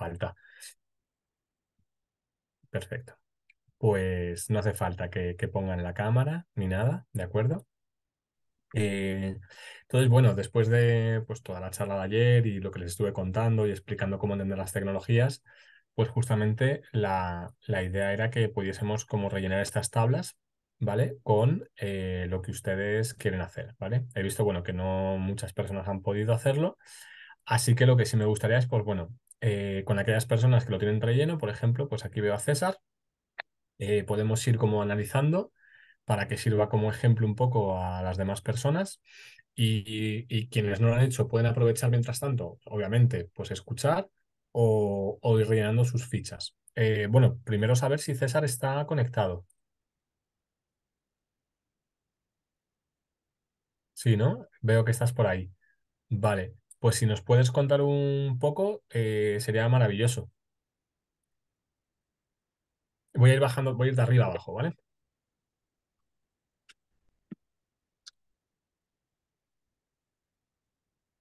falta. Perfecto. Pues no hace falta que, pongan la cámara ni nada, ¿de acuerdo? Eh, entonces, bueno, después de pues, toda la charla de ayer y lo que les estuve contando y explicando cómo entender las tecnologías, pues justamente la, idea era que pudiésemos como rellenar estas tablas, ¿vale? Con eh, lo que ustedes quieren hacer, ¿vale? He visto, bueno, que no muchas personas han podido hacerlo, así que lo que sí me gustaría es, pues bueno, eh, con aquellas personas que lo tienen relleno, por ejemplo, pues aquí veo a César, eh, podemos ir como analizando para que sirva como ejemplo un poco a las demás personas y, quienes no lo han hecho pueden aprovechar mientras tanto, obviamente, pues escuchar o, ir rellenando sus fichas. Eh, bueno, primero saber si César está conectado. Sí, ¿no? Veo que estás por ahí. Vale. Pues si nos puedes contar un poco, eh, sería maravilloso. Voy a ir bajando, voy a ir de arriba abajo, ¿vale?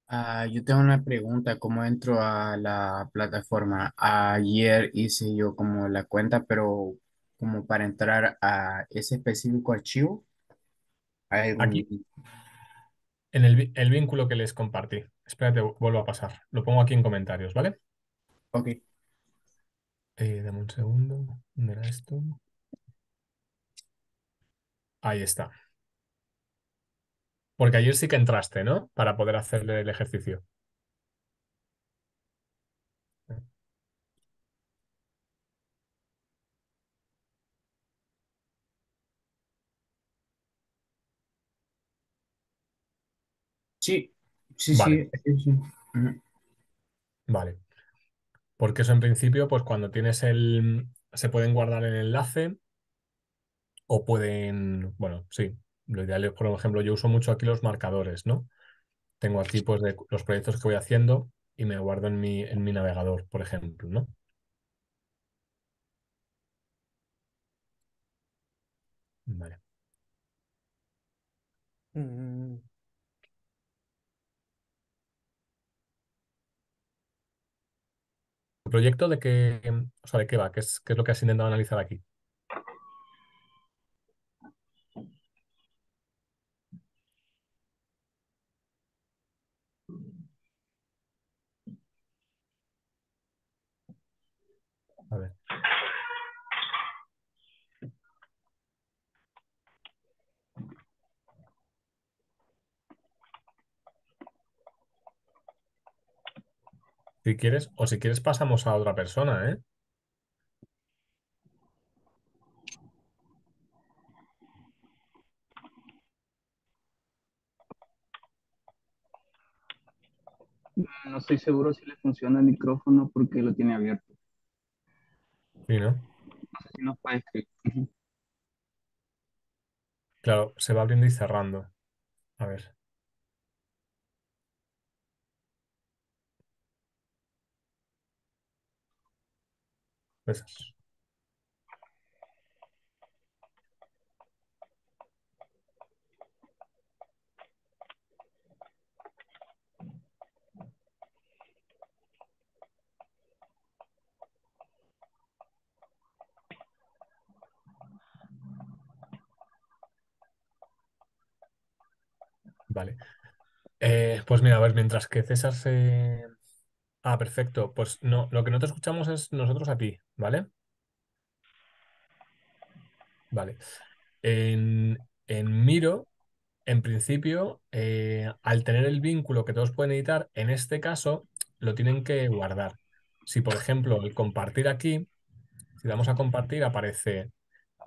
Ah, yo tengo una pregunta, ¿cómo entro a la plataforma? Ayer hice yo como la cuenta, pero como para entrar a ese específico archivo, en el vínculo que les compartí. Espérate, vuelvo a pasar. Lo pongo aquí en comentarios, ¿vale? Ok. Eh, dame un segundo. mira esto? Ahí está. Porque ayer sí que entraste, ¿no? Para poder hacerle el ejercicio. Sí, Sí, sí, sí, Vale. Porque eso en principio, pues cuando tienes el... Se pueden guardar el enlace o pueden... Bueno, sí. Lo ideal es, por ejemplo, yo uso mucho aquí los marcadores, ¿no? Tengo aquí pues de los proyectos que voy haciendo y me guardo en mi, en mi navegador, por ejemplo, ¿no? Vale. Mm, proyecto de qué, o sea, de qué va? que es, qué es lo que has intentado analizar aquí? Si quieres, o si quieres pasamos a otra persona, ¿eh? No estoy seguro si le funciona el micrófono porque lo tiene abierto. Sí, ¿no? si Claro, se va abriendo y cerrando. A ver. Vale. Eh, pues mira, a ver, mientras que César se, Ah, perfecto. Pues no, lo que no te escuchamos es nosotros a ti, ¿vale? Vale. En, en Miro, en principio, eh, al tener el vínculo que todos pueden editar, en este caso, lo tienen que guardar. Si, por ejemplo, el compartir aquí, si damos a compartir, aparece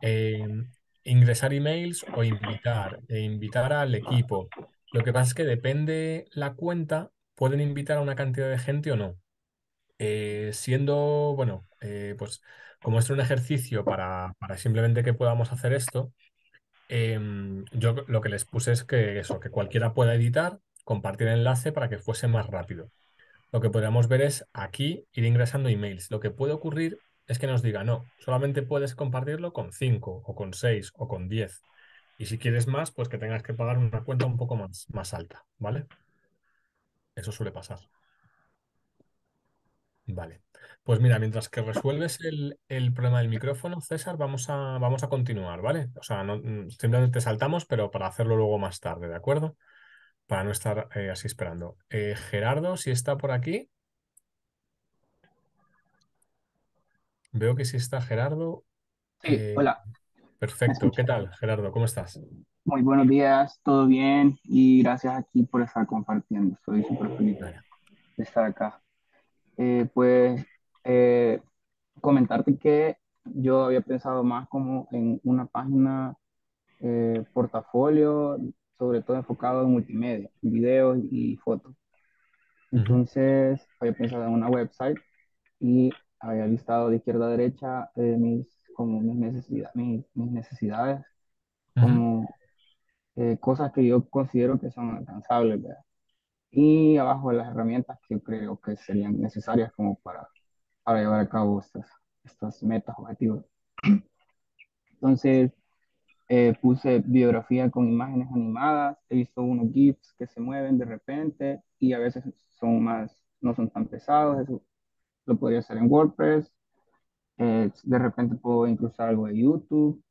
em, ingresar emails o invitar, e invitar al equipo. Lo que pasa es que depende la cuenta, pueden invitar a una cantidad de gente o no. Eh, siendo, bueno, eh, pues como es un ejercicio para, para simplemente que podamos hacer esto, em, yo lo que les puse es que eso, que cualquiera pueda editar, compartir el enlace para que fuese más rápido. Lo que podríamos ver es aquí ir ingresando emails. Lo que puede ocurrir es que nos diga, no, solamente puedes compartirlo con 5 o con 6 o con 10. Y si quieres más, pues que tengas que pagar una cuenta un poco más, más alta, ¿vale? Eso suele pasar. Vale. Pues mira, mientras que resuelves el, problema del micrófono, César, vamos a, vamos a continuar, ¿vale? O sea, no, mm, simplemente saltamos, pero para hacerlo luego más tarde, ¿de acuerdo? Para no estar eh, así esperando. Eh, Gerardo, si está por aquí. Veo que sí está Gerardo. Sí, eh, hola. Perfecto. ¿Qué tal, Gerardo? ¿Cómo estás? Muy buenos días, todo bien y gracias aquí por estar compartiendo. Estoy súper feliz de estar acá. Eh, pues eh, comentarte que yo había pensado más como en una página eh, portafolio, sobre todo enfocado en multimedia, videos y fotos. Entonces, había pensado en una website y había listado de izquierda a derecha mis, como mis, necesidad, mis, necesidades, como eh, cosas que yo considero que son alcanzables, Y abajo las herramientas que yo creo que serían necesarias como para, llevar a cabo estas, estas metas, objetivos. Entonces, eh, puse biografía con imágenes animadas, he visto unos GIFs que se mueven de repente y a veces son más, no son tan pesados, eso lo podría hacer en WordPress, eh, de repente puedo incluso algo de YouTube,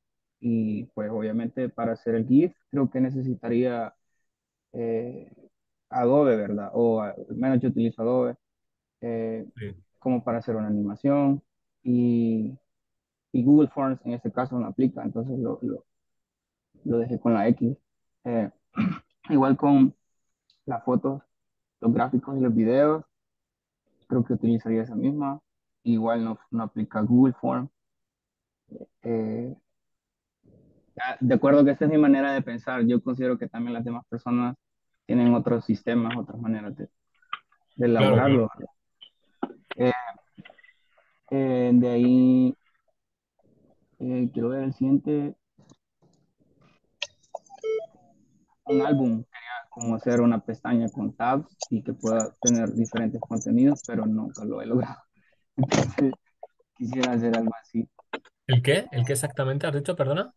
y pues obviamente para hacer el GIF creo que necesitaría eh, Adobe, ¿verdad? O al menos yo utilizo Adobe eh, como para hacer una animación y, y Google Forms en este caso no aplica, entonces lo, lo, dejé con la X. Eh, igual con las fotos, los gráficos y los videos, creo que utilizaría esa misma. Igual no, aplica Google Forms. Ah, de acuerdo que esta es mi manera de pensar, yo considero que también las demás personas tienen otros sistemas, otras maneras de, de elaborarlo. Eh, eh, de ahí, eh, quiero ver el siguiente. Un álbum, quería como hacer una pestaña con tabs y que pueda tener diferentes contenidos, pero nunca lo he logrado. Entonces, quisiera hacer algo así. ¿El qué? ¿El qué exactamente has dicho, perdona?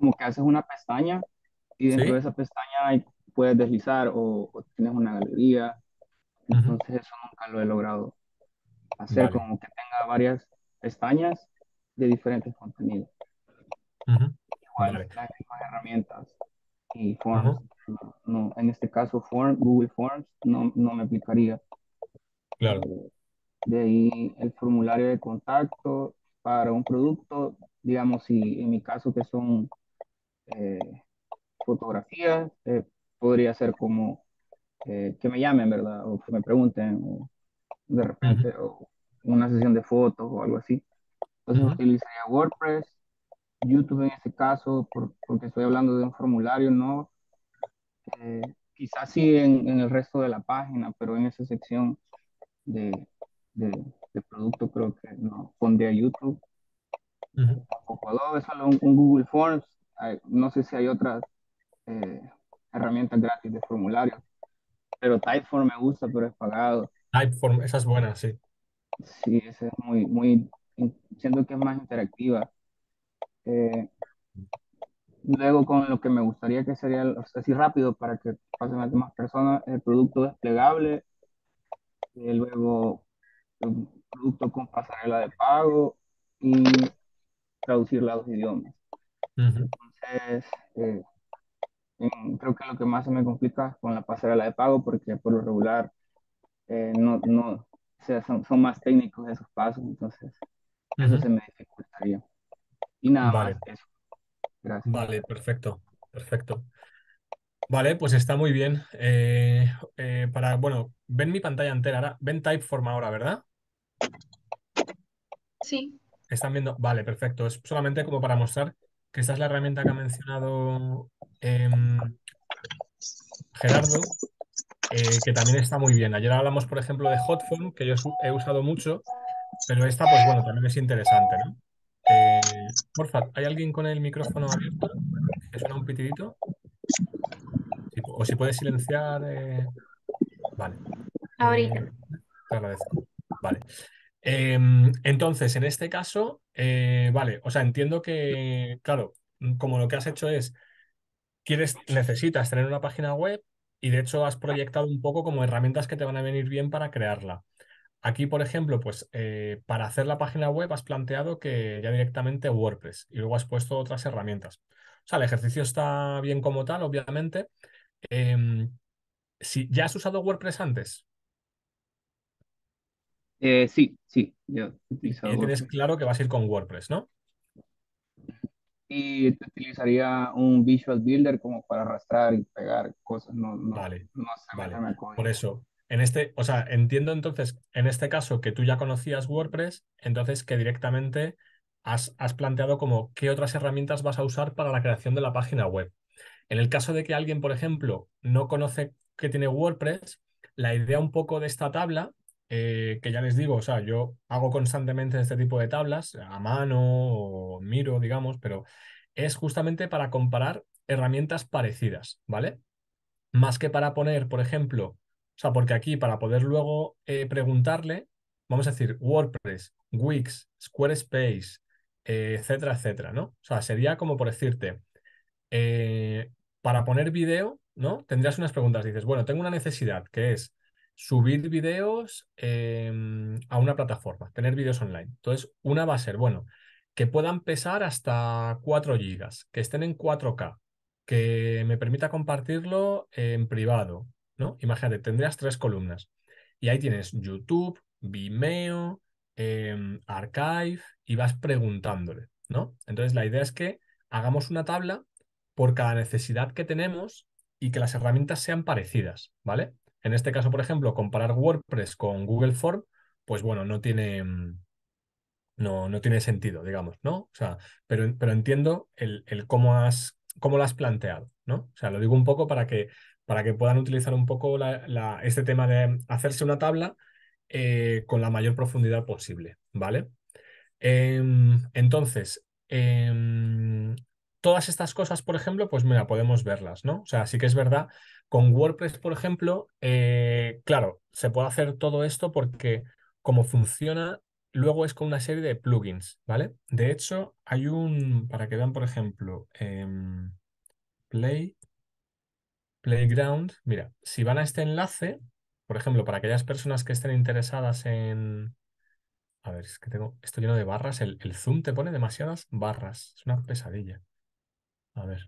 como que haces una pestaña y dentro de esa pestaña puedes deslizar o, tienes una galería. Entonces eso nunca lo he logrado hacer, como que tenga varias pestañas de diferentes contenidos. Igual las herramientas y forms. no, en este caso form, Google Forms no, no me aplicaría. Claro. Eh, de ahí el formulario de contacto para un producto, digamos, si en mi caso que son eh, fotografía, eh, podría ser como eh, que me llamen, ¿verdad? O que me pregunten, de repente, o una sesión de fotos o algo así. Entonces utilizaría WordPress, YouTube en ese caso, porque estoy hablando de un formulario, ¿no? Eh, quizás sí en, el resto de la página, pero en esa sección de, de, producto creo que no, pondría YouTube. o Google Forms no sé si hay otras eh, herramientas gratis de formulario, pero Typeform me gusta, pero es pagado. Typeform, esa es buena, sí. Sí, esa es muy, muy, siento que es más interactiva. Eh, luego con lo que me gustaría que sería, así rápido para que pasen las demás personas, el producto desplegable, eh, luego el producto con pasarela de pago y traducirla a los idiomas. Eh, mm, creo que lo que más se me complica con la pasarela de pago, porque por lo regular eh, no, no, son, más técnicos esos pasos, entonces eso se me dificultaría. Y nada vale. más eso. Gracias. Vale, perfecto, perfecto. Vale, pues está muy bien. Eh, para, bueno, ven mi pantalla entera ahora. Ven Typeform ahora, ¿verdad? Sí. Están viendo. Vale, perfecto. Es solamente como para mostrar que esta es la herramienta que ha mencionado em, Gerardo, eh, que también está muy bien. Ayer hablamos, por ejemplo, de Hotphone, que yo he usado mucho, pero esta, pues bueno, también es interesante, ¿no? Eh, porfa, ¿hay alguien con el micrófono abierto? ¿Que suena un pitidito? O si puede silenciar... Eh, vale. Ahorita. te agradezco. Vale. Em, entonces, en este caso, eh, vale, o sea, entiendo que, claro, mm, como lo que has hecho es, quieres, necesitas tener una página web y de hecho has proyectado un poco como herramientas que te van a venir bien para crearla. Aquí, por ejemplo, pues eh, para hacer la página web has planteado que ya directamente WordPress y luego has puesto otras herramientas. O sea, el ejercicio está bien como tal, obviamente. Em, si ya has usado WordPress antes, eh, sí, sí, yo he Y tienes claro que vas a ir con WordPress, ¿no? Y utilizaría un Visual Builder como para arrastrar y pegar cosas. No, vale, no vale. Por eso, en este, o sea, entiendo entonces, en este caso que tú ya conocías WordPress, entonces que directamente has, has planteado como qué otras herramientas vas a usar para la creación de la página web. En el caso de que alguien, por ejemplo, no conoce que tiene WordPress, la idea un poco de esta tabla eh, que ya les digo, o sea, yo hago constantemente este tipo de tablas a mano o miro, digamos, pero es justamente para comparar herramientas parecidas, ¿vale? Más que para poner, por ejemplo, o sea, porque aquí para poder luego eh, preguntarle, vamos a decir WordPress, Wix, Squarespace, eh, etcétera, etcétera, ¿no? O sea, sería como por decirte, para poner video, ¿no? Tendrías unas preguntas, dices, bueno, tengo una necesidad que es subir videos em, a una plataforma, tener videos online. Entonces, una va a ser, bueno, que puedan pesar hasta 4 gigas, que estén en 4K, que me permita compartirlo en privado, ¿no? Imagínate, tendrías tres columnas. Y ahí tienes YouTube, Vimeo, em, Archive, y vas preguntándole, ¿no? Entonces, la idea es que hagamos una tabla por cada necesidad que tenemos y que las herramientas sean parecidas, ¿vale? En este caso, por ejemplo, comparar WordPress con Google Form, pues bueno, no tiene, mm, no, no tiene sentido, digamos, ¿no? O sea, pero, pero entiendo el, cómo, has, cómo lo has planteado, ¿no? O sea, lo digo un poco para que, para que puedan utilizar un poco la, este tema de hacerse una tabla eh, con la mayor profundidad posible, ¿vale? Em, entonces, em, todas estas cosas, por ejemplo, pues mira, podemos verlas, ¿no? O sea, sí que es verdad, con WordPress, por ejemplo, eh, claro, se puede hacer todo esto porque como funciona, luego es con una serie de plugins, ¿vale? De hecho, hay un, para que vean, por ejemplo, em, Play, Playground, mira, si van a este enlace, por ejemplo, para aquellas personas que estén interesadas en... A ver, es que tengo esto lleno de barras. el Zoom te pone demasiadas barras. Es una pesadilla. A ver.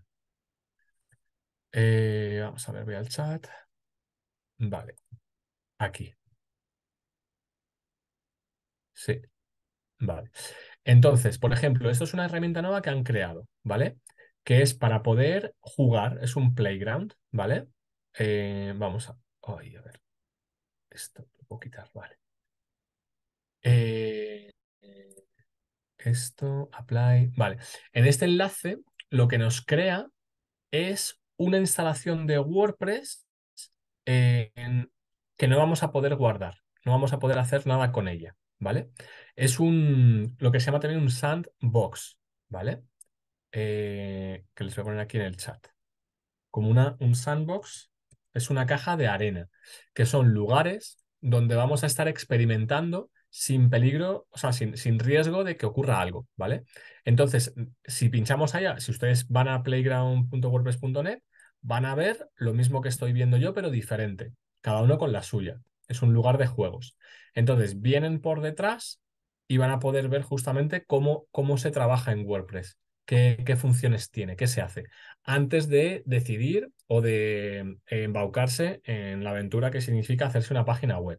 Eh, vamos a ver, voy al chat. Vale. Aquí. Sí. Vale. Entonces, por ejemplo, esto es una herramienta nueva que han creado, ¿vale? Que es para poder jugar, es un playground, ¿vale? Eh, vamos a... Ay, a ver. Esto lo puedo quitar, vale. Eh, esto, apply. Vale. En este enlace lo que nos crea es una instalación de WordPress eh, que no vamos a poder guardar, no vamos a poder hacer nada con ella, ¿vale? Es un, lo que se llama también un sandbox, ¿vale? Eh, que les voy a poner aquí en el chat. Como una, un sandbox es una caja de arena, que son lugares donde vamos a estar experimentando sin peligro, o sea, sin, riesgo de que ocurra algo, ¿vale? Entonces, si pinchamos allá, si ustedes van a playground.wordpress.net, van a ver lo mismo que estoy viendo yo, pero diferente, cada uno con la suya. Es un lugar de juegos. Entonces, vienen por detrás y van a poder ver justamente cómo, cómo se trabaja en WordPress, qué, qué funciones tiene, qué se hace, antes de decidir o de embaucarse en la aventura que significa hacerse una página web.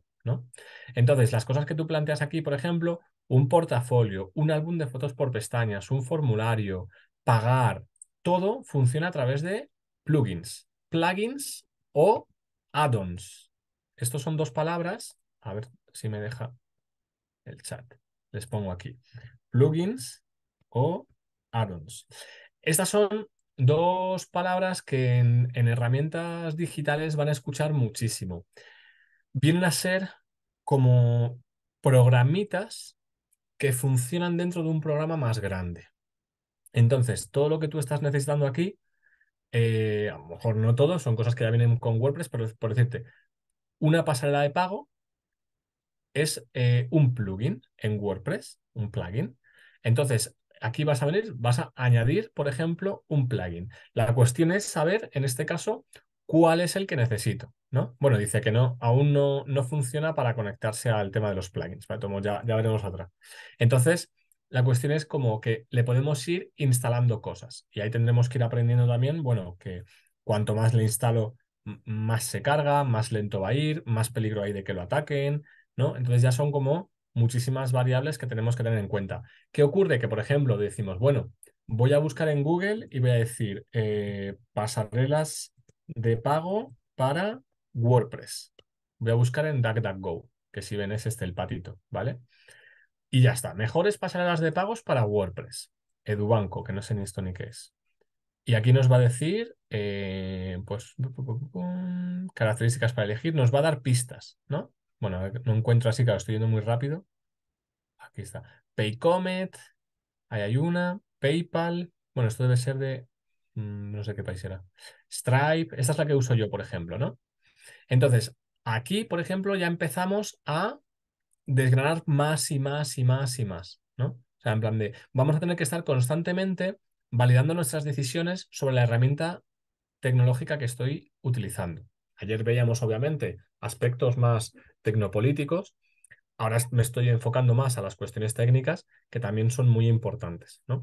Entonces, las cosas que tú planteas aquí, por ejemplo, un portafolio, un álbum de fotos por pestañas, un formulario, pagar, todo funciona a través de plugins, plugins o add-ons. Estos son dos palabras, a ver si me deja el chat, les pongo aquí, plugins o add-ons. Estas son dos palabras que en, herramientas digitales van a escuchar muchísimo vienen a ser como programitas que funcionan dentro de un programa más grande. Entonces, todo lo que tú estás necesitando aquí, eh, a lo mejor no todo, son cosas que ya vienen con WordPress, pero por decirte, una pasarela de pago es eh, un plugin en WordPress, un plugin. Entonces, aquí vas a venir, vas a añadir, por ejemplo, un plugin. La cuestión es saber, en este caso, cuál es el que necesito. Bueno, dice que no, aún no, no funciona para conectarse al tema de los plugins, ya, ya veremos otra. Entonces, la cuestión es como que le podemos ir instalando cosas y ahí tendremos que ir aprendiendo también, bueno, que cuanto más le instalo, más se carga, más lento va a ir, más peligro hay de que lo ataquen, ¿no? Entonces ya son como muchísimas variables que tenemos que tener en cuenta. ¿Qué ocurre? Que, por ejemplo, decimos, bueno, voy a buscar en Google y voy a decir eh, pasarelas de pago para WordPress. Voy a buscar en DuckDuckGo, que si ven es este el patito, ¿vale? Y ya está. Mejores pasarelas de pagos para WordPress. Edubanco, que no sé ni esto ni qué es. Y aquí nos va a decir, eh, pues, características para elegir. Nos va a dar pistas, ¿no? Bueno, no encuentro así, claro, estoy yendo muy rápido. Aquí está. Paycomet, ahí hay una. PayPal, bueno, esto debe ser de, mm, no sé qué país era. Stripe, esta es la que uso yo, por ejemplo, ¿no? Entonces, aquí, por ejemplo, ya empezamos a desgranar más y más y más y más, ¿no? O sea, en plan de, vamos a tener que estar constantemente validando nuestras decisiones sobre la herramienta tecnológica que estoy utilizando. Ayer veíamos, obviamente, aspectos más tecnopolíticos. Ahora me estoy enfocando más a las cuestiones técnicas, que también son muy importantes, ¿no?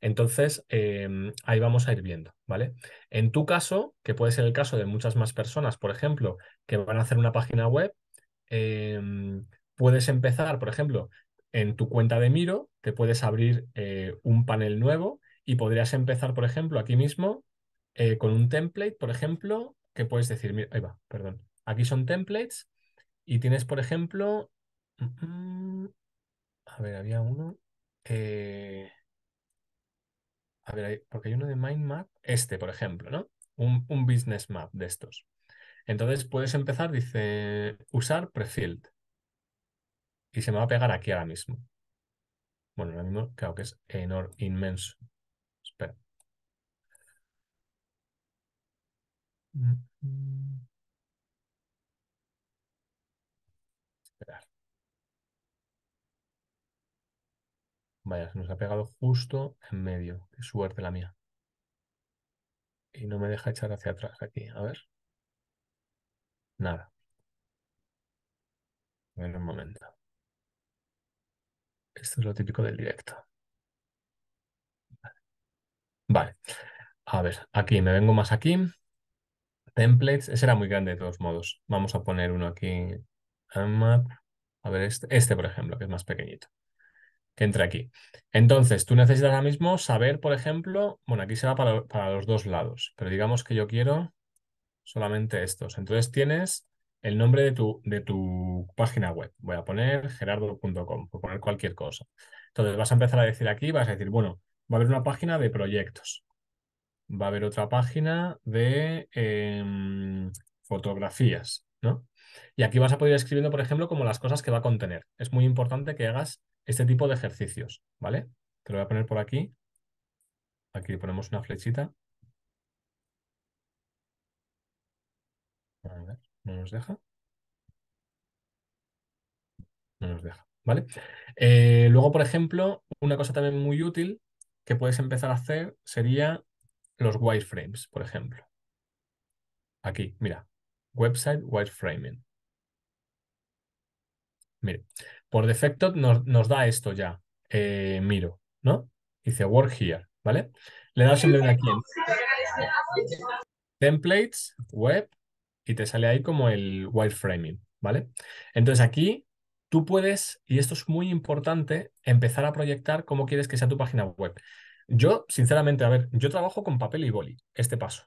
Entonces, em, ahí vamos a ir viendo, ¿vale? En tu caso, que puede ser el caso de muchas más personas, por ejemplo, que van a hacer una página web, em, puedes empezar, por ejemplo, en tu cuenta de Miro, te puedes abrir eh, un panel nuevo y podrías empezar, por ejemplo, aquí mismo eh, con un template, por ejemplo, que puedes decir, mira, ahí va, perdón, aquí son templates y tienes, por ejemplo, mm, mm, a ver, había uno a ver, porque hay uno de mind map, este, por ejemplo, ¿no? Un, business map de estos. Entonces puedes empezar, dice, usar prefield. Y se me va a pegar aquí ahora mismo. Bueno, ahora mismo, creo que es enorme, inmenso. Espera. Mm, mm. Vaya, se nos ha pegado justo en medio. Qué suerte la mía. Y no me deja echar hacia atrás aquí. A ver. Nada. A un momento. Esto es lo típico del directo. Vale. A ver, aquí me vengo más aquí. Templates. Ese era muy grande de todos modos. Vamos a poner uno aquí. A ver, este, este por ejemplo, que es más pequeñito que entre aquí. Entonces, tú necesitas ahora mismo saber, por ejemplo, bueno, aquí será para, para los dos lados, pero digamos que yo quiero solamente estos. Entonces tienes el nombre de tu, de tu página web. Voy a poner gerardo.com, por poner cualquier cosa. Entonces vas a empezar a decir aquí, vas a decir, bueno, va a haber una página de proyectos. Va a haber otra página de em, fotografías, ¿no? Y aquí vas a poder ir escribiendo, por ejemplo, como las cosas que va a contener. Es muy importante que hagas este tipo de ejercicios, ¿vale? Te lo voy a poner por aquí. Aquí ponemos una flechita. A ver, no nos deja. No nos deja, ¿vale? Eh, luego, por ejemplo, una cosa también muy útil que puedes empezar a hacer sería los wireframes, por ejemplo. Aquí, mira, website wireframing. Mire, por defecto nos, da esto ya, eh, miro, ¿no? Dice work here, ¿vale? Le das un aquí. Templates, web, y te sale ahí como el wireframing, ¿vale? Entonces aquí tú puedes, y esto es muy importante, empezar a proyectar cómo quieres que sea tu página web. Yo, sinceramente, a ver, yo trabajo con papel y boli, este paso,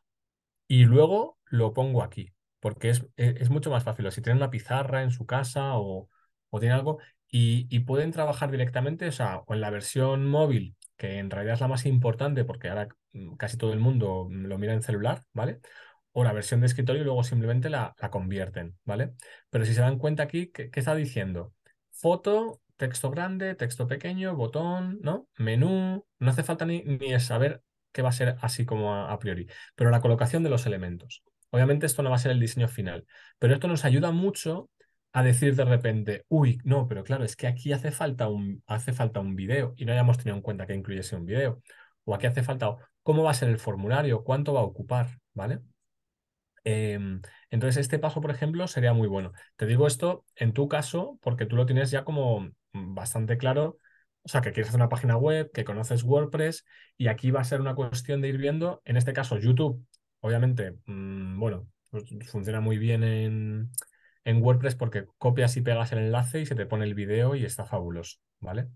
y luego lo pongo aquí, porque es, mucho más fácil. si tienen una pizarra en su casa o, o tiene algo, y, pueden trabajar directamente, o sea, o en la versión móvil, que en realidad es la más importante porque ahora mm, casi todo el mundo lo mira en celular, ¿vale? O la versión de escritorio y luego simplemente la, convierten, ¿vale? Pero si se dan cuenta aquí, ¿qué, está diciendo? Foto, texto grande, texto pequeño, botón, ¿no? Menú, no hace falta ni, ni saber qué va a ser así como a priori, pero la colocación de los elementos. Obviamente esto no va a ser el diseño final, pero esto nos ayuda mucho a decir de repente, uy, no, pero claro, es que aquí hace falta un, hace falta un video y no hayamos tenido en cuenta que incluyese un video. O aquí hace falta, ¿cómo va a ser el formulario? ¿Cuánto va a ocupar? ¿Vale? Em, entonces, este paso, por ejemplo, sería muy bueno. Te digo esto en tu caso porque tú lo tienes ya como mm, bastante claro. O sea, que quieres hacer una página web, que conoces WordPress y aquí va a ser una cuestión de ir viendo, en este caso, YouTube, obviamente, mm, bueno, pues funciona muy bien en, en WordPress porque copias y pegas el enlace y se te pone el video y está fabuloso, ¿vale?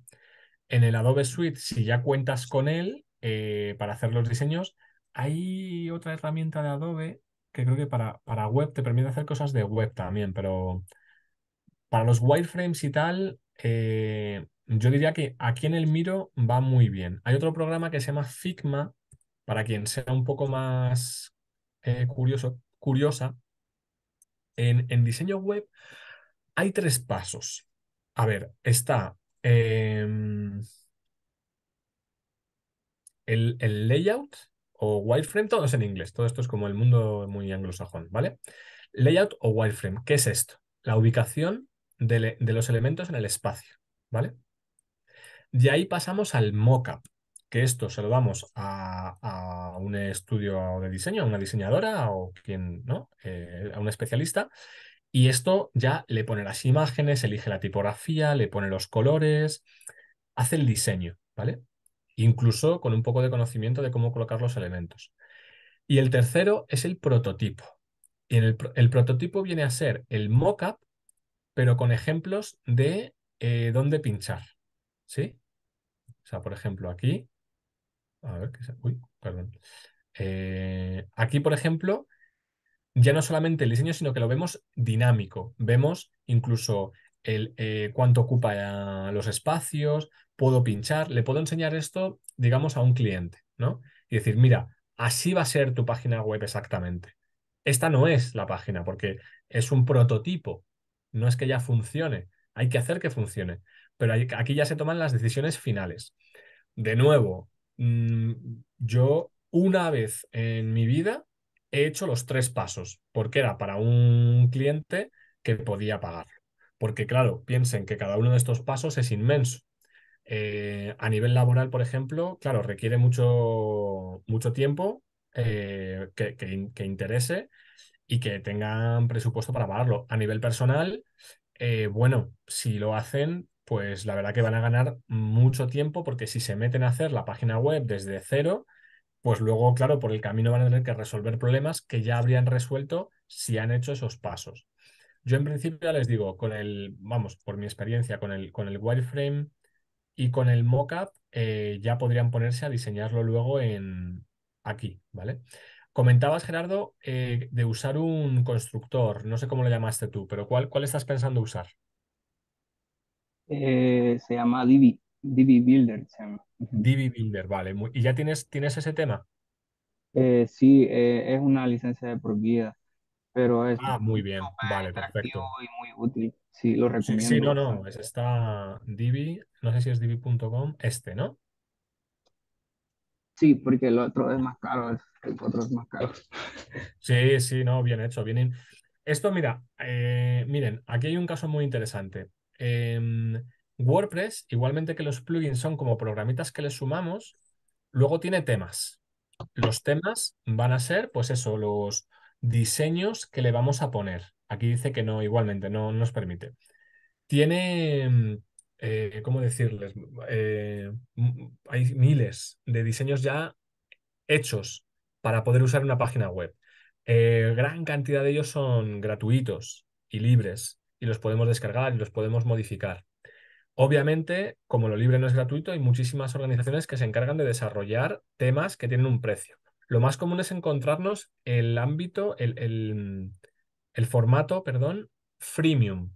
En el Adobe Suite, si ya cuentas con él eh, para hacer los diseños, hay otra herramienta de Adobe que creo que para, para web te permite hacer cosas de web también, pero para los wireframes y tal, eh, yo diría que aquí en el Miro va muy bien. Hay otro programa que se llama Figma, para quien sea un poco más eh, curioso, curiosa, en, diseño web hay tres pasos. A ver, está em, el, layout o wireframe, todo es en inglés, todo esto es como el mundo muy anglosajón, ¿vale? Layout o wireframe, ¿qué es esto? La ubicación de, de los elementos en el espacio, ¿vale? De ahí pasamos al mockup esto se lo damos a, un estudio de diseño, a una diseñadora o quien, ¿no? Eh, a un especialista. Y esto ya le pone las imágenes, elige la tipografía, le pone los colores, hace el diseño, ¿vale? Incluso con un poco de conocimiento de cómo colocar los elementos. Y el tercero es el prototipo. Y el, prototipo viene a ser el mock-up, pero con ejemplos de eh, dónde pinchar, ¿sí? O sea, por ejemplo, aquí a ver, Uy, perdón. Eh, aquí, por ejemplo, ya no solamente el diseño, sino que lo vemos dinámico. Vemos incluso el, eh, cuánto ocupa eh, los espacios, puedo pinchar, le puedo enseñar esto, digamos, a un cliente, ¿no? Y decir, mira, así va a ser tu página web exactamente. Esta no es la página porque es un prototipo, no es que ya funcione, hay que hacer que funcione, pero aquí ya se toman las decisiones finales. De nuevo, Mm, yo una vez en mi vida he hecho los tres pasos, porque era para un cliente que podía pagarlo. Porque claro, piensen que cada uno de estos pasos es inmenso. Eh, a nivel laboral, por ejemplo, claro, requiere mucho, mucho tiempo eh, que, interese y que tengan presupuesto para pagarlo. A nivel personal, eh, bueno, si lo hacen, pues la verdad que van a ganar mucho tiempo porque si se meten a hacer la página web desde cero, pues luego, claro, por el camino van a tener que resolver problemas que ya habrían resuelto si han hecho esos pasos. Yo en principio ya les digo, con el, vamos, por mi experiencia, con el, con el wireframe y con el mockup, eh, ya podrían ponerse a diseñarlo luego en aquí, ¿vale? Comentabas, Gerardo, eh, de usar un constructor, no sé cómo lo llamaste tú, pero ¿cuál, cuál estás pensando usar? Eh, se llama Divi, Builder. Divi Builder, vale. ¿Y ya tienes, tienes ese tema? Eh, sí, eh, es una licencia de propiedad pero es ah, muy bien, vale, perfecto. y muy útil. Sí, lo recomiendo. Sí, no, no, es esta Divi, no sé si es divi.com, este, ¿no? Sí, porque el otro es más caro, el otro más caro. Sí, sí, no, bien hecho, Esto, mira, miren, aquí hay un caso muy interesante. WordPress, igualmente que los plugins son como programitas que le sumamos, luego tiene temas. Los temas van a ser, pues eso, los diseños que le vamos a poner. Aquí dice que no, igualmente, no nos permite. Tiene, mm, eh, ¿cómo decirles? Eh, hay miles de diseños ya hechos para poder usar una página web. Eh, gran cantidad de ellos son gratuitos y libres y los podemos descargar y los podemos modificar. Obviamente, como lo libre no es gratuito, hay muchísimas organizaciones que se encargan de desarrollar temas que tienen un precio. Lo más común es encontrarnos el ámbito, el, el, el formato, perdón, freemium.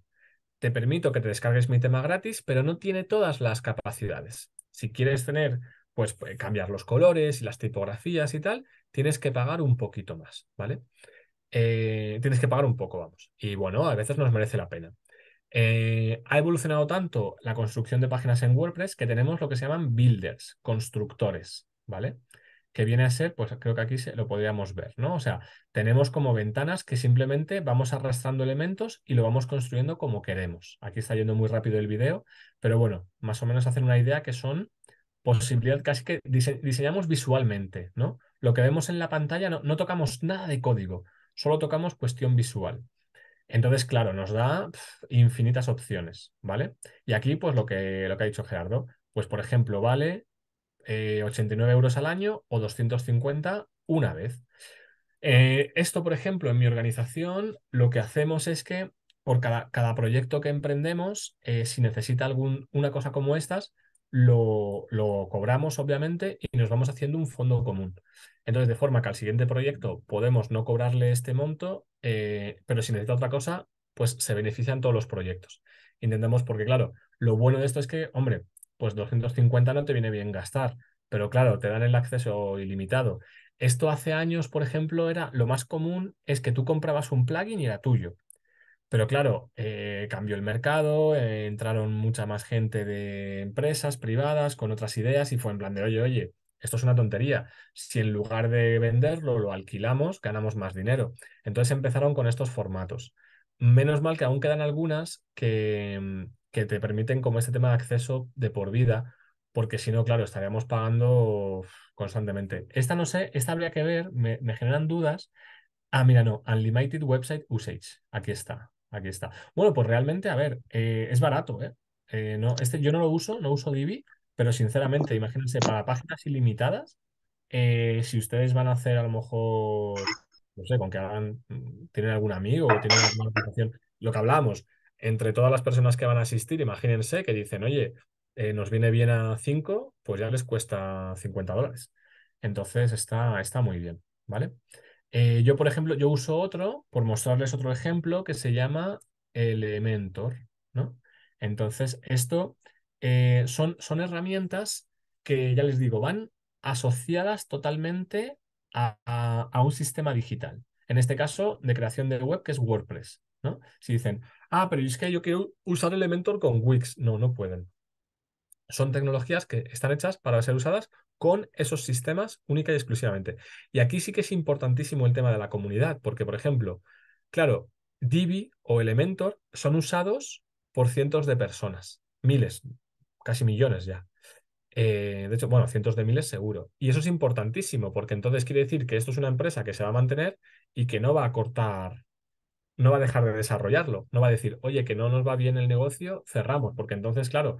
Te permito que te descargues mi tema gratis, pero no tiene todas las capacidades. Si quieres tener, pues cambiar los colores y las tipografías y tal, tienes que pagar un poquito más, ¿vale? Eh, tienes que pagar un poco, vamos. Y bueno, a veces nos merece la pena. Eh, ha evolucionado tanto la construcción de páginas en WordPress que tenemos lo que se llaman builders, constructores, ¿vale? Que viene a ser, pues creo que aquí se, lo podríamos ver, ¿no? O sea, tenemos como ventanas que simplemente vamos arrastrando elementos y lo vamos construyendo como queremos. Aquí está yendo muy rápido el video, pero bueno, más o menos hacen una idea que son posibilidad casi que diseñamos visualmente, ¿no? Lo que vemos en la pantalla no tocamos nada de código, solo tocamos cuestión visual. Entonces, claro, nos da infinitas opciones, ¿vale? Y aquí, pues lo que, lo que ha dicho Gerardo, pues por ejemplo, vale 89 eh, euros al año o 250 una vez. Eh, esto, por ejemplo, en mi organización, lo que hacemos es que por cada, cada proyecto que emprendemos, eh, si necesita algún, una cosa como estas, lo, cobramos, obviamente, y nos vamos haciendo un fondo común. Entonces, de forma que al siguiente proyecto podemos no cobrarle este monto, eh, pero si necesita otra cosa, pues se benefician todos los proyectos. Intentamos, porque claro, lo bueno de esto es que, hombre, pues 250 no te viene bien gastar, pero claro, te dan el acceso ilimitado. Esto hace años, por ejemplo, era lo más común es que tú comprabas un plugin y era tuyo. Pero claro, eh, cambió el mercado, eh, entraron mucha más gente de empresas privadas con otras ideas y fue en plan de, oye, oye, esto es una tontería. Si en lugar de venderlo lo alquilamos, ganamos más dinero. Entonces empezaron con estos formatos. Menos mal que aún quedan algunas que, mm, que te permiten como este tema de acceso de por vida, porque si no, claro, estaríamos pagando constantemente. Esta no sé, esta habría que ver, me, me generan dudas. Ah, mira, no, Unlimited Website Usage, aquí está. Aquí está. Bueno, pues realmente, a ver, eh, es barato, ¿eh? ¿eh? no, este, yo no lo uso, no uso Divi, pero sinceramente, imagínense, para páginas ilimitadas, eh, si ustedes van a hacer a lo mejor, no sé, con que hagan, mm, tienen algún amigo o tienen alguna aplicación, lo que hablamos, entre todas las personas que van a asistir, imagínense que dicen, oye, nos viene bien a 5, pues ya les cuesta 50 dólares. Entonces está, está muy bien, ¿vale? Eh, yo, por ejemplo, yo uso otro, por mostrarles otro ejemplo, que se llama Elementor, ¿no? Entonces, esto eh, son, son herramientas que, ya les digo, van asociadas totalmente a, un sistema digital. En este caso, de creación de web, que es WordPress, ¿no? Si dicen, ah, pero es que yo quiero usar Elementor con Wix. No, no pueden. Son tecnologías que están hechas para ser usadas con esos sistemas única y exclusivamente. Y aquí sí que es importantísimo el tema de la comunidad, porque, por ejemplo, claro, Divi o Elementor son usados por cientos de personas, miles, casi millones ya. Eh, de hecho, bueno, cientos de miles seguro. Y eso es importantísimo, porque entonces quiere decir que esto es una empresa que se va a mantener y que no va a cortar, no va a dejar de desarrollarlo, no va a decir, oye, que no nos va bien el negocio, cerramos, porque entonces, claro,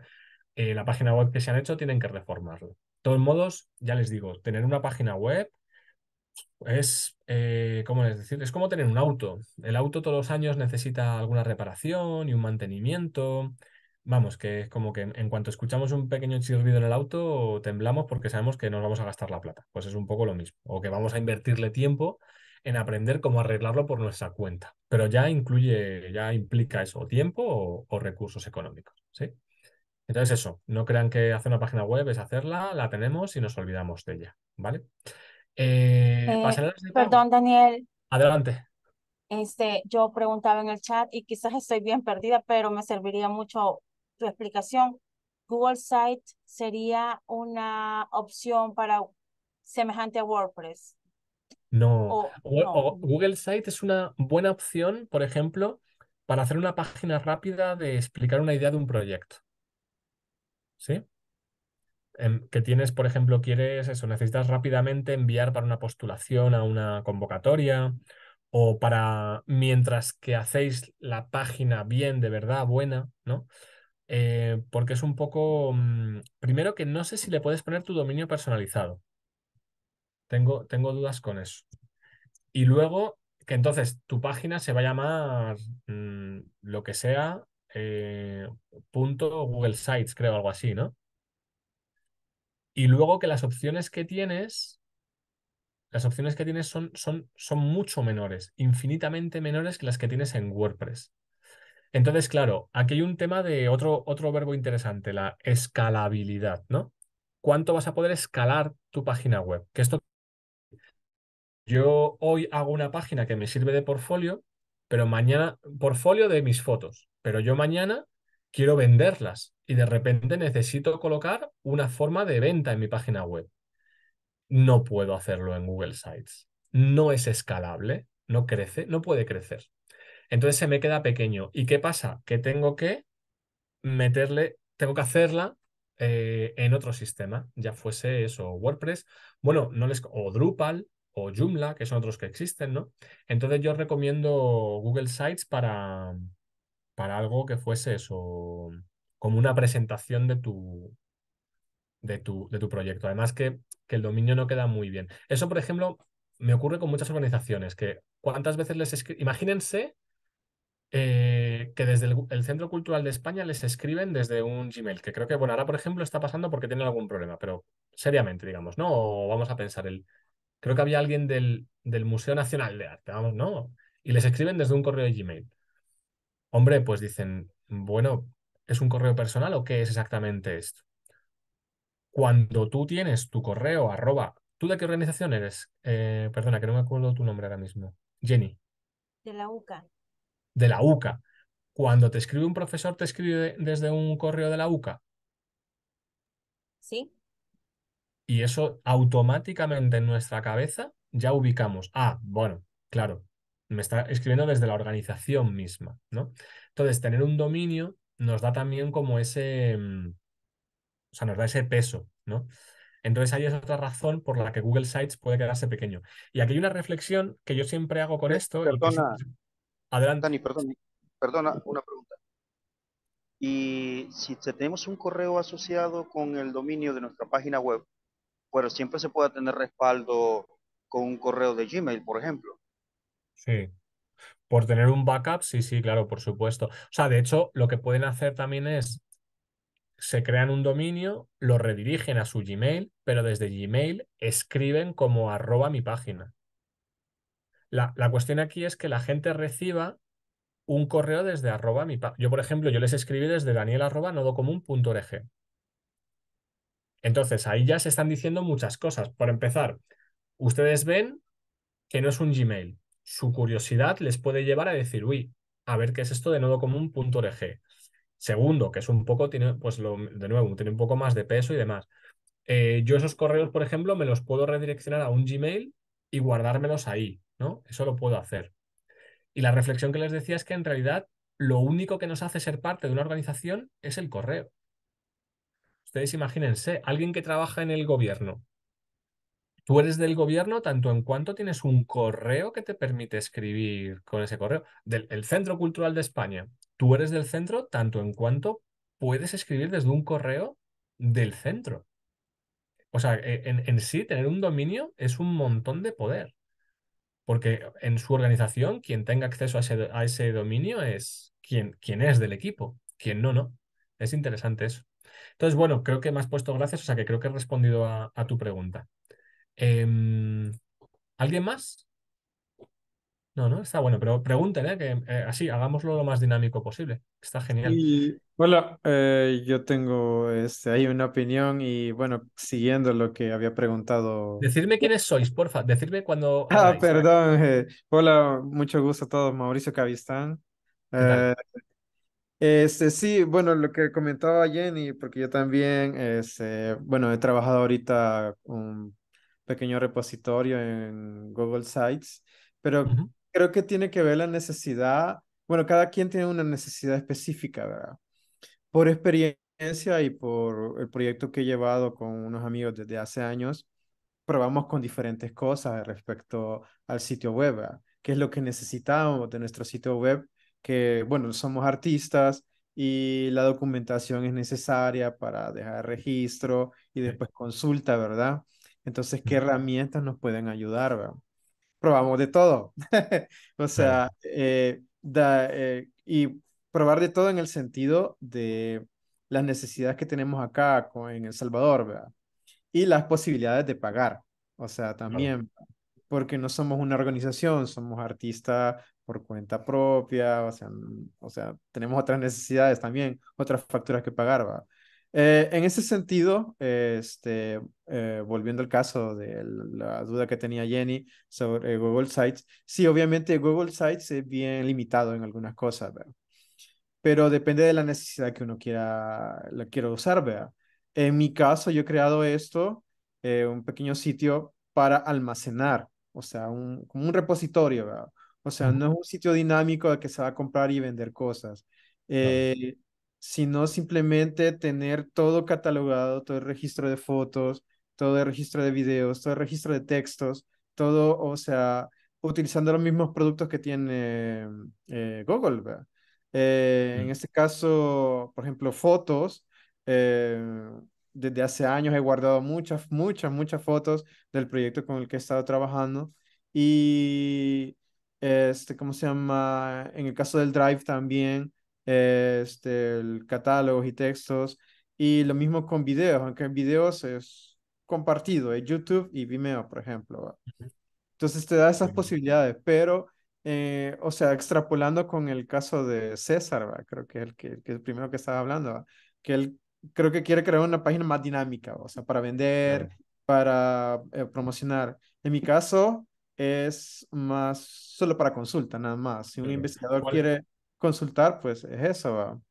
eh, la página web que se han hecho tienen que reformarlo todos modos, ya les digo, tener una página web es, eh, decir? Es como tener un auto. El auto todos los años necesita alguna reparación y un mantenimiento. Vamos, que es como que en cuanto escuchamos un pequeño chirrido en el auto, temblamos porque sabemos que nos vamos a gastar la plata. Pues es un poco lo mismo. O que vamos a invertirle tiempo en aprender cómo arreglarlo por nuestra cuenta. Pero ya incluye, ya implica eso, tiempo o recursos económicos. ¿sí? Entonces eso, no crean que hacer una página web es hacerla, la tenemos y nos olvidamos de ella, ¿vale? Eh, eh, perdón, Daniel. Adelante. Este, yo preguntaba en el chat y quizás estoy bien perdida, pero me serviría mucho tu explicación. Google Site sería una opción para semejante a WordPress. No. Google Site es una buena opción, por ejemplo, para hacer una página rápida de explicar una idea de un proyecto. ¿sí? Em, que tienes, por ejemplo, quieres eso, necesitas rápidamente enviar para una postulación a una convocatoria o para mientras que hacéis la página bien, de verdad, buena, ¿no? Eh, porque es un poco, mm, primero que no sé si le puedes poner tu dominio personalizado. Tengo, tengo dudas con eso. Y luego que entonces tu página se va a llamar mm, lo que sea, eh, punto Google Sites, creo, algo así, ¿no? Y luego que las opciones que tienes, las opciones que tienes son, son, son mucho menores, infinitamente menores que las que tienes en WordPress. Entonces, claro, aquí hay un tema de otro, otro verbo interesante, la escalabilidad, ¿no? ¿Cuánto vas a poder escalar tu página web? Que esto yo hoy hago una página que me sirve de portfolio, pero mañana, portfolio de mis fotos pero yo mañana quiero venderlas y de repente necesito colocar una forma de venta en mi página web. No puedo hacerlo en Google Sites. No es escalable, no crece, no puede crecer. Entonces se me queda pequeño. ¿Y qué pasa? Que tengo que meterle, tengo que hacerla eh, en otro sistema, ya fuese eso, WordPress, bueno, no les, o Drupal o Joomla, que son otros que existen, ¿no? Entonces yo recomiendo Google Sites para, para algo que fuese eso, como una presentación de tu, de tu, de tu proyecto. Además que, que el dominio no queda muy bien. Eso, por ejemplo, me ocurre con muchas organizaciones, que cuántas veces les imagínense eh, que desde el, Centro Cultural de España les escriben desde un Gmail, que creo que, bueno, ahora, por ejemplo, está pasando porque tienen algún problema, pero seriamente, digamos, ¿no? O vamos a pensar, el, creo que había alguien del, del Museo Nacional de Arte, vamos, ¿no? Y les escriben desde un correo de Gmail. Hombre, pues dicen, bueno, ¿es un correo personal o qué es exactamente esto? Cuando tú tienes tu correo arroba, ¿tú de qué organización eres? Eh, perdona, que no me acuerdo tu nombre ahora mismo. Jenny. De la UCA. De la UCA. Cuando te escribe un profesor, ¿te escribe desde un correo de la UCA? Sí. Y eso automáticamente en nuestra cabeza ya ubicamos. Ah, bueno, claro, me está escribiendo desde la organización misma, ¿no? Entonces, tener un dominio nos da también como ese, mm, o sea, nos da ese peso, ¿no? Entonces ahí es otra razón por la que Google Sites puede quedarse pequeño. Y aquí hay una reflexión que yo siempre hago con eh, esto. Perdona. Adelante. Dani, perdona, perdona, una pregunta. Y si tenemos un correo asociado con el dominio de nuestra página web, pero siempre se puede tener respaldo con un correo de Gmail, por ejemplo. Sí. Por tener un backup, sí, sí, claro, por supuesto. O sea, de hecho, lo que pueden hacer también es, se crean un dominio, lo redirigen a su Gmail, pero desde Gmail escriben como arroba mi página. La, cuestión aquí es que la gente reciba un correo desde arroba mi página. Yo, por ejemplo, yo les escribí desde daniel arroba Entonces, ahí ya se están diciendo muchas cosas. Por empezar, ustedes ven que no es un Gmail, su curiosidad les puede llevar a decir, uy, a ver qué es esto de nodo común.org. Segundo, que es un poco, tiene, pues lo, de nuevo, tiene un poco más de peso y demás. Eh, yo esos correos, por ejemplo, me los puedo redireccionar a un Gmail y guardármelos ahí, ¿no? Eso lo puedo hacer. Y la reflexión que les decía es que en realidad lo único que nos hace ser parte de una organización es el correo. Ustedes imagínense, alguien que trabaja en el gobierno Tú eres del gobierno tanto en cuanto tienes un correo que te permite escribir con ese correo. Del el Centro Cultural de España. Tú eres del centro tanto en cuanto puedes escribir desde un correo del centro. O sea, e, en, sí, tener un dominio es un montón de poder. Porque en su organización, quien tenga acceso a ese, dominio es quien, es del equipo, quien no, no. Es interesante eso. Entonces, bueno, creo que me has puesto gracias, o sea que creo que he respondido a tu pregunta. Em, ¿Alguien más? No, no, está bueno, pero pregunten, ¿eh? que eh, así hagámoslo lo más dinámico posible. Está genial. Y, hola, eh, yo tengo este, hay una opinión y bueno, siguiendo lo que había preguntado. Decidme quiénes sois, porfa. Decidme cuando. Ah, ¿eh? perdón. hola, mucho gusto a todos. Mauricio Cavistán. Este, sí, bueno, lo que comentaba Jenny, porque yo también, este, bueno, he trabajado ahorita un pequeño repositorio en Google Sites, pero creo que tiene que ver la necesidad, bueno, cada quien tiene una necesidad específica, ¿verdad? Por experiencia y por el proyecto que he llevado con unos amigos desde hace años, probamos con diferentes cosas respecto al sitio web, ¿verdad? ¿Qué es lo que necesitamos de nuestro sitio web? Que, bueno, somos artistas, y la documentación es necesaria para dejar registro y después consulta, ¿verdad? Entonces, ¿qué herramientas nos pueden ayudar? Probamos de todo. o sea, eh, eh, y probar de todo en el sentido de las necesidades que tenemos acá en El Salvador, ¿verdad? Y las posibilidades de pagar. O sea, también, porque no somos una organización, somos artistas por cuenta propia, o sea, o sea, tenemos otras necesidades también, otras facturas que pagar, ¿verdad? Eh, en ese sentido, este, eh, volviendo al caso de la duda que tenía Jenny sobre Google Sites, sí, obviamente Google Sites es bien limitado en algunas cosas, pero depende de la necesidad que uno quiera, la quiera usar, ¿verdad? En mi caso, yo he creado esto, eh, un pequeño sitio para almacenar, o sea, un, como un repositorio, O sea, no es un sitio dinámico de que se va a comprar y vender cosas sino simplemente tener todo catalogado, todo el registro de fotos, todo el registro de videos, todo el registro de textos, todo, o sea, utilizando los mismos productos que tiene eh, Google. Eh, en este caso, por ejemplo, fotos. Eh, desde hace años he guardado muchas, muchas, muchas fotos del proyecto con el que he estado trabajando. Y, este, ¿cómo se llama? En el caso del Drive también eh, este, el catálogos y textos. Y lo mismo con videos, aunque en videos es compartido, en YouTube y Vimeo, por ejemplo. Entonces te da esas posibilidades, pero, eh, o sea, extrapolando con el caso de César, creo que es el, que, primero que estaba hablando, que él creo que quiere crear una página más dinámica, o sea, para vender, para eh, promocionar. En mi caso, es más solo para consulta, nada más. Si un investigador quiere consultar, pues es eso.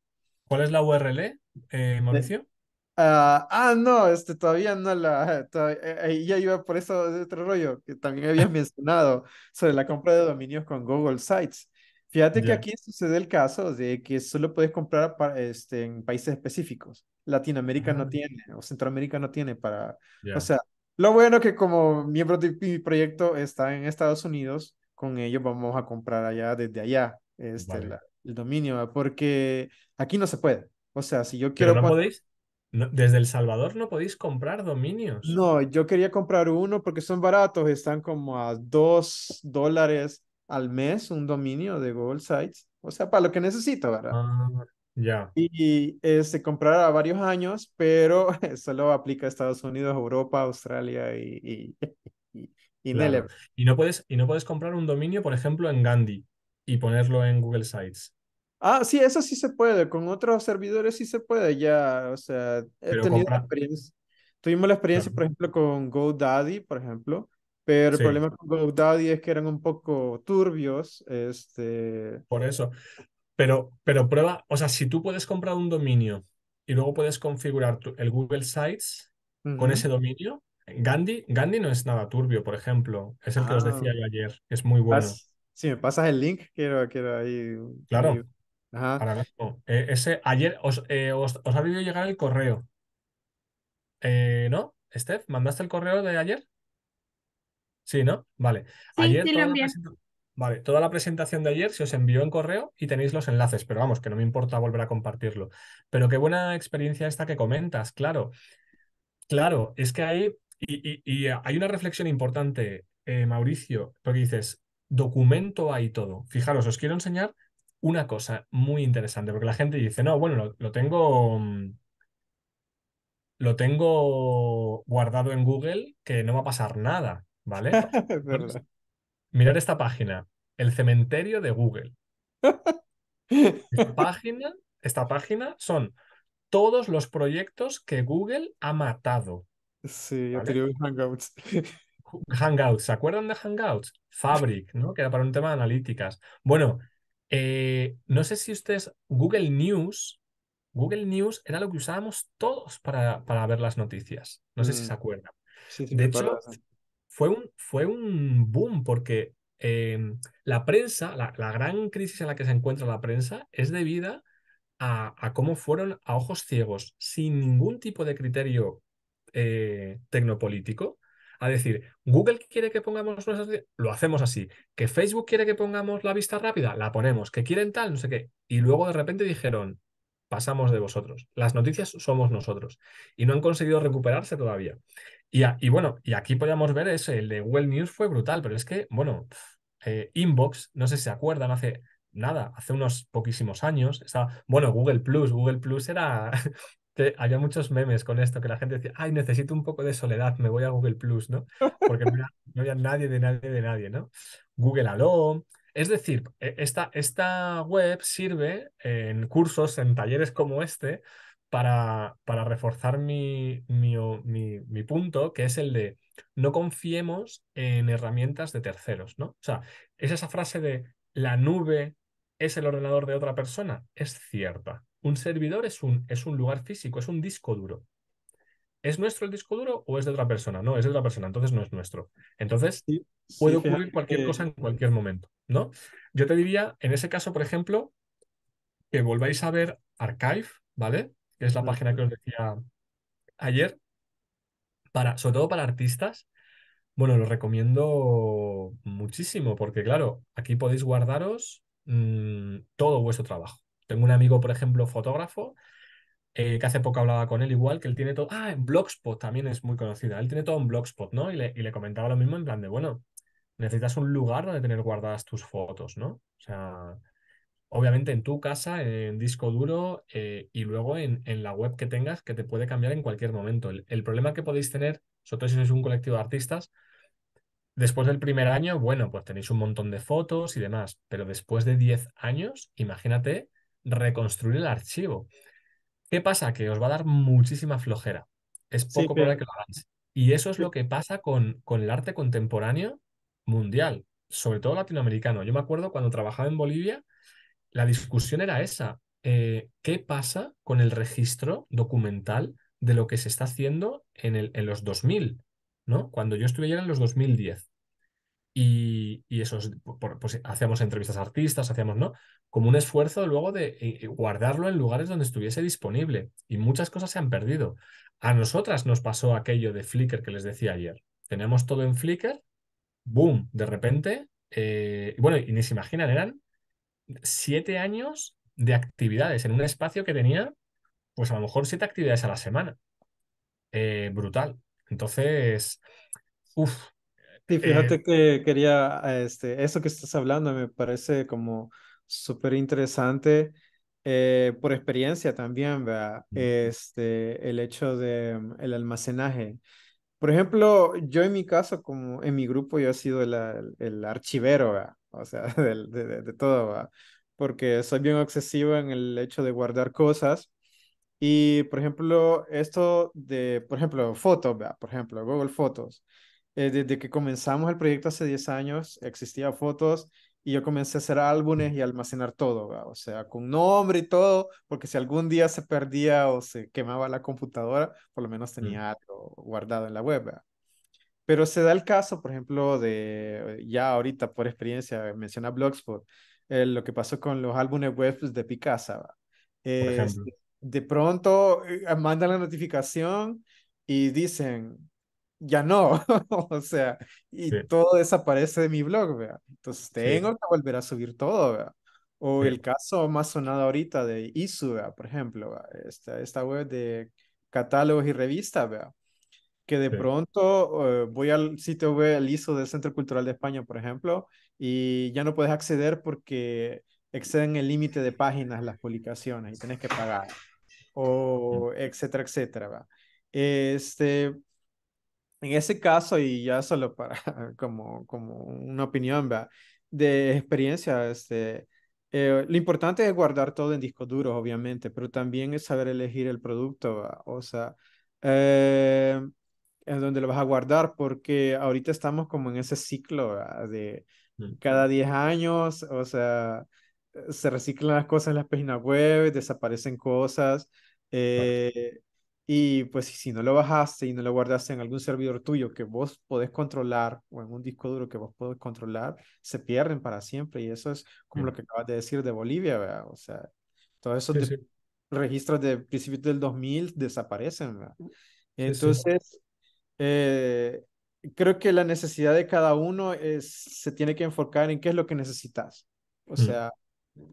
¿Cuál es la URL, eh, Mauricio? Ah, ah, no, este, todavía no la, todavía, eh, ya iba por eso de otro rollo, que también había mencionado sobre la compra de dominios con Google Sites. Fíjate que aquí sucede el caso de que solo puedes comprar este, en países específicos. Latinoamérica no ah. tiene, o Centroamérica no tiene para, o sea, lo bueno que como miembro de mi proyecto está en Estados Unidos, con ellos vamos a comprar allá, desde allá, este, la, el dominio, porque aquí no se puede. O sea, si yo quiero... podéis, desde El Salvador no podéis comprar dominios. No, yo quería comprar uno porque son baratos, están como a dos dólares al mes un dominio de Google Sites. O sea, para lo que necesito, ¿verdad? Ah, ya. Y se este, comprará a varios años, pero solo aplica a Estados Unidos, Europa, Australia y, y, y, no puedes, y no puedes comprar un dominio, por ejemplo, en Gandhi y ponerlo en Google Sites. Ah, sí, eso sí se puede. Con otros servidores sí se puede ya. O sea, he tenido Tuvimos la experiencia, por ejemplo, con GoDaddy, por ejemplo. Pero el problema con GoDaddy es que eran un poco turbios. Este... Por eso. Pero, pero prueba, o sea, si tú puedes comprar un dominio y luego puedes configurar el Google Sites con ese dominio, Gandhi, Gandhi no es nada turbio, por ejemplo. Es el que os ah. decía yo ayer. Es muy ah, bueno. Si me pasas el link, quiero, ahí. Claro. Ajá. Oh, eh, ese, ayer eh, os, ha debido llegar el correo. Eh, ¿No? Steph, ¿mandaste el correo de ayer? Sí, ¿no? Vale. ayer Vale, toda la presentación de ayer se os envió en correo y tenéis los enlaces, pero vamos, que no me importa volver a compartirlo. Pero qué buena experiencia esta que comentas, claro. Claro, es que ahí, y, y, y hay una reflexión importante, Mauricio, porque dices, documento hay todo. Fijaros, os quiero enseñar una cosa muy interesante, porque la gente dice, no, bueno, lo, tengo mm, lo tengo guardado en Google que no va a pasar nada, ¿vale? Mirar pues, Mirad esta página, el cementerio de Google. Esta página, esta página son todos los proyectos que Google ha matado. Sí, ¿vale? Hangouts, ¿se acuerdan de Hangouts? Fabric, ¿no? Que era para un tema de analíticas. Bueno, eh, no sé si ustedes, Google News, Google News era lo que usábamos todos para, para ver las noticias. No sé si mm. se acuerdan. de hecho, fue un, fue un boom porque em, la prensa, la, gran crisis en la que se encuentra la prensa es debida a, cómo fueron a ojos ciegos, sin ningún tipo de criterio eh, tecnopolítico, a decir, Google quiere que pongamos nuestras... Lo hacemos así. Que Facebook quiere que pongamos la vista rápida, la ponemos. Que quieren tal, no sé qué. Y luego de repente dijeron, pasamos de vosotros. Las noticias somos nosotros. Y no han conseguido recuperarse todavía. Y, bueno, y aquí podíamos ver eso. El de Google News fue brutal, pero es que, bueno, eh, Inbox, no sé si se acuerdan, hace nada, hace unos poquísimos años. Estaba, bueno, Google Plus, Google Plus era hay había muchos memes con esto, que la gente decía, ay, necesito un poco de soledad, me voy a Google Plus, ¿no? Porque no había, nadie de nadie de nadie, ¿no? Google Alone Es decir, e, esta, esta web sirve en cursos, en talleres como este, para, para reforzar mi, mi, mi punto, que es el de no confiemos en herramientas de terceros, ¿no? O sea, es esa frase de la nube es el ordenador de otra persona, es cierta. Un servidor es un, es un lugar físico, es un disco duro. ¿Es nuestro el disco duro o es de otra persona? No, es de otra persona, entonces no es nuestro. Entonces puede ocurrir eh, cualquier cosa en eh, cualquier momento, ¿no? Yo te diría, en ese caso, por ejemplo, que volváis a ver Archive, ¿vale? Que es la página que os decía ayer, para, sobre todo para artistas. Bueno, lo recomiendo muchísimo porque, claro, aquí podéis guardaros mm, todo vuestro trabajo. Tengo un amigo, por ejemplo, fotógrafo, eh, que hace poco hablaba con él igual, que él tiene todo, ah, en Blogspot también es muy conocida, él tiene todo en Blogspot, ¿no? Y le, comentaba lo mismo en plan de, bueno, necesitas un lugar donde tener guardadas tus fotos, ¿no? O sea, obviamente en tu casa, en disco duro eh, y luego en, la web que tengas que te puede cambiar en cualquier momento. El, problema que podéis tener, sobre todo si sois un colectivo de artistas, después del primer año, bueno, pues tenéis un montón de fotos y demás, pero después de 10 años, imagínate reconstruir el archivo. ¿Qué pasa? Que os va a dar muchísima flojera. Es poco probable que lo hagáis. Y eso es lo que pasa con, con el arte contemporáneo mundial, sobre todo latinoamericano. Yo me acuerdo cuando trabajaba en Bolivia, la discusión era esa. Eh, ¿Qué pasa con el registro documental de lo que se está haciendo en, el, en los 2000? ¿no? Cuando yo estuve en los 2010 y, eso pues hacíamos entrevistas a artistas, hacíamos, ¿no? Como un esfuerzo luego de eh, guardarlo en lugares donde estuviese disponible. Y muchas cosas se han perdido. A nosotras nos pasó aquello de Flickr que les decía ayer. Tenemos todo en Flickr, boom, de repente, eh, bueno, y ni se imaginan, eran siete años de actividades en un espacio que tenía, pues a lo mejor siete actividades a la semana. Eh, brutal. Entonces, uff, Sí, eh, fíjate que quería, este, eso que estás hablando me parece como súper interesante eh, por experiencia también, ¿verdad? Este, el hecho de mm, el almacenaje. Por ejemplo, yo en mi caso, como en mi grupo, yo he sido el, el, archivero, O sea, de, de, de todo, ¿verdad? Porque soy bien obsesivo en el hecho de guardar cosas. Y, por ejemplo, esto de, por ejemplo, fotos, ¿verdad? Por ejemplo, Google Fotos. Eh, desde que comenzamos el proyecto hace 10 años, existía fotos y yo comencé a hacer álbumes y almacenar todo, o sea, con nombre y todo, porque si algún día se perdía o se quemaba la computadora, por lo menos mm. tenía algo guardado en la web. Pero se da el caso, por ejemplo, de eh, ya ahorita por experiencia, menciona Blogspot, eh, lo que pasó con los álbumes web pues, de Picasa. de pronto mandan la notificación y dicen, ya no, o sea, y todo desaparece de mi blog, vea. Entonces tengo que volver a subir todo, O el caso más sonado ahorita de ISU, por ejemplo, Esta, esta web de catálogos y revistas, vea. Que de pronto eh, voy al sitio web, el ISU del Centro Cultural de España, por ejemplo, y ya no puedes acceder porque exceden el límite de páginas las publicaciones y tienes que pagar, o etcétera, etcétera, vea. Este, en ese caso, y ya solo para como, como una opinión de experiencia, este, eh, lo importante es guardar todo en disco duros, obviamente, pero también es saber elegir el producto, o sea, eh, en donde lo vas a guardar, porque ahorita estamos como en ese ciclo de cada 10 años, o sea, se reciclan las cosas en las páginas web, desaparecen cosas. Eh, y pues si no lo bajaste y no lo guardaste en algún servidor tuyo que vos podés controlar o en un disco duro que vos podés controlar, se pierden para siempre. Y eso es como lo que acabas de decir de Bolivia, ¿verdad? O sea, todos esos registros de principios del 2000 desaparecen, ¿verdad? Entonces, eh, creo que la necesidad de cada uno es, se tiene que enfocar en qué es lo que necesitas. O mm. sea,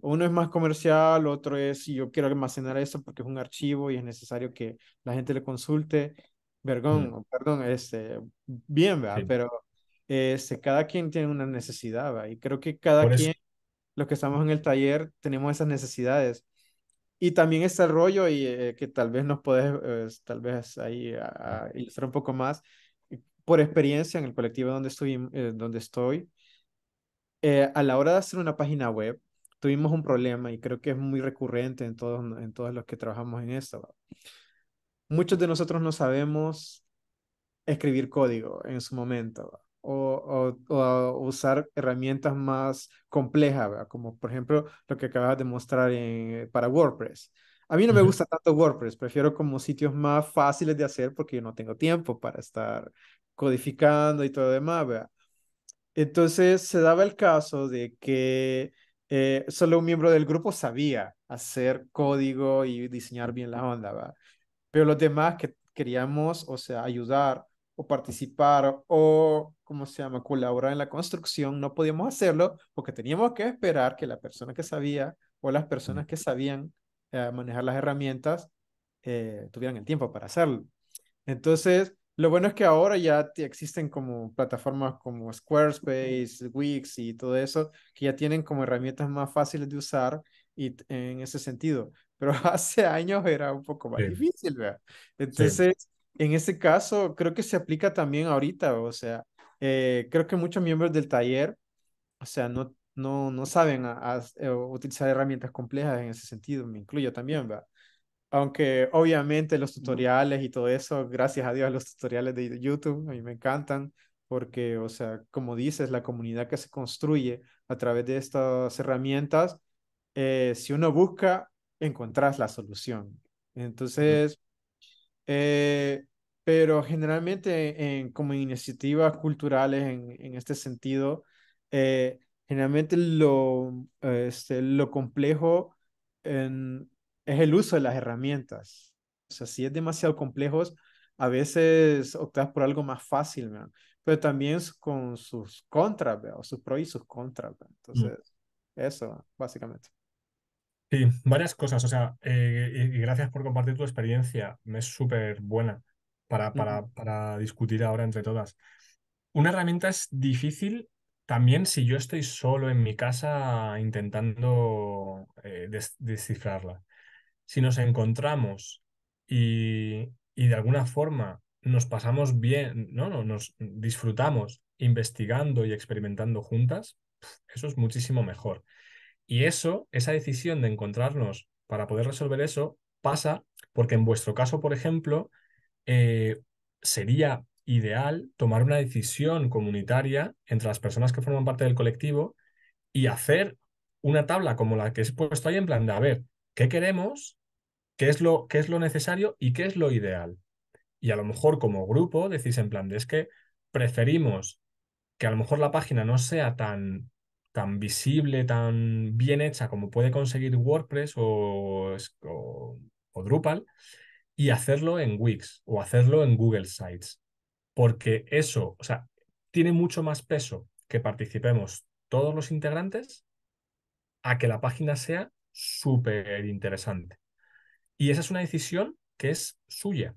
uno es más comercial, otro es yo quiero almacenar eso porque es un archivo y es necesario que la gente le consulte. Vergón, mm. perdón, este, bien, ¿verdad? Pero este, cada quien tiene una necesidad, ¿verdad? Y creo que cada quien, los que estamos en el taller, tenemos esas necesidades. Y también ese rollo, y eh, que tal vez nos podés, eh, tal vez ahí ilustrar un poco más, por experiencia en el colectivo donde eh, donde estoy a la hora de hacer una página web, tuvimos un problema y creo que es muy recurrente en todos, en todos los que trabajamos en esto. Muchos de nosotros no sabemos escribir código en su momento O, o, usar herramientas más complejas, como por ejemplo lo que acabas de mostrar eh, para WordPress. A mí no me gusta tanto WordPress, prefiero como sitios más fáciles de hacer porque yo no tengo tiempo para estar codificando y todo lo demás. Entonces se daba el caso de que eh, solo un miembro del grupo sabía hacer código y diseñar bien la onda, ¿va? Pero los demás que queríamos, o sea, ayudar o participar o, ¿cómo se llama?, colaborar en la construcción, no podíamos hacerlo porque teníamos que esperar que la persona que sabía o las personas que sabían eh, manejar las herramientas eh, tuvieran el tiempo para hacerlo. Entonces, lo bueno es que ahora ya existen como plataformas como Squarespace, Wix y todo eso, que ya tienen como herramientas más fáciles de usar y en ese sentido. Pero hace años era un poco más difícil, ¿verdad? Entonces, en ese caso, creo que se aplica también ahorita, o sea, eh, creo que muchos miembros del taller, o sea, no, no, no saben eh, utilizar herramientas complejas en ese sentido, me incluyo también, ¿verdad? Aunque obviamente los tutoriales y todo eso, gracias a Dios los tutoriales de YouTube, a mí me encantan, porque, o sea, como dices, la comunidad que se construye a través de estas herramientas, eh, si uno busca, encontrás la solución. Entonces, eh, pero generalmente en, como iniciativas culturales en, este sentido, eh, generalmente lo, este, lo complejo en, es el uso de las herramientas. O sea, si es demasiado complejo, a veces optas por algo más fácil, pero también con sus contras, o sus pros y sus contras. Mm. Entonces, eso, básicamente. Sí, varias cosas. O sea, eh, y gracias por compartir tu experiencia. Me es súper buena para, para, discutir ahora entre todas. Una herramienta es difícil también si yo estoy solo en mi casa intentando eh, descifrarla si nos encontramos y, de alguna forma nos pasamos bien, ¿no? nos disfrutamos investigando y experimentando juntas, eso es muchísimo mejor. Y eso, esa decisión de encontrarnos para poder resolver eso, pasa porque en vuestro caso, por ejemplo, eh, sería ideal tomar una decisión comunitaria entre las personas que forman parte del colectivo y hacer una tabla como la que he puesto ahí en plan de, a ver, qué queremos, qué es lo, qué es lo necesario y qué es lo ideal. Y a lo mejor como grupo decís en plan, de, es que preferimos que a lo mejor la página no sea tan, tan visible, tan bien hecha como puede conseguir WordPress o, o, o Drupal, y hacerlo en Wix o hacerlo en Google Sites. Porque eso, o sea, tiene mucho más peso que participemos todos los integrantes a que la página sea súper interesante. Y esa es una decisión que es suya.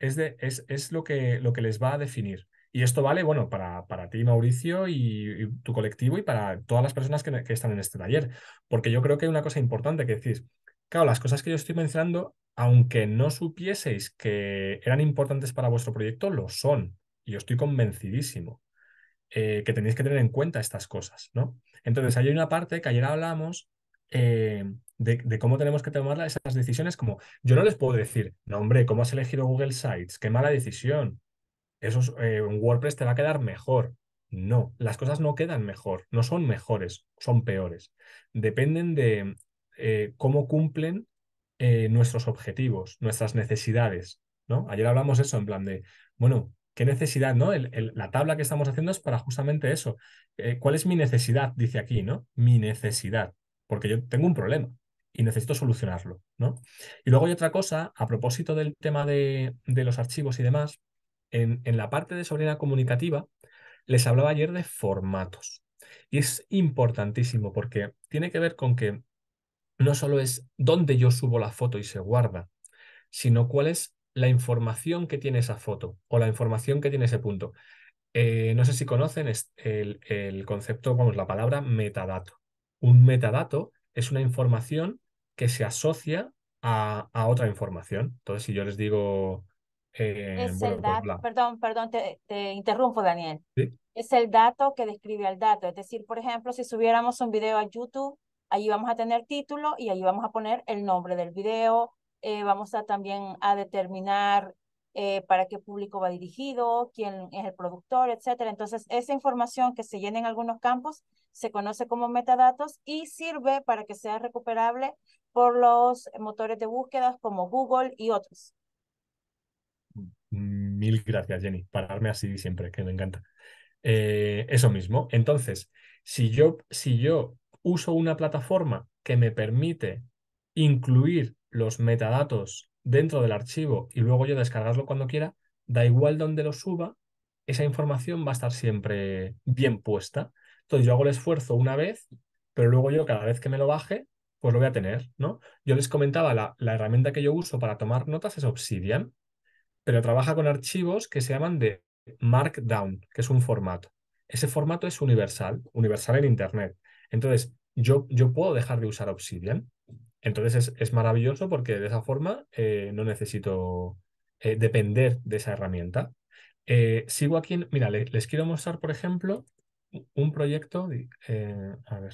Es, de, es, lo, que, lo que les va a definir. Y esto vale, bueno, para, para ti, Mauricio, y, tu colectivo, y para todas las personas que, están en este taller. Porque yo creo que hay una cosa importante que decís, claro, las cosas que yo estoy mencionando, aunque no supieseis que eran importantes para vuestro proyecto, lo son. Y yo estoy convencidísimo eh, que tenéis que tener en cuenta estas cosas, ¿no? Entonces, hay una parte que ayer hablamos eh, de, cómo tenemos que tomar esas decisiones, como yo no les puedo decir, no hombre, ¿cómo has elegido Google Sites? Qué mala decisión. Eso eh, un WordPress te va a quedar mejor. No, las cosas no quedan mejor, no son mejores, son peores. Dependen de eh, cómo cumplen nuestros objetivos, nuestras necesidades. ¿no? Ayer hablamos eso en plan de, bueno, ¿Qué necesidad, no? El, la tabla que estamos haciendo es para justamente eso. ¿Cuál es mi necesidad? Dice aquí, ¿no? Mi necesidad porque yo tengo un problema y necesito solucionarlo, ¿no? Y luego hay otra cosa, a propósito del tema de, los archivos y demás, en, la parte de sobrina comunicativa les hablaba ayer de formatos. Y es importantísimo porque tiene que ver con que no solo es dónde yo subo la foto y se guarda, sino cuál es la información que tiene esa foto o la información que tiene ese punto. Eh, no sé si conocen el, el concepto, vamos, la palabra metadato. Un metadato es una información que se asocia a, otra información. Entonces, si yo les digo... Eh, el pues dato, perdón, perdón, te, interrumpo, Daniel. Es el dato que describe al dato. Es decir, por ejemplo, si subiéramos un video a YouTube, ahí vamos a tener título y ahí vamos a poner el nombre del video. Eh, vamos a también a determinar eh, para qué público va dirigido, quién es el productor, etcétera. Entonces, esa información que se llena en algunos campos se conoce como metadatos y sirve para que sea recuperable por los motores de búsquedas como Google y otros. Mm, mil gracias, Jenny. Pararme así siempre, que me encanta. Eh, eso mismo. Entonces, si yo, si yo uso una plataforma que me permite incluir los metadatos dentro del archivo y luego yo descargarlo cuando quiera, da igual donde lo suba, esa información va a estar siempre bien puesta. Entonces yo hago el esfuerzo una vez, pero luego yo cada vez que me lo baje, pues lo voy a tener, ¿no? Yo les comentaba, la, la herramienta que yo uso para tomar notas es Obsidian, pero trabaja con archivos que se llaman de Markdown, que es un formato. Ese formato es universal, universal en Internet. Entonces, yo, yo puedo dejar de usar Obsidian, entonces es, maravilloso porque de esa forma eh, no necesito eh, depender de esa herramienta. Eh, sigo aquí, mira, les quiero mostrar, por ejemplo, un proyecto, a ver,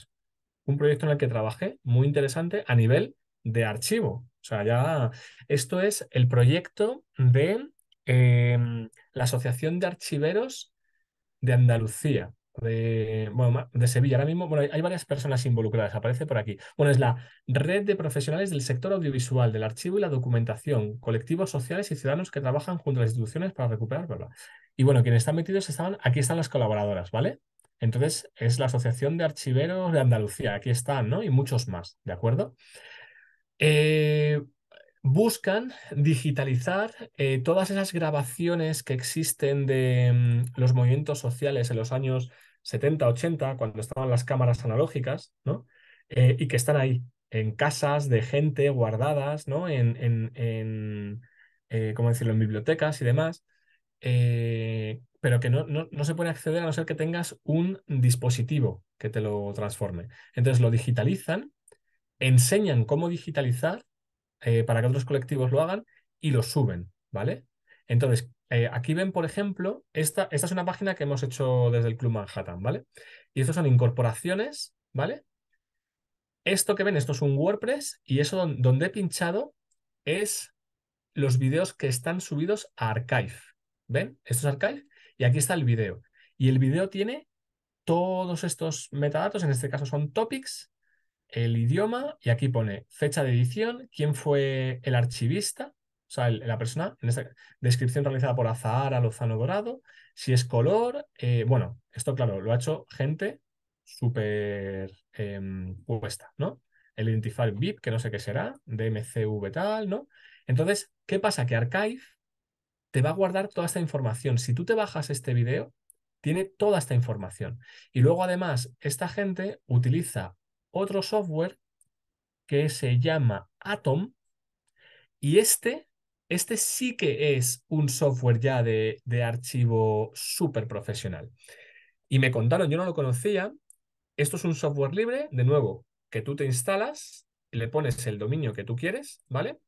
un proyecto en el que trabajé muy interesante a nivel de archivo. O sea, ya esto es el proyecto de em, la Asociación de Archiveros de Andalucía de, de Sevilla ahora mismo. Bueno, hay, varias personas involucradas, aparece por aquí. Bueno, es la Red de Profesionales del Sector Audiovisual, del Archivo y la Documentación, colectivos sociales y ciudadanos que trabajan junto a las instituciones para recuperar, Y bueno, quienes están metidos estaban, aquí están las colaboradoras, ¿vale? Entonces, es la Asociación de Archiveros de Andalucía, aquí están, ¿no? Y muchos más, ¿de acuerdo? Eh, buscan digitalizar eh, todas esas grabaciones que existen de mm, los movimientos sociales en los años 70, 80, cuando estaban las cámaras analógicas, ¿no? Eh, y que están ahí, en casas de gente guardadas, ¿no? En, en, eh, ¿cómo decirlo?, en bibliotecas y demás, eh, pero que no, no, no, se puede acceder a no ser que tengas un dispositivo que te lo transforme. Entonces lo digitalizan, enseñan cómo digitalizar para que otros colectivos lo hagan y lo suben, ¿vale? Entonces, eh, aquí ven, por ejemplo, esta, esta es una página que hemos hecho desde el Club Manhattan, ¿vale? Y estas son incorporaciones, ¿vale? Esto que ven, esto es un WordPress y eso donde, he pinchado es los videos que están subidos a Archive. ¿Ven? Esto es Archive y aquí está el video. Y el video tiene todos estos metadatos, en este caso son topics, el idioma y aquí pone fecha de edición, quién fue el archivista, o sea, la persona, en esta descripción realizada por Azahara Lozano Dorado, si es color, eh, bueno, esto claro, lo ha hecho gente súper em, puesta, ¿no? El Identify VIP, que no sé qué será, DMCV tal, ¿no? Entonces, ¿qué pasa? Que Archive te va a guardar toda esta información. Si tú te bajas este video, tiene toda esta información. Y luego además, esta gente utiliza otro software que se llama Atom y este este sí que es un software ya de, archivo súper profesional. Y me contaron, yo no lo conocía, esto es un software libre, de nuevo, que tú te instalas, le pones el dominio que tú quieres, ¿vale?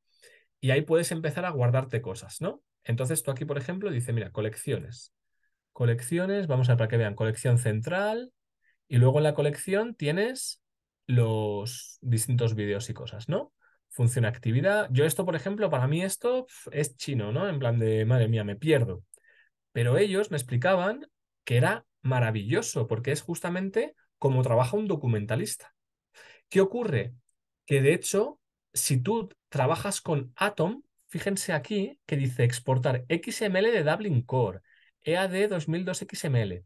Y ahí puedes empezar a guardarte cosas, ¿no? Entonces tú aquí, por ejemplo, dice, mira, colecciones. Colecciones, vamos a ver para que vean, colección central. Y luego en la colección tienes los distintos vídeos y cosas, ¿no? función actividad. Yo esto, por ejemplo, para mí esto es chino, ¿no? En plan de, madre mía, me pierdo. Pero ellos me explicaban que era maravilloso, porque es justamente como trabaja un documentalista. ¿Qué ocurre? Que de hecho, si tú trabajas con Atom, fíjense aquí que dice exportar XML de Dublin Core, EAD 2002 XML.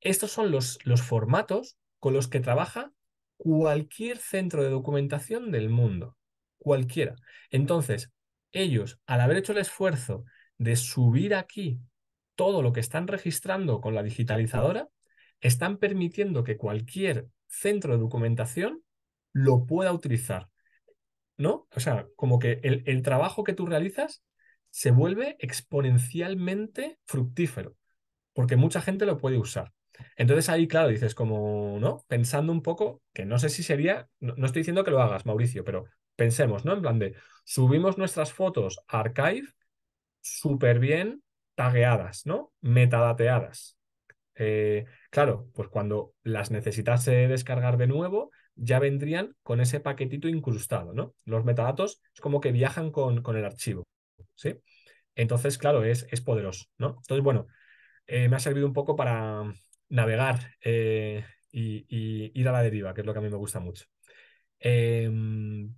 Estos son los, los formatos con los que trabaja cualquier centro de documentación del mundo cualquiera. Entonces, ellos, al haber hecho el esfuerzo de subir aquí todo lo que están registrando con la digitalizadora, están permitiendo que cualquier centro de documentación lo pueda utilizar. ¿No? O sea, como que el, trabajo que tú realizas se vuelve exponencialmente fructífero, porque mucha gente lo puede usar. Entonces ahí, claro, dices como, ¿no? Pensando un poco, que no sé si sería, no, estoy diciendo que lo hagas, Mauricio, pero pensemos, ¿no? En plan de, subimos nuestras fotos a Archive súper bien tagueadas, ¿no? Metadateadas. Eh, claro, pues cuando las necesitase descargar de nuevo, ya vendrían con ese paquetito incrustado, ¿no? Los metadatos es como que viajan con, con el archivo, ¿sí? Entonces, claro, es, es poderoso, ¿no? Entonces, bueno, eh, me ha servido un poco para navegar eh, y, ir a la deriva, que es lo que a mí me gusta mucho. Em,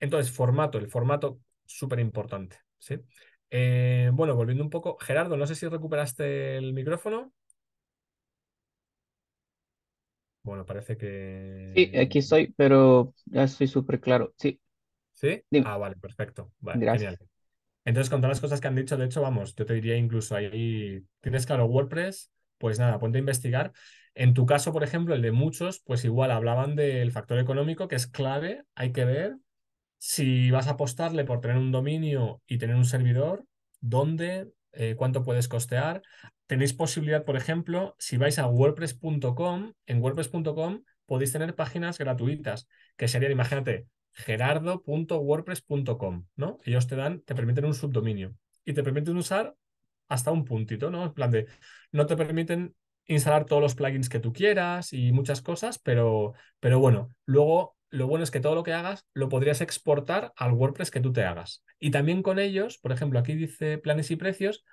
entonces, formato, el formato súper importante. ¿sí? Eh, bueno, volviendo un poco, Gerardo, no sé si recuperaste el micrófono. Bueno, parece que... Sí, aquí estoy, pero ya estoy súper claro. Sí. ¿Sí? Ah, vale, perfecto. Gracias. Entonces, con todas las cosas que han dicho, de hecho, vamos, yo te diría incluso ahí, tienes claro WordPress, pues nada, ponte a investigar. En tu caso, por ejemplo, el de muchos, pues igual hablaban del factor económico, que es clave, hay que ver si vas a apostarle por tener un dominio y tener un servidor, ¿dónde? Eh, ¿Cuánto puedes costear? Tenéis posibilidad, por ejemplo, si vais a wordpress.com, en wordpress.com podéis tener páginas gratuitas, que serían, imagínate, gerardo.wordpress.com, ¿no? Ellos te dan, te permiten un subdominio y te permiten usar hasta un puntito, ¿no? En plan de, no te permiten instalar todos los plugins que tú quieras y muchas cosas, pero, pero bueno, luego lo bueno es que todo lo que hagas lo podrías exportar al WordPress que tú te hagas. Y también con ellos, por ejemplo, aquí dice planes y precios,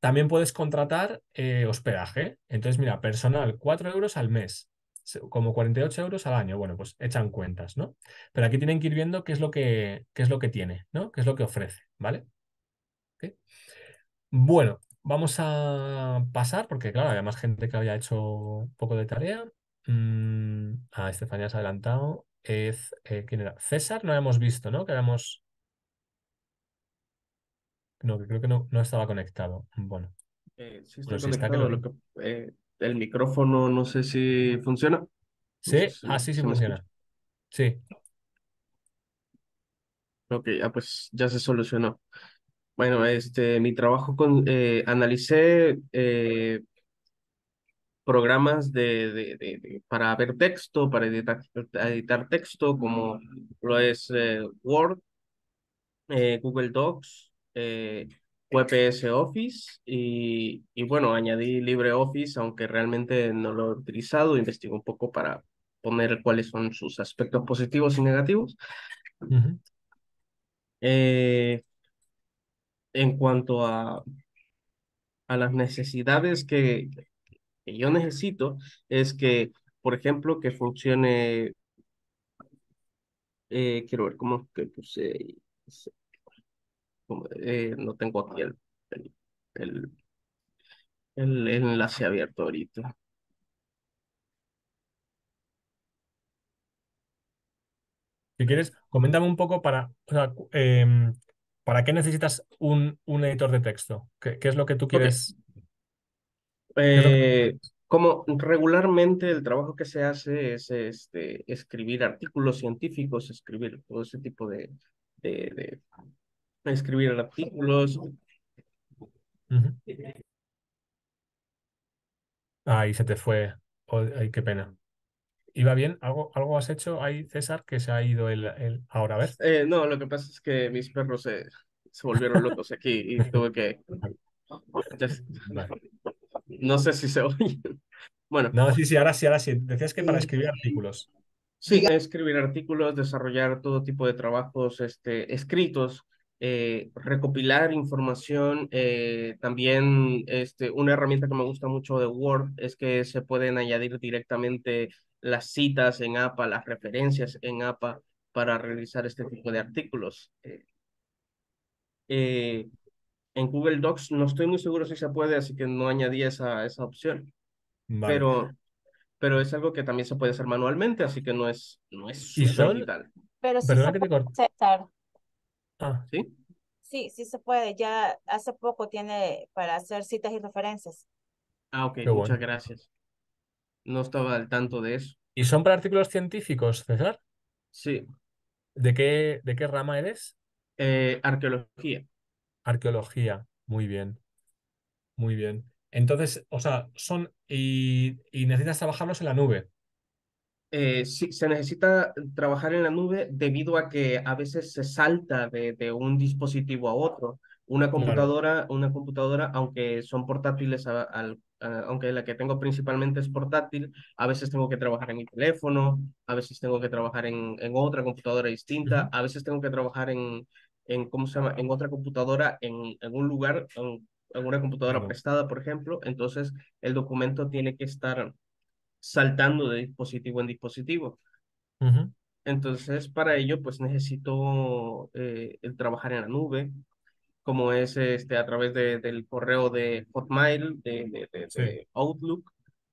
también puedes contratar eh, hospedaje. Entonces, mira, personal, 4 euros al mes, como 48 euros al año. Bueno, pues echan cuentas, ¿no? Pero aquí tienen que ir viendo qué es lo que, qué es lo que tiene, ¿no? Qué es lo que ofrece, ¿vale? Bueno, vamos a pasar, porque claro, había más gente que había hecho un poco de tarea. ah, Estefanía se ha adelantado es, eh, ¿quién era? César no habíamos hemos visto, ¿no? Que habíamos No, que creo que no, no estaba conectado. Bueno. el micrófono no sé si funciona. Sí, así ah, sí, sí funciona. Sí. Ok, ya ah, pues ya se solucionó. Bueno, este, mi trabajo con, eh, analicé eh, programas de, para ver texto, para editar, texto, como lo es eh, Word, eh, Google Docs, eh, WPS Office y, y bueno, añadí LibreOffice, aunque realmente no lo he utilizado, investigo un poco para poner cuáles son sus aspectos positivos y negativos. Eh, en cuanto a, a las necesidades que, que yo necesito es que, por ejemplo, que funcione, eh, quiero ver cómo que puse, eh, no tengo aquí el, enlace abierto ahorita. Si quieres, coméntame un poco para, em, para qué necesitas un, un editor de texto. ¿Qué, es lo que tú quieres? Eh, como regularmente el trabajo que se hace es este, escribir artículos científicos, escribir todo ese tipo de, de, escribir artículos. Ahí se te fue. Ay, qué pena. ¿Iba bien? ¿Algo, algo has hecho ahí, César, que se ha ido el, ahora a ver? Eh, no, lo que pasa es que mis perros se, se volvieron locos aquí y tuve que... No sé si se oye. Bueno. No, sí, sí, ahora sí, ahora sí. Decías que para escribir artículos. Sí, escribir artículos, desarrollar todo tipo de trabajos este, escritos, eh, recopilar información. Eh, también este, una herramienta que me gusta mucho de Word es que se pueden añadir directamente las citas en APA, las referencias en APA para realizar este tipo de artículos. Eh, en Google Docs no estoy muy seguro si se puede, así que no añadí esa, esa opción. Pero, pero es algo que también se puede hacer manualmente, así que no es, no es digital. Pero sí se puede ah. ¿Sí? Sí, sí se puede. Ya hace poco tiene para hacer citas y referencias. Ah, ok, muchas gracias. No estaba al tanto de eso. ¿Y son para artículos científicos, César? Sí. ¿De qué, de qué rama eres? Eh, arqueología. Arqueología, muy bien. Muy bien. Entonces, o sea, son y, necesitas trabajarlos en la nube. Eh, sí, se necesita trabajar en la nube debido a que a veces se salta de, un dispositivo a otro. Una computadora, una computadora, aunque son portátiles, aunque la que tengo principalmente es portátil, a veces tengo que trabajar en mi teléfono, a veces tengo que trabajar en, otra computadora distinta, a veces tengo que trabajar en, en, ¿cómo se llama? en otra computadora, en, en un lugar, en, en una computadora prestada, por ejemplo, entonces el documento tiene que estar saltando de dispositivo en dispositivo. Entonces, para ello, pues necesito eh, el trabajar en la nube, como es este, a través de, del correo de Hotmail, de, de, de Outlook,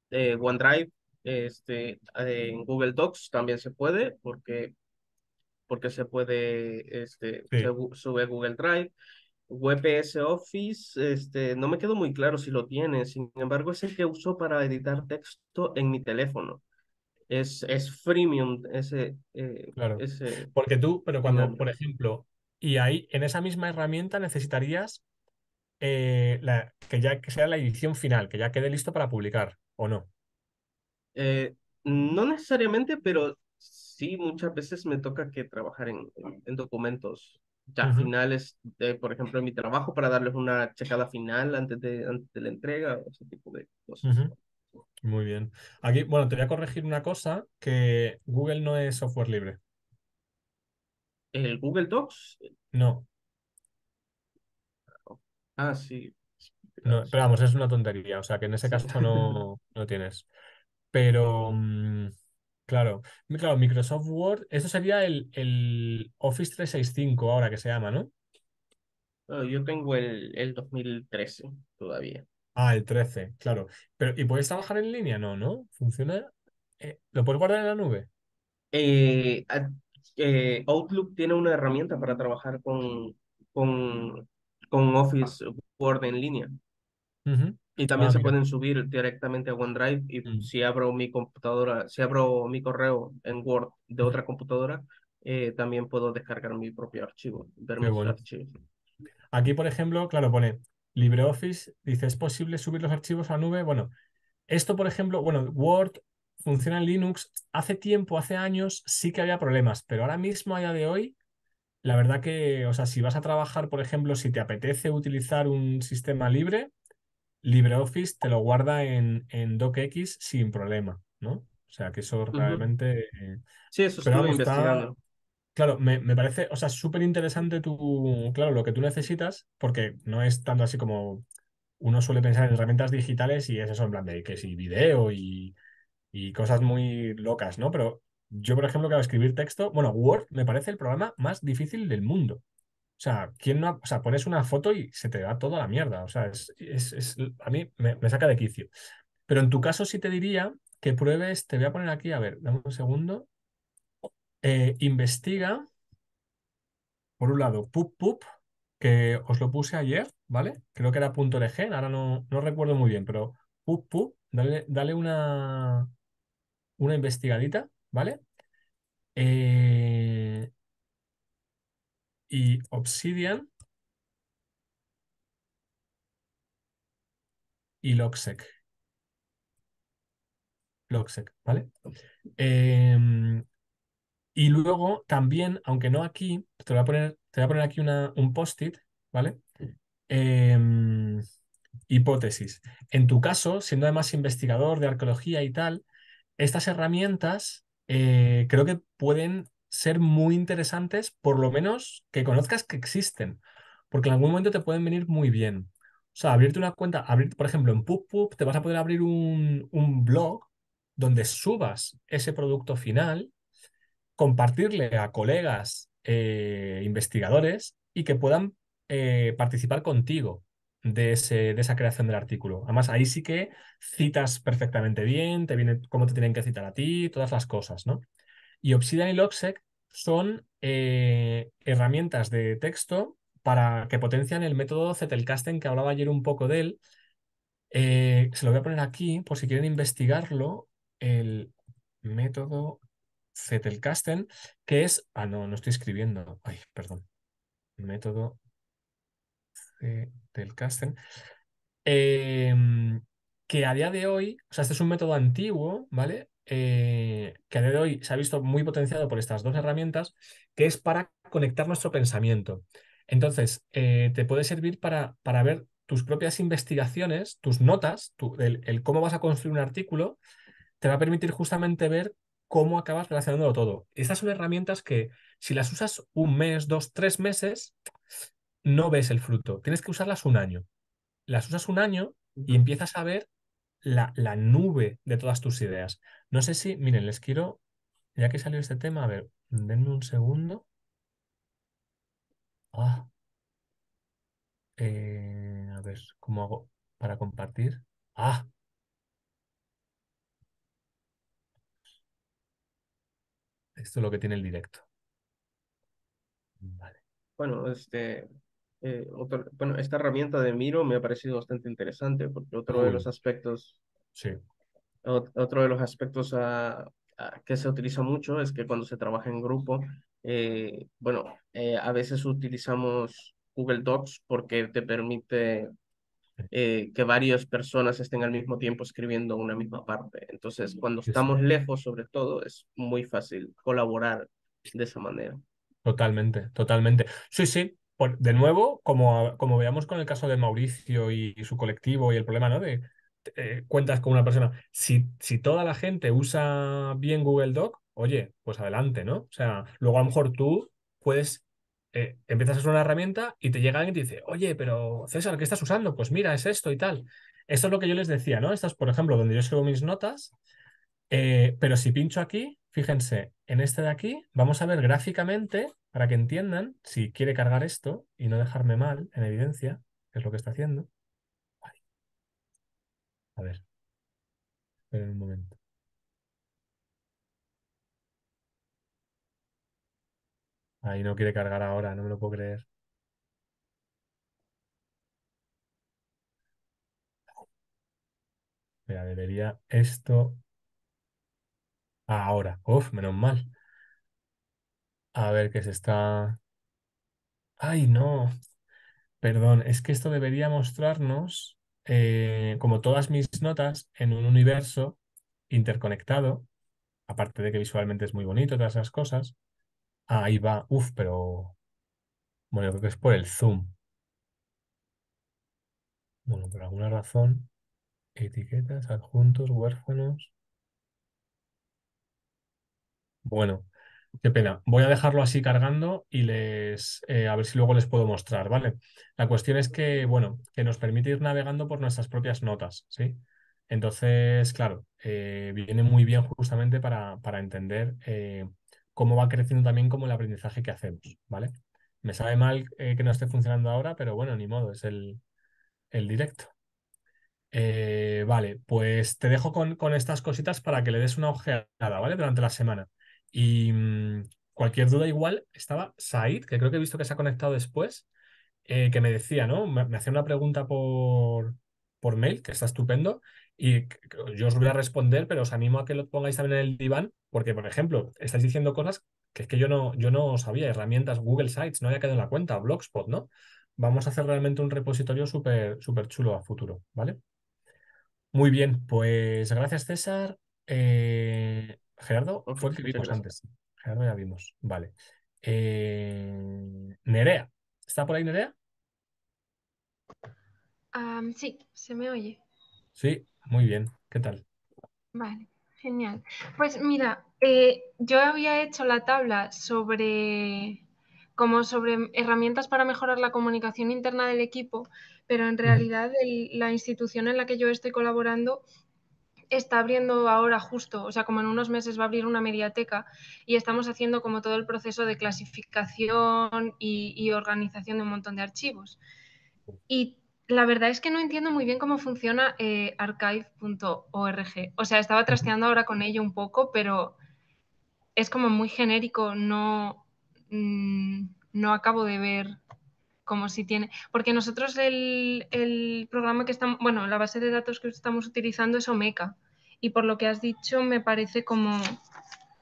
de OneDrive, este, en Google Docs también se puede, porque porque se puede, este, sube Google Drive. WPS Office, este, no me quedo muy claro si lo tiene, sin embargo es el que uso para editar texto en mi teléfono. Es, es freemium ese, eh, claro. Porque tú, pero cuando, por ejemplo, y ahí en esa misma herramienta necesitarías eh, la, que ya que sea la edición final, que ya quede listo para publicar, ¿o no? Eh, no necesariamente, pero sí, muchas veces me toca que trabajar en, documentos ya finales, eh, por ejemplo, en mi trabajo para darles una checada final antes de, la entrega, o ese tipo de cosas. Muy bien. Aquí, bueno, te voy a corregir una cosa, que Google no es software libre. ¿El Google Docs? No. Ah, sí. No, pero vamos, es una tontería, o sea que en ese caso no, no tienes. Pero... Mm, Claro, claro, Microsoft Word, eso sería el, el Office 365 ahora que se llama, ¿no? yo tengo el, 2013 todavía. Ah, el 13, claro. Pero, ¿y puedes trabajar en línea? No, ¿no? ¿Funciona? Eh, ¿lo puedes guardar en la nube? Eh, eh, Outlook tiene una herramienta para trabajar con, con, con Office Word en línea. Y también ah, se pueden subir directamente a OneDrive y mm. si abro mi computadora, si abro mi correo en Word de otra computadora, eh, también puedo descargar mi propio archivo, ver mis archivos. Aquí, por ejemplo, claro, pone LibreOffice, dice, ¿es posible subir los archivos a la nube? Bueno, esto, por ejemplo, bueno, Word funciona en Linux. Hace tiempo, hace años, sí que había problemas, pero ahora mismo, a día de hoy, la verdad que, o sea, si vas a trabajar, por ejemplo, si te apetece utilizar un sistema libre, LibreOffice te lo guarda en, en DocX sin problema, ¿no? O sea, que eso realmente... Eh, sí, eso investigando. Claro, me, parece, o sea, súper interesante claro, lo que tú necesitas, porque no es tanto así como uno suele pensar en herramientas digitales y es eso en plan de que si video y, cosas muy locas, ¿no? Pero yo, por ejemplo, que escribir texto, bueno, Word me parece el programa más difícil del mundo. O sea, ¿quién no o sea, pones una foto y se te da toda la mierda. O sea, es, a mí me, saca de quicio. Pero en tu caso sí te diría que pruebes, te voy a poner aquí, a ver, dame un segundo. Eh, investiga, por un lado, pup pup, que os lo puse ayer, ¿vale? Creo que era punto ahora no, no recuerdo muy bien, pero pup pup, dale, dale una, una investigadita, ¿vale? Eh, y Obsidian y Logsec. Logsec, ¿vale? Em, y luego también, aunque no aquí, te voy a poner, te voy a poner aquí una, un post-it, ¿vale? Em, hipótesis. En tu caso, siendo además investigador de arqueología y tal, estas herramientas eh, creo que pueden ser muy interesantes, por lo menos que conozcas que existen, porque en algún momento te pueden venir muy bien. O sea, abrirte una cuenta, abrir, por ejemplo, en PubPub te vas a poder abrir un, blog donde subas ese producto final, compartirle a colegas eh, investigadores y que puedan eh, participar contigo de, ese, de esa creación del artículo. Además, ahí sí que citas perfectamente bien, te viene cómo te tienen que citar a ti, todas las cosas, ¿no? Y Obsidian y Logsec son eh, herramientas de texto para que potencian el método Zettelkasten que hablaba ayer un poco de él. Eh, se lo voy a poner aquí por si quieren investigarlo, el método Zettelkasten, que es... Ah, no, no estoy escribiendo. Ay, perdón. Método Zettelkasten. Em, que a día de hoy, o sea, este es un método antiguo, ¿vale? Eh, que a día de hoy se ha visto muy potenciado por estas dos herramientas, que es para conectar nuestro pensamiento. Entonces, eh, te puede servir para, para, ver tus propias investigaciones, tus notas, el, cómo vas a construir un artículo, te va a permitir justamente ver cómo acabas relacionándolo todo. Estas son herramientas que si las usas un mes, dos, tres meses, no ves el fruto. Tienes que usarlas un año. Las usas un año y empiezas a ver la nube de todas tus ideas. No sé si, miren, les quiero, ya que salió este tema, a ver, denme un segundo. Ah. Eh, a ver, ¿cómo hago para compartir? Ah. Esto es lo que tiene el directo. Vale. Bueno, este, eh, bueno, esta herramienta de Miro me ha parecido bastante interesante porque otro de los aspectos sí. Otro de los aspectos que se utiliza mucho es que cuando se trabaja en grupo, eh, bueno, eh, a veces utilizamos Google Docs porque te permite eh, que varias personas estén al mismo tiempo escribiendo una misma parte. Entonces, cuando estamos lejos, sobre todo, es muy fácil colaborar de esa manera. Totalmente, totalmente. Sí, sí. de nuevo, como, como veamos con el caso de Mauricio y, y su colectivo y el problema ¿no? de, eh, cuentas con una persona. Si, toda la gente usa bien Google Doc, oye, pues adelante, ¿no? O sea, luego a lo mejor tú puedes eh, empiezas a usar una herramienta y te llega alguien y te dice, oye, pero César, ¿qué estás usando? Pues mira, es esto y tal. Esto es lo que yo les decía, ¿no? Estas, por ejemplo, donde yo escribo mis notas, eh, pero si pincho aquí, fíjense, en este de aquí, vamos a ver gráficamente, para que entiendan, si quiere cargar esto y no dejarme mal en evidencia, que es lo que está haciendo, a ver, esperen un momento. Ahí no quiere cargar ahora, no me lo puedo creer. Mira, debería esto... Ahora. Uf, menos mal. A ver que se está... ¡Ay, no! Perdón, es que esto debería mostrarnos eh, como todas mis notas, en un universo interconectado, aparte de que visualmente es muy bonito, todas esas cosas. Ahí va, uff, pero bueno, creo que es por el zoom. Bueno, por alguna razón, etiquetas, adjuntos, huérfanos. Bueno, Qué pena. Voy a dejarlo así cargando y les eh, a ver si luego les puedo mostrar, ¿vale? La cuestión es que, bueno, que nos permite ir navegando por nuestras propias notas, ¿sí? Entonces, claro, eh, viene muy bien justamente para, para entender eh, cómo va creciendo también como el aprendizaje que hacemos, ¿vale? Me sabe mal que no esté funcionando ahora, pero bueno, ni modo, es el, el directo. vale, pues te dejo con, con estas cositas para que le des una ojeada, ¿vale? Durante la semana. Y mm, cualquier duda igual, estaba Said, que creo que he visto que se ha conectado después, eh, que me decía, ¿no? Me, hacía una pregunta por, por mail, que está estupendo, y yo os voy a responder, pero os animo a que lo pongáis también en el diván, porque, por ejemplo, estáis diciendo cosas que es que yo no, yo no sabía, herramientas, Google Sites, no había quedado en la cuenta, Blogspot, ¿no? Vamos a hacer realmente un repositorio súper súper chulo a futuro, ¿vale? Muy bien, pues gracias César. Eh, Gerardo fue el que vimos antes. Gerardo ya vimos. Vale. Eh, Nerea. ¿Está por ahí Nerea? sí, se me oye. Sí, muy bien. ¿Qué tal? Vale, genial. Pues mira, eh, yo había hecho la tabla sobre como sobre herramientas para mejorar la comunicación interna del equipo, pero en realidad la institución en la que yo estoy colaborando está abriendo ahora justo, o sea, como en unos meses va a abrir una mediateca y estamos haciendo como todo el proceso de clasificación y, organización de un montón de archivos. Y la verdad es que no entiendo muy bien cómo funciona eh, archive.org. O sea, estaba trasteando ahora con ello un poco, pero es como muy genérico, no, mm, no acabo de ver como si tiene. Porque nosotros el, programa que estamos, bueno, la base de datos que estamos utilizando es Omeka y por lo que has dicho me parece como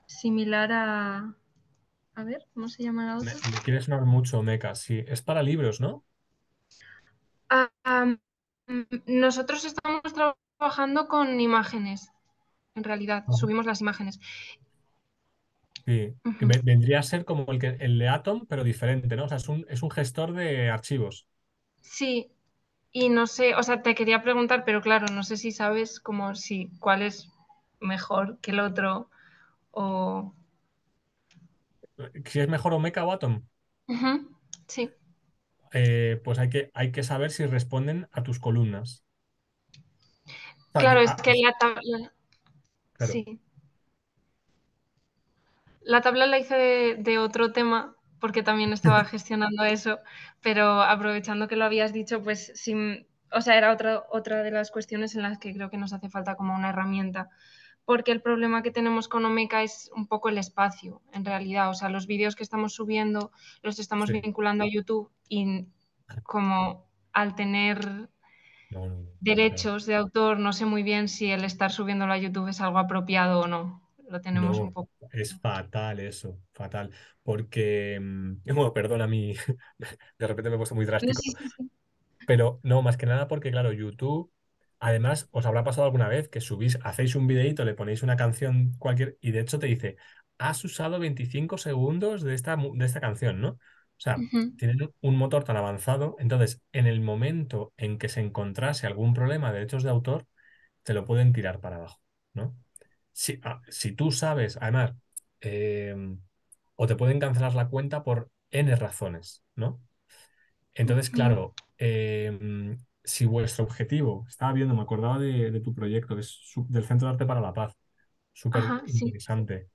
similar a... A ver, ¿cómo se llama la otra? Me, quiere sonar mucho, Meca, sí. Es para libros, ¿no? Ah, mm, nosotros estamos trabajando con imágenes, en realidad, subimos las imágenes. Sí, vendría a ser como el, que, el de Atom, pero diferente, ¿no? O sea, es un, es un gestor de archivos. Sí, y no sé, o sea, te quería preguntar, pero claro, no sé si sabes como si cuál es mejor que el otro Si es mejor Omeka o Atom. Sí. Eh, pues hay que, hay que saber si responden a tus columnas. Claro, es que la tabla... Sí. La tabla la hice de, de otro tema porque también estaba gestionando eso, pero aprovechando que lo habías dicho, pues sin, o sea, era otra, otra de las cuestiones en las que creo que nos hace falta como una herramienta, porque el problema que tenemos con Omeka es un poco el espacio, en realidad, o sea, los vídeos que estamos subiendo los estamos vinculando a YouTube y como al tener derechos de autor, no sé muy bien si el estar subiéndolo a YouTube es algo apropiado o no tenemos un poco. Es fatal eso, fatal. Porque, mm, bueno, a mí, de repente me he puesto muy drástico. Pero no, más que nada porque, claro, YouTube, además, os habrá pasado alguna vez que subís, hacéis un videito, le ponéis una canción cualquier y de hecho te dice, has usado 25 segundos de esta, de esta canción, ¿no? O sea, tienen un motor tan avanzado, entonces en el momento en que se encontrase algún problema de derechos de autor, te lo pueden tirar para abajo, ¿no? Ah, si, tú sabes, además, eh, o te pueden cancelar la cuenta por N razones, ¿no? Entonces, claro, em, si vuestro objetivo, estaba viendo, me acordaba de, tu proyecto, del Centro de Arte para la Paz, súper interesante.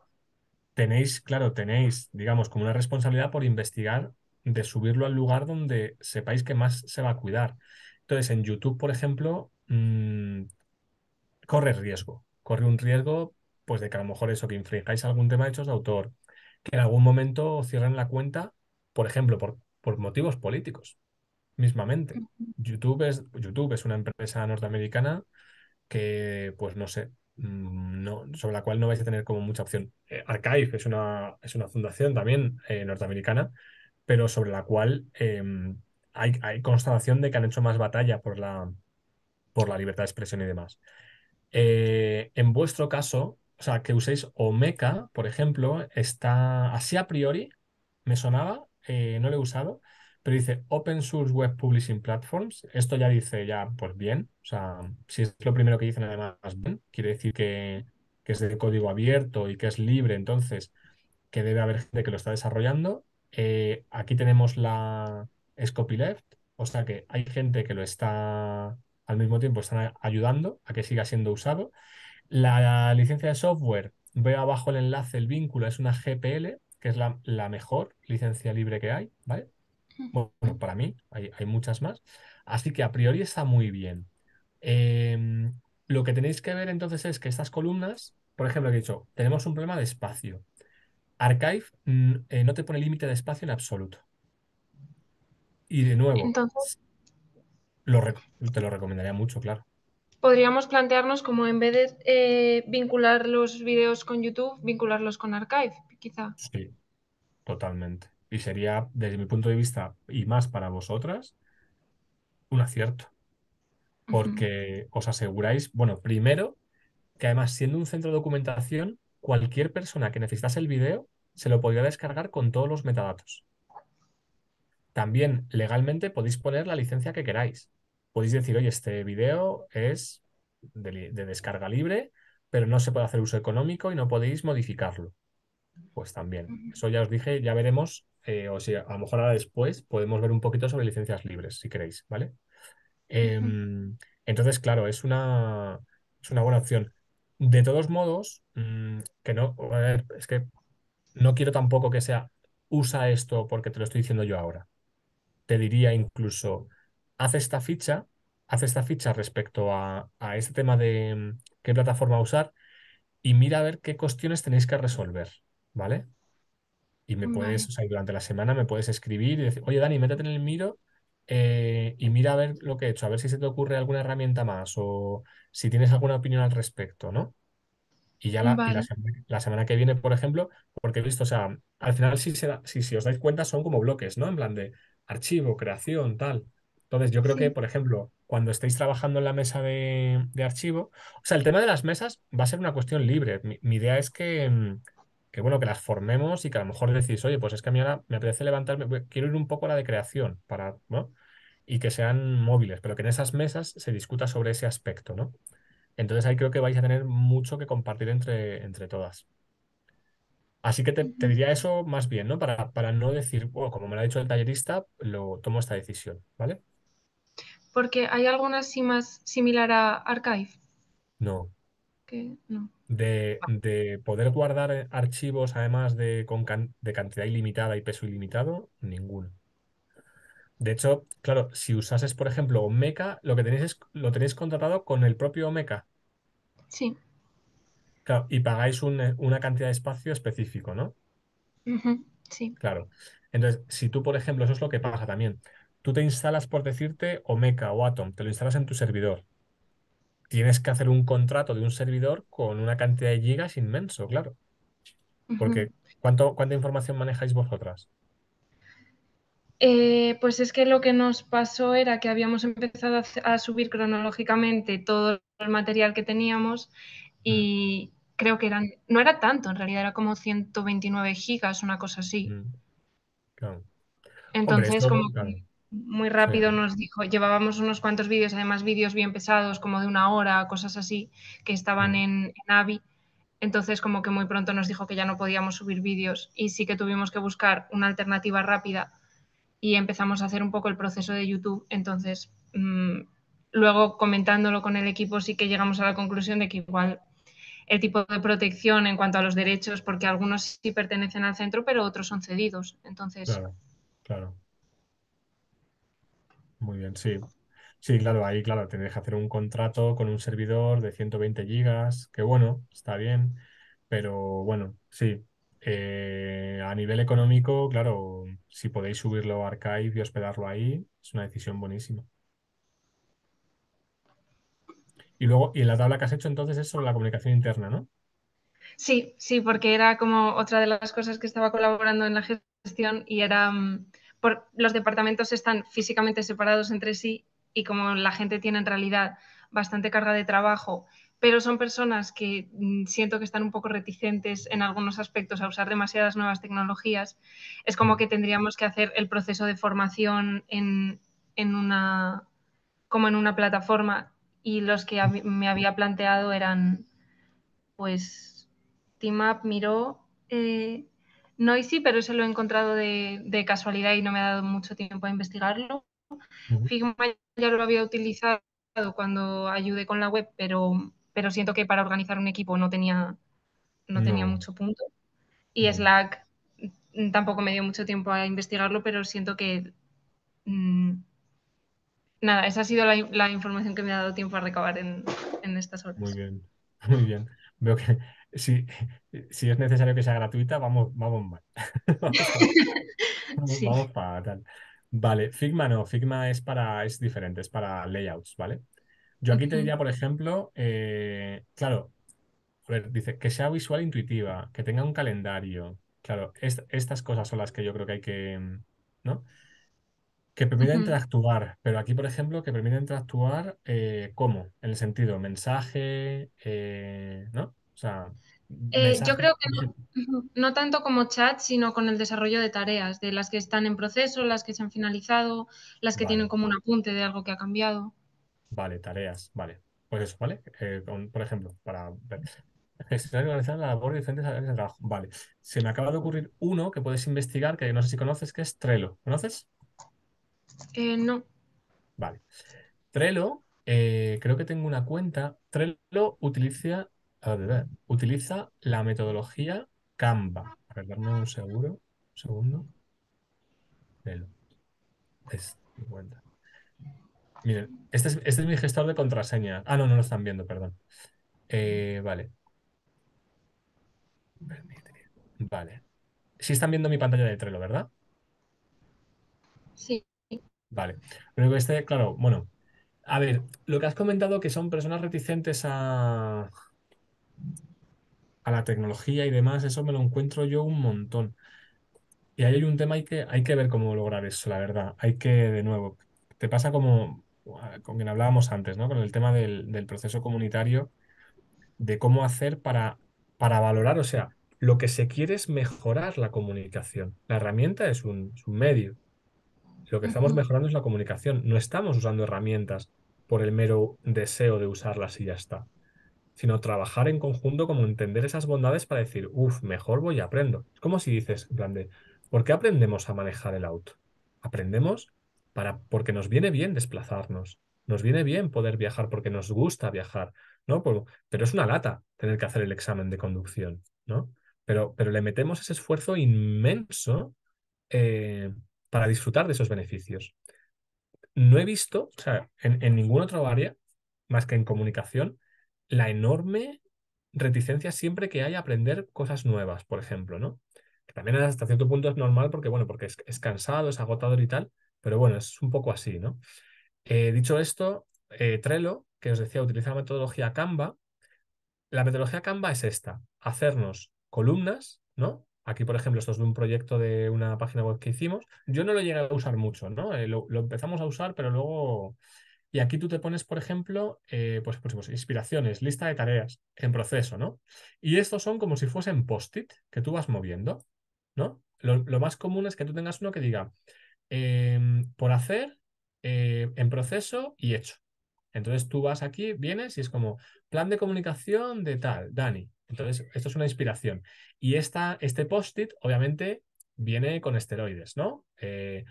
Tenéis, claro, tenéis, digamos, como una responsabilidad por investigar de subirlo al lugar donde sepáis que más se va a cuidar. Entonces, en YouTube, por ejemplo, corres mm, corre riesgo, corre un riesgo pues de que a lo mejor eso, que infringáis algún tema de hechos de autor, que en algún momento cierren la cuenta, por ejemplo, por, motivos políticos, mismamente. YouTube es, YouTube es una empresa norteamericana que, pues no sé, mm, no, sobre la cual no vais a tener como mucha opción. Eh, Archive es una, es una fundación también eh, norteamericana, pero sobre la cual em, hay, hay constatación de que han hecho más batalla por la, por la libertad de expresión y demás. Eh, en vuestro caso, o sea, que uséis Omeka, por ejemplo, está así a priori, me sonaba, eh, no lo he usado, pero dice Open Source Web Publishing Platforms. Esto ya dice, ya, pues bien, o sea, si es lo primero que dicen además, bien, quiere decir que, es de código abierto y que es libre, entonces, que debe haber gente que lo está desarrollando. Eh, aquí tenemos la Scopyleft, o sea que hay gente que lo está al mismo tiempo están ayudando a que siga siendo usado. La licencia de software, veo abajo el enlace, el vínculo, es una GPL, que es la, mejor licencia libre que hay, ¿vale? Bueno, para mí hay, muchas más. Así que a priori está muy bien. Em, lo que tenéis que ver entonces es que estas columnas, por ejemplo, que he dicho, tenemos un problema de espacio. Archive mm, eh, no te pone límite de espacio en absoluto. Y de nuevo, te lo recomendaría mucho, claro. Podríamos plantearnos como en vez de eh, vincular los vídeos con YouTube, vincularlos con Archive, quizá. Sí, totalmente. Y sería, desde mi punto de vista, y más para vosotras, un acierto. Porque os aseguráis, bueno, primero, que además siendo un centro de documentación, cualquier persona que necesitase el video se lo podría descargar con todos los metadatos. También legalmente podéis poner la licencia que queráis podéis decir, oye, este video es de, descarga libre, pero no se puede hacer uso económico y no podéis modificarlo. Pues también. Eso ya os dije, ya veremos, eh, o si a lo mejor ahora después podemos ver un poquito sobre licencias libres, si queréis, ¿vale? Em, entonces, claro, es una, es una buena opción. De todos modos, mm, que no, a ver, es que no quiero tampoco que sea usa esto porque te lo estoy diciendo yo ahora. Te diría incluso, haz esta ficha, esta ficha respecto a, este tema de mm, qué plataforma usar y mira a ver qué cuestiones tenéis que resolver, ¿vale? Y me puedes, o sea, durante la semana me puedes escribir y decir, oye Dani, métete en el miro eh, y mira a ver lo que he hecho, a ver si se te ocurre alguna herramienta más o si tienes alguna opinión al respecto, ¿no? Y ya la, semana, que viene, por ejemplo, porque he visto, o sea, al final si, si os dais cuenta son como bloques, ¿no? En plan de archivo, creación, tal. Entonces, yo creo que, por ejemplo, cuando estéis trabajando en la mesa de, archivo, o sea, el tema de las mesas va a ser una cuestión libre. Mi, idea es mm, que, bueno, que las formemos y que a lo mejor decís, oye, pues es que a mí me apetece levantarme, quiero ir un poco a la de creación para, Y que sean móviles, pero que en esas mesas se discuta sobre ese aspecto, ¿no? Entonces ahí creo que vais a tener mucho que compartir entre, entre todas. Así que te, diría eso más bien, ¿no? Para, no decir, bueno, como me lo ha dicho el tallerista, lo tomo esta decisión, ¿vale? Porque hay algunas más similar a Archive. No. ¿Qué? no. Ah. De, poder guardar archivos, además de, con de cantidad ilimitada y peso ilimitado, ninguno. De hecho, claro, si usases, por ejemplo, Omeka, lo que tenéis es, lo tenéis contratado con el propio Omeka. Sí. y pagáis una cantidad de espacio específico, ¿no? sí. Claro. Entonces, si tú, por ejemplo, eso es lo que pasa también. Tú te instalas, por decirte, Omeka o Atom, te lo instalas en tu servidor. Tienes que hacer un contrato de un servidor con una cantidad de gigas inmenso, claro. Porque, ¿cuánto, ¿cuánta información manejáis vosotras? Eh, pues es que lo que nos pasó era que habíamos empezado a, subir cronológicamente todo el material que teníamos y mm. creo que eran, no era tanto, en realidad era como 129 gigas, una cosa así. Mm. Entonces, como... que muy rápido nos dijo, llevábamos unos cuantos vídeos, además vídeos bien pesados, como de una hora, cosas así, que estaban mm. en, AVI. Entonces, como que muy pronto nos dijo que ya no podíamos subir vídeos y sí que tuvimos que buscar una alternativa rápida y empezamos a hacer un poco el proceso de YouTube. Entonces, mm, luego comentándolo con el equipo, sí que llegamos a la conclusión de que igual el tipo de protección en cuanto a los derechos, porque algunos sí pertenecen al centro, pero otros son cedidos. Entonces. claro. Muy bien, sí. Sí, claro, ahí, claro, tenéis que hacer un contrato con un servidor de 120 gigas, que bueno, está bien, pero bueno, sí. Eh, a nivel económico, claro, si podéis subirlo a Archive y hospedarlo ahí, es una decisión buenísima. Y luego, y la tabla que has hecho entonces es sobre la comunicación interna, ¿no? Sí, sí, porque era como otra de las cosas que estaba colaborando en la gestión y era... Mm, los departamentos están físicamente separados entre sí y como la gente tiene en realidad bastante carga de trabajo, pero son personas que mm, siento que están un poco reticentes en algunos aspectos a usar demasiadas nuevas tecnologías, es como que tendríamos que hacer el proceso de formación en, una como en una plataforma y los que me había planteado eran pues TeamUp, Miro, eh, sí, pero eso lo he encontrado de, casualidad y no me ha dado mucho tiempo a investigarlo. Figma ya lo había utilizado cuando ayudé con la web, pero, pero siento que para organizar un equipo no tenía, no, tenía mucho punto. Y Slack mm, tampoco me dio mucho tiempo a investigarlo, pero siento que... Mm, nada, esa ha sido la, la, información que me ha dado tiempo a recabar en, en estas horas. Muy bien, muy bien. Veo que si, si es necesario que sea gratuita, vamos, vamos mal. vamos, Vale, Figma no, Figma es para, es diferente, es para layouts, ¿vale? Yo aquí te diría, por ejemplo, eh, claro, claro, ver, dice que sea visual intuitiva, que tenga un calendario. Claro, estas cosas son las que yo creo que hay que, ¿no? Que permita interactuar, pero aquí, por ejemplo, que permita interactuar eh, cómo, en el sentido mensaje, eh, ¿no? Eh, yo creo que no, tanto como chat, sino con el desarrollo de tareas, de las que están en proceso, las que se han finalizado, las que tienen como un apunte de algo que ha cambiado. Vale, tareas, vale. Pues eso, ¿vale? Eh, por ejemplo, para ver. Gestionar la labor de diferentes áreas de trabajo. Vale. Se me acaba de ocurrir uno que puedes investigar, que no sé si conoces, que es Trello. ¿Conoces? Eh, no. Vale. Trello, creo que tengo una cuenta. Trello utiliza utiliza la metodología Canva. A un seguro, un segundo. Miren, este, este es, mi gestor de contraseña. Ah, no, no lo están viendo, perdón. Eh, vale. Vale. Sí están viendo mi pantalla de Trello, ¿verdad? Sí. Vale. Pero este, claro, bueno. A ver, lo que has comentado que son personas reticentes a, a la tecnología y demás, eso me lo encuentro yo un montón. Y ahí hay un tema hay que ver cómo lograr eso, la verdad. Hay que, de nuevo, te pasa como ah, con quien hablábamos antes, ¿no? Con el tema del, proceso comunitario, de cómo hacer para, para valorar, o sea, lo que se quiere es mejorar la comunicación. La herramienta es un, es un medio. Lo que estamos mejorando es la comunicación. No estamos usando herramientas por el mero deseo de usarlas y ya está sino trabajar en conjunto, como entender esas bondades para decir, uff, mejor voy y aprendo. Es como si dices, grande porque ¿por qué aprendemos a manejar el auto? Aprendemos para, porque nos viene bien desplazarnos, nos viene bien poder viajar porque nos gusta viajar, ¿no? pero es una lata tener que hacer el examen de conducción, ¿no? Pero, pero le metemos ese esfuerzo inmenso eh, para disfrutar de esos beneficios. No he visto, o sea, en, en ningún otro área, más que en comunicación, la enorme reticencia siempre que hay a aprender cosas nuevas, por ejemplo, ¿no? Que también hasta cierto punto es normal porque, bueno, porque es, cansado, es agotador y tal, pero bueno, es un poco así, ¿no? Eh, dicho esto, eh, Trello, que os decía, utiliza la metodología Canva. La metodología Canva es esta, hacernos columnas, ¿no? Aquí, por ejemplo, esto es de un proyecto de una página web que hicimos. Yo no lo llegué a usar mucho, ¿no? Eh, lo, empezamos a usar, pero luego y aquí tú te pones, por ejemplo, eh, pues, inspiraciones, lista de tareas en proceso, ¿no? Y estos son como si fuesen post-it que tú vas moviendo, ¿no? Lo, más común es que tú tengas uno que diga em, por hacer, eh, en proceso y hecho. Entonces tú vas aquí, vienes y es como plan de comunicación de tal, Dani. Entonces, esto es una inspiración. Y esta, este post-it, obviamente, viene con esteroides, ¿no? Eh,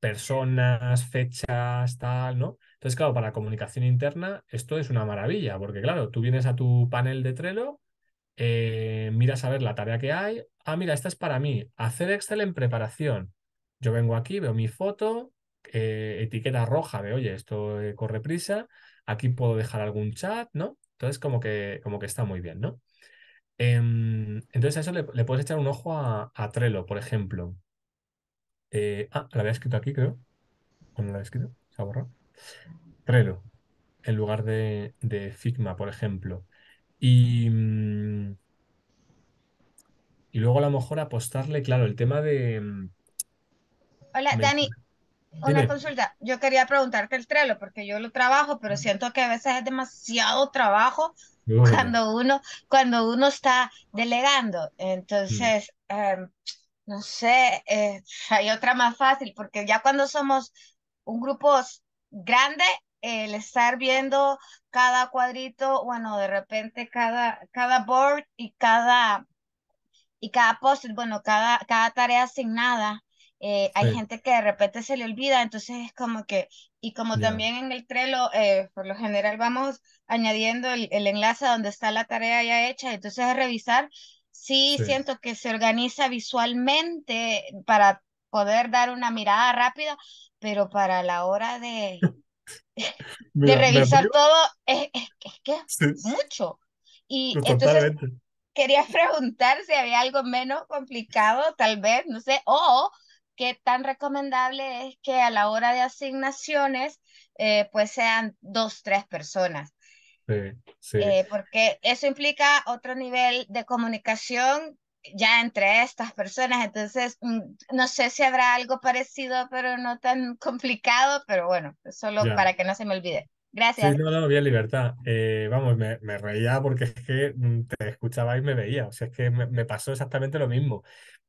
personas, fechas, tal, ¿no? Entonces, claro, para comunicación interna esto es una maravilla, porque claro, tú vienes a tu panel de Trello, eh, miras a ver la tarea que hay, ah, mira, esta es para mí, hacer Excel en preparación. Yo vengo aquí, veo mi foto, eh, etiqueta roja de, oye, esto eh, corre prisa, aquí puedo dejar algún chat, ¿no? Entonces, como que, como que está muy bien, ¿no? Em, entonces, a eso le, puedes echar un ojo a Trello, por ejemplo. Eh, ah, la había escrito aquí, creo. O no la había escrito, se ha borrado. Trello, en lugar de, Figma, por ejemplo. Y, mm, y luego a lo mejor apostarle, claro, el tema de... Mm, Hola, Dani. Una consulta, yo quería preguntarte el Trello, porque yo lo trabajo, pero siento que a veces es demasiado trabajo cuando uno, cuando uno está delegando. Entonces, em, no sé, eh, hay otra más fácil, porque ya cuando somos un grupo grande, el estar viendo cada cuadrito, bueno, de repente cada, cada board y cada, y cada post, bueno, cada, cada tarea asignada, eh, hay gente que de repente se le olvida, entonces es como que, y como también en el Trello, eh, por lo general vamos añadiendo el, el, enlace donde está la tarea ya hecha, entonces es revisar sí, siento que se organiza visualmente para poder dar una mirada rápida, pero para la hora de, de revisar todo es, que es mucho. Y entonces quería preguntar si había algo menos complicado, tal vez, no sé, o qué tan recomendable es que a la hora de asignaciones eh, pues sean dos, tres personas Sí, eh, porque eso implica otro nivel de comunicación ya entre estas personas. Entonces, mm, no sé si habrá algo parecido, pero no tan complicado, pero bueno, solo para que no se me olvide. Gracias. Sí, no, no, bien, libertad. Eh, vamos, me, reía porque es que mm, te escuchaba y me veía. O sea, es que me, pasó exactamente lo mismo.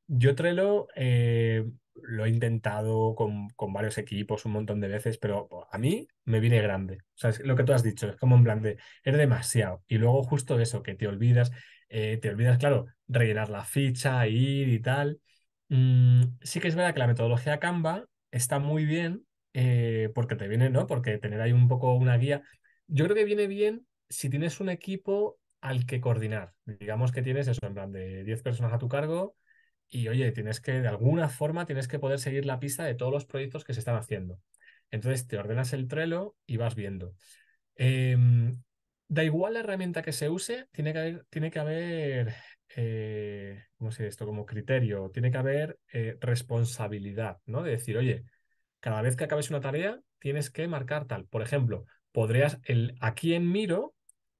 Yo Trello eh, lo he intentado con, varios equipos un montón de veces, pero a mí me viene grande. O sea, es lo que tú has dicho, es como en plan de, es demasiado. Y luego justo eso, que te olvidas, eh, te olvidas, claro, rellenar la ficha, ir y tal. Mm, sí que es verdad que la metodología Canva está muy bien eh, porque te viene, ¿no? Porque tener ahí un poco una guía. Yo creo que viene bien si tienes un equipo al que coordinar. Digamos que tienes eso, en plan de 10 personas a tu cargo y oye, tienes que, de alguna forma, tienes que poder seguir la pista de todos los proyectos que se están haciendo. Entonces te ordenas el Trello y vas viendo. Em, da igual la herramienta que se use, tiene que haber, tiene que haber eh, ¿cómo se esto? Como criterio, tiene que haber eh, responsabilidad, ¿no? De decir, oye, cada vez que acabes una tarea, tienes que marcar tal. Por ejemplo, podrías, el, aquí en Miro,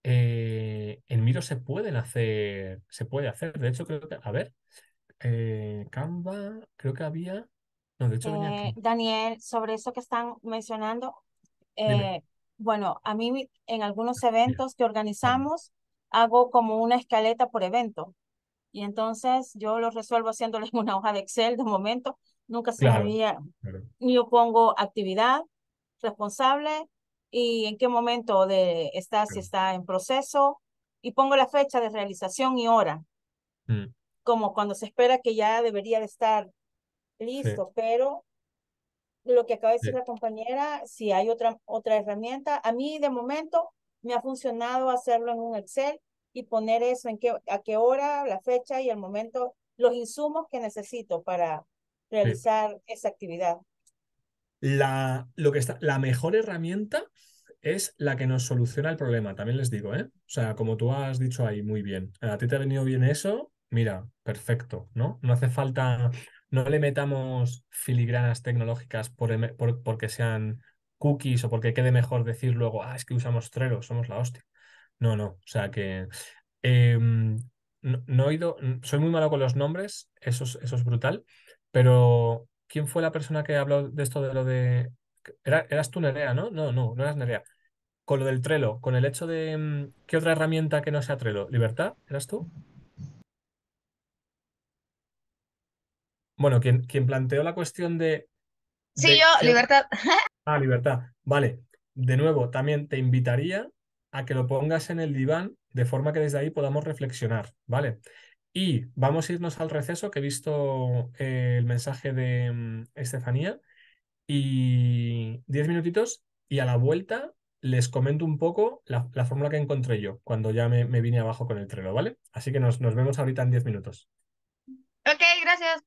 eh, en Miro se pueden hacer, se puede hacer. De hecho, creo que, a ver, eh, Canva, creo que había, no, de hecho eh, Daniel, sobre eso que están mencionando, bueno, a mí en algunos eventos que organizamos, hago como una escaleta por evento. Y entonces yo lo resuelvo haciéndoles una hoja de Excel de momento, Nunca se claro, sabía. Yo pongo actividad responsable y en qué momento de está, si está en proceso, y pongo la fecha de realización y hora, mm. como cuando se espera que ya debería de estar listo, pero lo que acaba de decir la compañera, si hay otra, otra herramienta, a mí de momento me ha funcionado hacerlo en un Excel y poner eso en qué, a qué hora, la fecha y el momento, los insumos que necesito para realizar esa actividad. La, lo que está, la mejor herramienta es la que nos soluciona el problema, también les digo, ¿eh? O sea, como tú has dicho ahí muy bien, a ti te ha venido bien eso, mira, perfecto, ¿no? No hace falta, no le metamos filigranas tecnológicas por, em, por, porque sean cookies o porque quede mejor decir luego, ah, es que usamos Trello, somos la hostia. No, no, o sea que em, no, he ido, soy muy malo con los nombres, eso eso es brutal, pero, ¿quién fue la persona que habló de esto de lo de... Era, eras tú Nerea, ¿no? No, no, no eras Nerea. Con lo del Trello, con el hecho de... Mm, ¿Qué otra herramienta que no sea Trello? ¿Libertad? ¿Eras tú? Bueno, quien, planteó la cuestión de... Sí, yo, libertad. Ah, libertad. Vale. De nuevo, también te invitaría a que lo pongas en el diván de forma que desde ahí podamos reflexionar, ¿vale? Y vamos a irnos al receso, que he visto eh, el mensaje de mm, Estefanía, y diez minutitos, y a la vuelta les comento un poco la, fórmula que encontré yo cuando ya me, vine abajo con el trelo, ¿vale? Así que nos, nos vemos ahorita en diez minutos. Ok, gracias.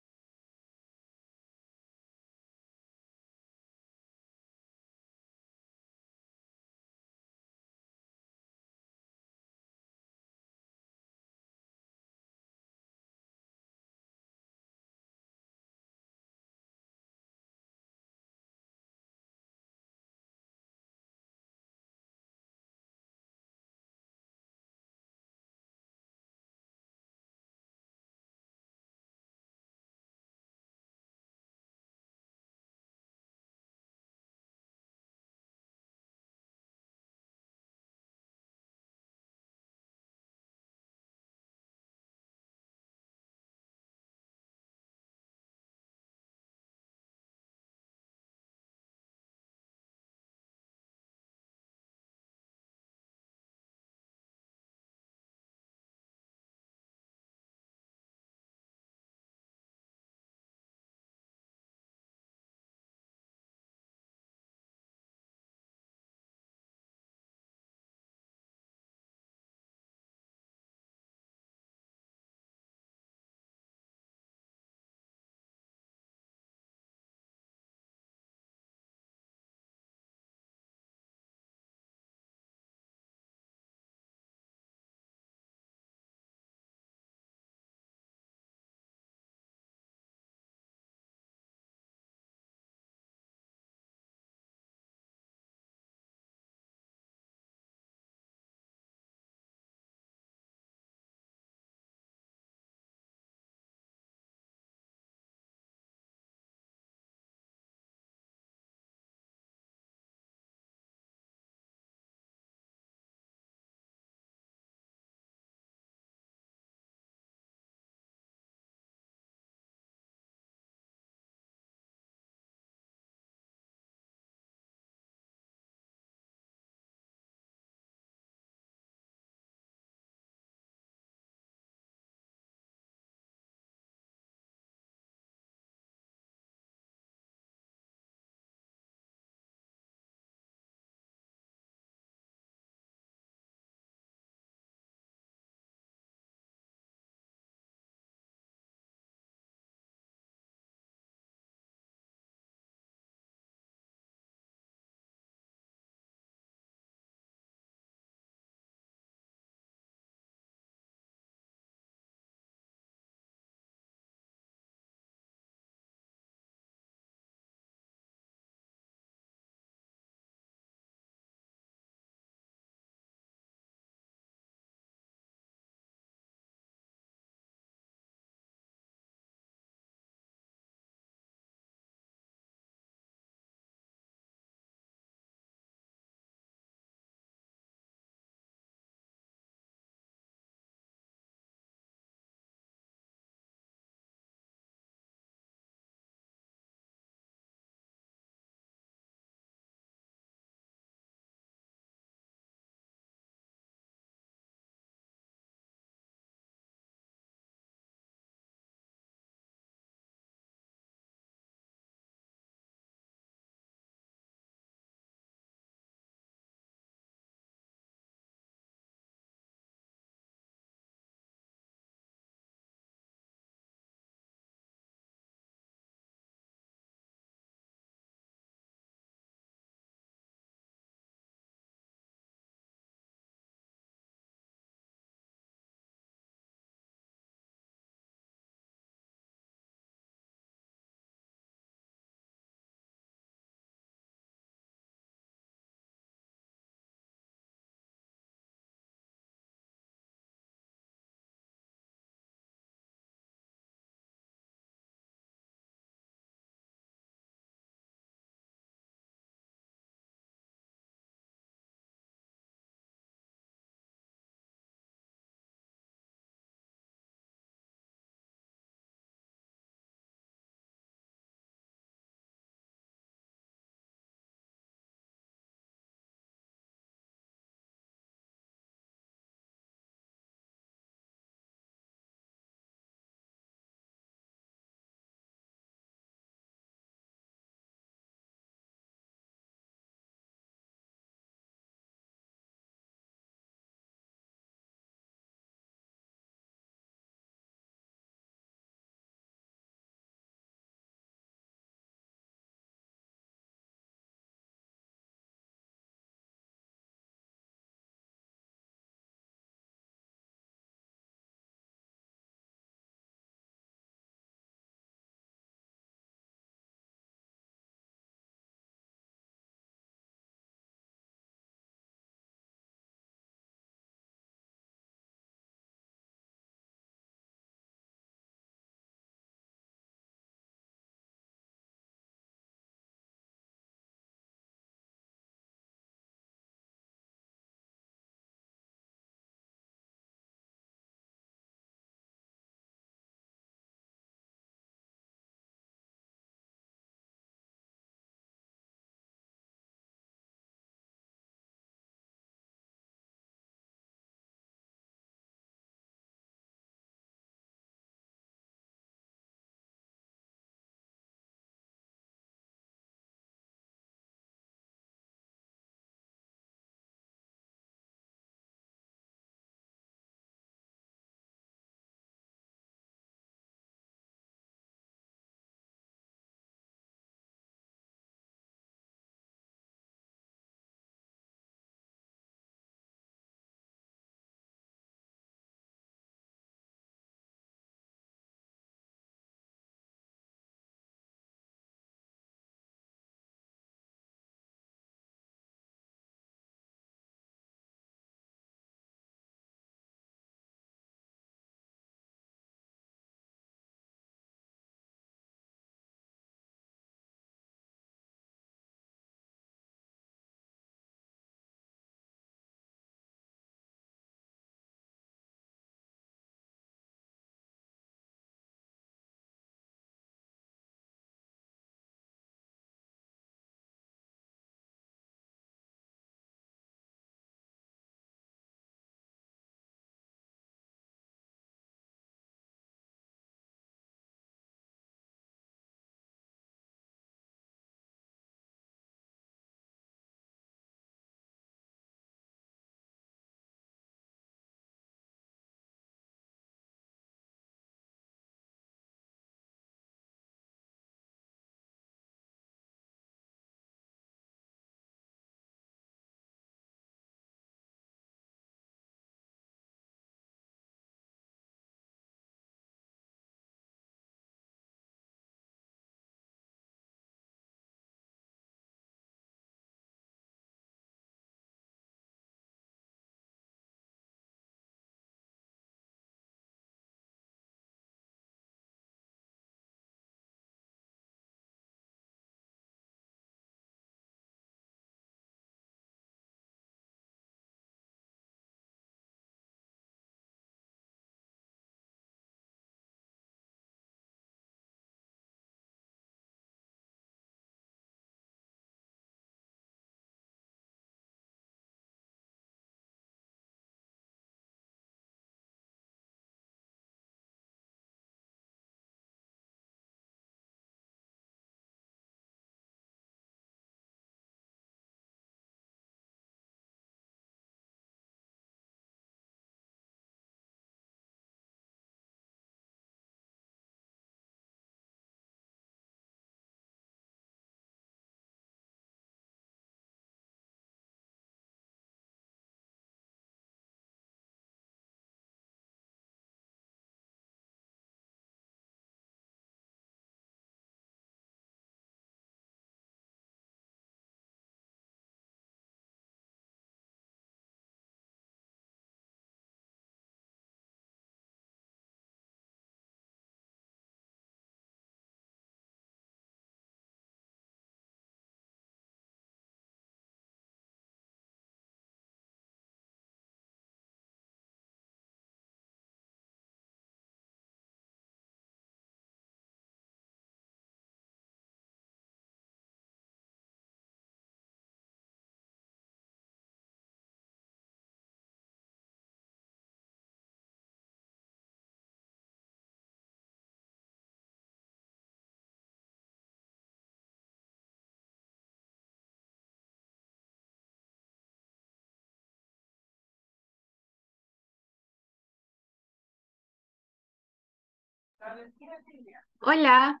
Hola.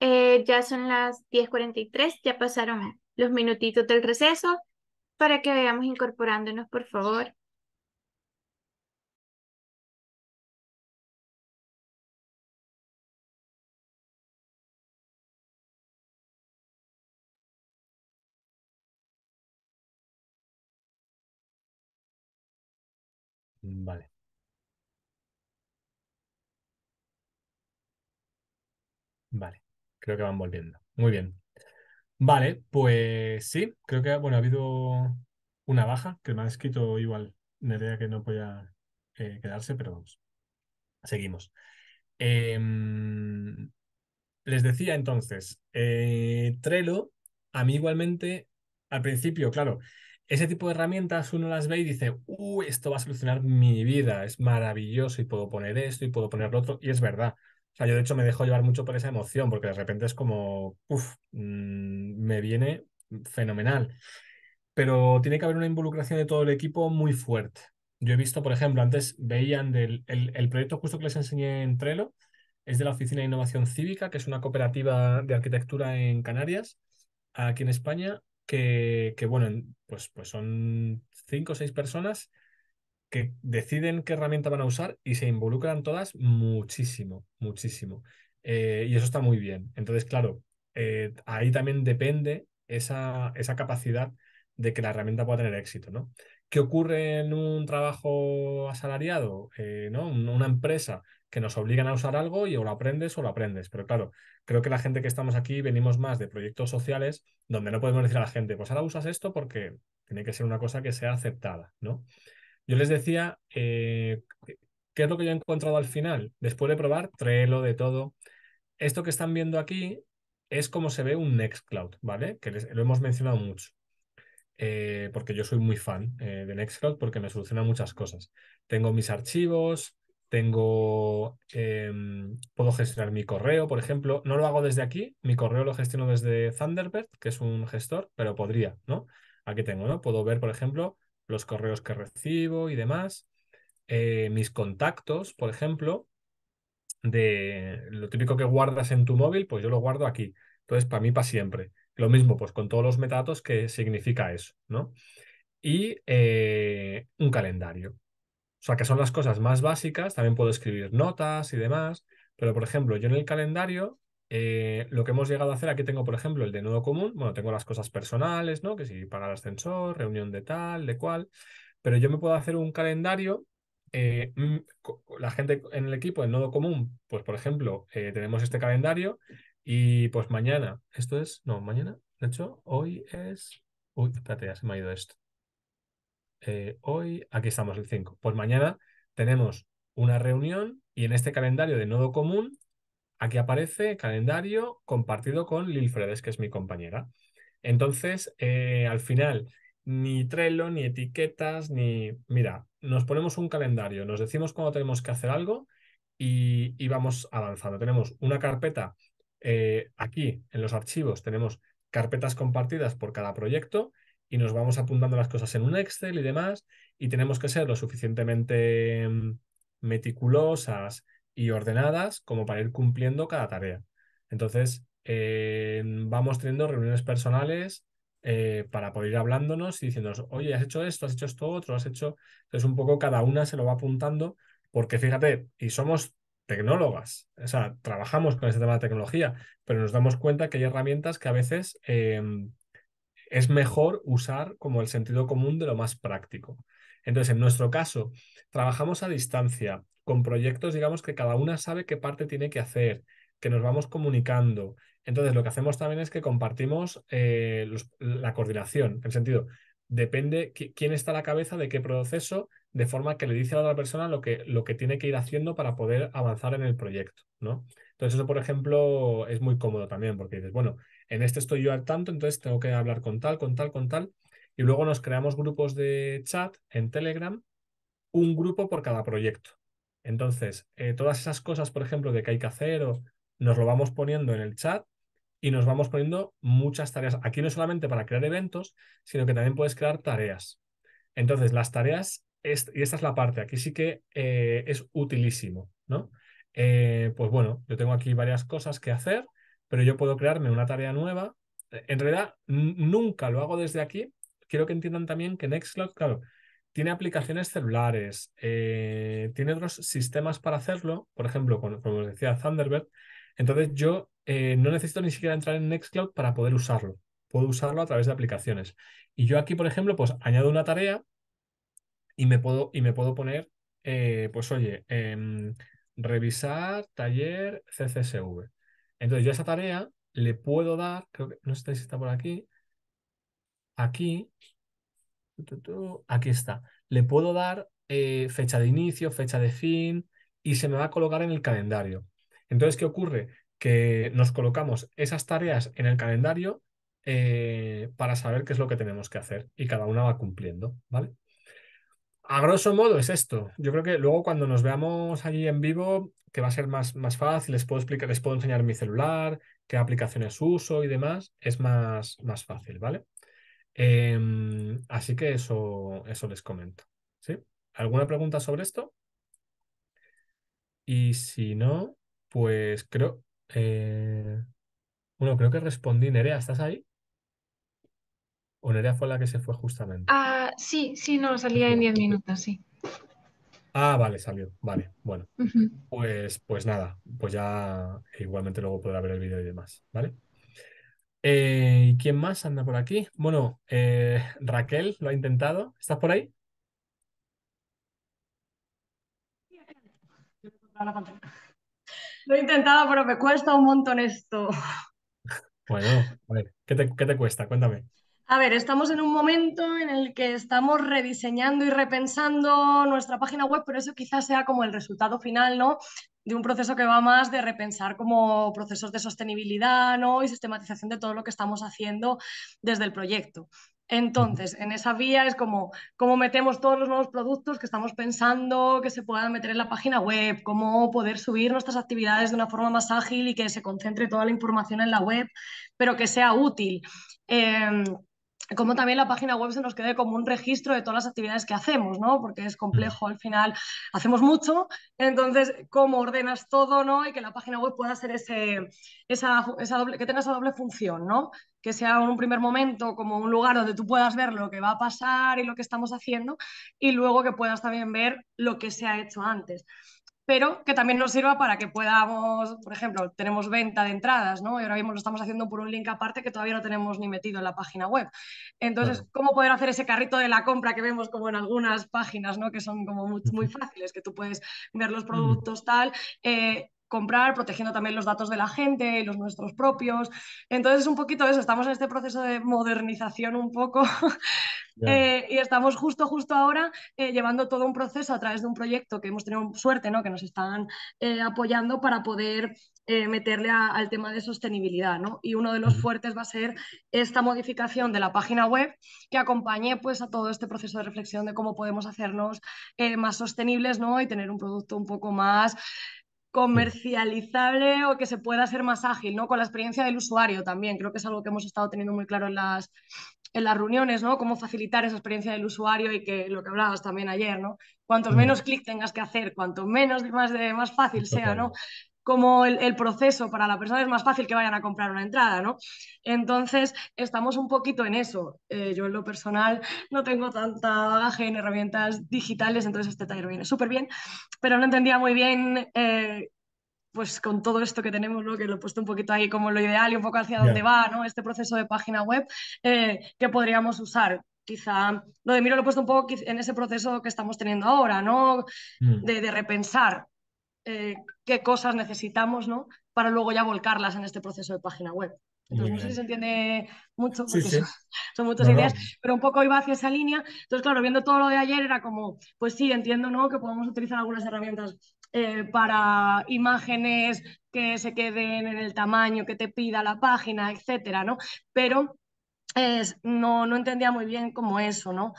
Eh, ya son las 10.43, ya pasaron los minutitos del receso para que vayamos incorporándonos, por favor. Vale. Vale, creo que van volviendo. Muy bien. Vale, pues sí, creo que bueno, ha habido una baja que me ha escrito igual idea que no podía eh, quedarse, pero vamos. Seguimos. Em, les decía entonces, eh, Trello, a mí igualmente, al principio, claro, ese tipo de herramientas uno las ve y dice, uy, esto va a solucionar mi vida, es maravilloso y puedo poner esto y puedo poner lo otro, y es verdad. O sea, yo de hecho me dejo llevar mucho por esa emoción, porque de repente es como, uff, mm, me viene fenomenal. Pero tiene que haber una involucración de todo el equipo muy fuerte. Yo he visto, por ejemplo, antes veían el, proyecto justo que les enseñé en Trello, es de la Oficina de Innovación Cívica, que es una cooperativa de arquitectura en Canarias, aquí en España, que, bueno, pues, pues son cinco o seis personas que deciden qué herramienta van a usar y se involucran todas muchísimo, muchísimo. Eh, y eso está muy bien. Entonces, claro, eh, ahí también depende esa, esa capacidad de que la herramienta pueda tener éxito, ¿no? ¿Qué ocurre en un trabajo asalariado? Eh, ¿no? Una empresa que nos obligan a usar algo y o lo aprendes o lo aprendes. Pero claro, creo que la gente que estamos aquí venimos más de proyectos sociales donde no podemos decir a la gente, pues ahora usas esto porque tiene que ser una cosa que sea aceptada, ¿no? Yo les decía, eh, ¿qué es lo que yo he encontrado al final? Después de probar Trello, de todo. Esto que están viendo aquí es como se ve un Nextcloud, ¿vale? Que lo hemos mencionado mucho. Eh, porque yo soy muy fan eh, de Nextcloud porque me soluciona muchas cosas. Tengo mis archivos, tengo, em, puedo gestionar mi correo, por ejemplo. No lo hago desde aquí, mi correo lo gestiono desde Thunderbird, que es un gestor, pero podría, ¿no? Aquí tengo, ¿no? Puedo ver, por ejemplo, los correos que recibo y demás, eh, mis contactos, por ejemplo, de lo típico que guardas en tu móvil, pues yo lo guardo aquí. Entonces, para mí, para siempre. Lo mismo, pues con todos los metadatos que significa eso, ¿no? Y eh, un calendario. O sea, que son las cosas más básicas. También puedo escribir notas y demás. Pero, por ejemplo, yo en el calendario eh, lo que hemos llegado a hacer, aquí tengo, por ejemplo, el de Nodo común. Bueno, tengo las cosas personales, ¿no? Que si pagar ascensor, reunión de tal, de cual. Pero yo me puedo hacer un calendario. Eh, mm, la gente en el equipo, en nodo común, pues por ejemplo, eh, tenemos este calendario y pues mañana, esto es, no, mañana, de hecho, hoy es, uy, espérate, se me ha ido esto. hoy, aquí estamos, el 5. Pues mañana tenemos una reunión y en este calendario de nodo común Aquí aparece calendario compartido con Lilfredes, que es mi compañera. Entonces, eh, al final, ni Trello, ni etiquetas, ni... Mira, nos ponemos un calendario, nos decimos cuándo tenemos que hacer algo y, vamos avanzando. Tenemos una carpeta eh, aquí en los archivos, tenemos carpetas compartidas por cada proyecto y nos vamos apuntando las cosas en un Excel y demás y tenemos que ser lo suficientemente mm, meticulosas y ordenadas como para ir cumpliendo cada tarea. Entonces, eh, vamos teniendo reuniones personales eh, para poder ir hablándonos y diciéndonos, oye, has hecho esto, has hecho esto otro, has hecho... Entonces, un poco cada una se lo va apuntando porque fíjate, y somos tecnólogas, o sea, trabajamos con este tema de tecnología, pero nos damos cuenta que hay herramientas que a veces em, es mejor usar como el sentido común de lo más práctico. Entonces, en nuestro caso, trabajamos a distancia, con proyectos, digamos, que cada una sabe qué parte tiene que hacer, que nos vamos comunicando. Entonces, lo que hacemos también es que compartimos eh, la coordinación, en el sentido, depende quién está a la cabeza de qué proceso, de forma que le dice a la otra persona lo que, lo que tiene que ir haciendo para poder avanzar en el proyecto, ¿no? Entonces, eso, por ejemplo, es muy cómodo también, porque dices, bueno, en este estoy yo al tanto, entonces tengo que hablar con tal, con tal, con tal. Y luego nos creamos grupos de chat en Telegram, un grupo por cada proyecto. Entonces, eh, todas esas cosas, por ejemplo, de que hay que hacer, nos lo vamos poniendo en el chat y nos vamos poniendo muchas tareas. Aquí no solamente para crear eventos, sino que también puedes crear tareas. Entonces, las tareas, y esta es la parte, aquí sí que eh, es utilísimo, ¿no? Eh, pues bueno, yo tengo aquí varias cosas que hacer, pero yo puedo crearme una tarea nueva. En realidad, nunca lo hago desde aquí. Quiero que entiendan también que Nextcloud, claro, tiene aplicaciones celulares, eh, tiene otros sistemas para hacerlo, por ejemplo, como decía, Thunderbird. Entonces yo eh, no necesito ni siquiera entrar en Nextcloud para poder usarlo. Puedo usarlo a través de aplicaciones. Y yo aquí, por ejemplo, pues añado una tarea y me puedo, y me puedo poner, eh, pues oye, em, revisar taller CCSV. Entonces yo esa tarea le puedo dar, creo que no sé si está por aquí, aquí Aquí está. Le puedo dar eh, fecha de inicio, fecha de fin y se me va a colocar en el calendario. Entonces, ¿qué ocurre? Que nos colocamos esas tareas en el calendario eh, para saber qué es lo que tenemos que hacer y cada una va cumpliendo, ¿vale? A grosso modo es esto. Yo creo que luego cuando nos veamos allí en vivo, que va a ser más, más fácil, les puedo explicar, les puedo enseñar mi celular, qué aplicaciones uso y demás, es más, más fácil, ¿vale? Em, así que eso, eso les comento. ¿sí? ¿Alguna pregunta sobre esto? Y si no, pues creo. Eh, bueno, creo que respondí. Nerea, ¿estás ahí? ¿O Nerea fue la que se fue justamente? Ah, sí, sí, no, salía en 10 minutos, sí. Ah, vale, salió. Vale, bueno. Pues, pues nada, pues ya igualmente luego podrá ver el vídeo y demás, ¿vale? ¿Y eh, ¿Quién más anda por aquí? Bueno, eh, Raquel lo ha intentado. ¿Estás por ahí? Lo he intentado, pero me cuesta un montón esto. Bueno, a ver, ¿qué te, qué te cuesta? Cuéntame. A ver, estamos en un momento en el que estamos rediseñando y repensando nuestra página web, pero eso quizás sea como el resultado final, ¿no? de un proceso que va más de repensar como procesos de sostenibilidad y sistematización de todo lo que estamos haciendo desde el proyecto. Entonces, en esa vía es como cómo metemos todos los nuevos productos que estamos pensando que se puedan meter en la página web, cómo poder subir nuestras actividades de una forma más ágil y que se concentre toda la información en la web, pero que sea útil. Em, como también la página web se nos quede como un registro de todas las actividades que hacemos, ¿no? Porque es complejo mm. al final, hacemos mucho, entonces cómo ordenas todo, ¿no? Y que la página web pueda ser ese, esa, doble, que tenga esa doble función, ¿no? Que sea en un primer momento como un lugar donde tú puedas ver lo que va a pasar y lo que estamos haciendo y luego que puedas también ver lo que se ha hecho antes pero que también nos sirva para que podamos, por ejemplo, tenemos venta de entradas, ¿no? Y ahora mismo lo estamos haciendo por un link aparte que todavía no tenemos ni metido en la página web. Entonces, ¿cómo poder hacer ese carrito de la compra que vemos como en algunas páginas, ¿no? Que son como muy, fáciles, que tú puedes ver los productos tal, eh, comprar, protegiendo también los datos de la gente y los nuestros propios. Entonces, un poquito eso, estamos en este proceso de modernización un poco eh, y estamos justo, justo ahora eh, llevando todo un proceso a través de un proyecto que hemos tenido suerte, ¿no? Que nos están eh, apoyando para poder meterle al tema de sostenibilidad, Y uno de los fuertes va a ser esta modificación de la página web que acompañe pues a todo este proceso de reflexión de cómo podemos hacernos más sostenibles, ¿no? Y tener un producto un poco más comercializable o que se pueda ser más ágil, ¿no? Con la experiencia del usuario también, creo que es algo que hemos estado teniendo muy claro en las, en las reuniones, ¿no? Cómo facilitar esa experiencia del usuario y que lo que hablabas también ayer, ¿no? Cuantos menos clic tengas que hacer, cuanto menos más, de, más fácil sea, ¿no? como el, proceso para la persona es más fácil que vayan a comprar una entrada, ¿no? Entonces, estamos un poquito en eso. Eh, yo en lo personal no tengo tanta bagaje en herramientas digitales, entonces este taller viene súper bien, pero no entendía muy bien... Eh, pues con todo esto que tenemos, lo que lo he puesto un poquito ahí como lo ideal y un poco hacia dónde va ¿no? este proceso de página web, eh, que podríamos usar quizá lo de Miro lo he puesto un poco en ese proceso que estamos teniendo ahora, ¿no? Mm. de repensar eh, qué cosas necesitamos, ¿no? Para luego ya volcarlas en este proceso de página web. Entonces, no sé si se entiende mucho, Son, muchas ideas, pero un poco iba hacia esa línea. Entonces, claro, viendo todo lo de ayer era como, pues sí, entiendo, ¿no? Que podemos utilizar algunas herramientas eh, para imágenes que se queden en el tamaño que te pida la página, etcétera, ¿no? Pero no, no entendía muy bien cómo eso, ¿no?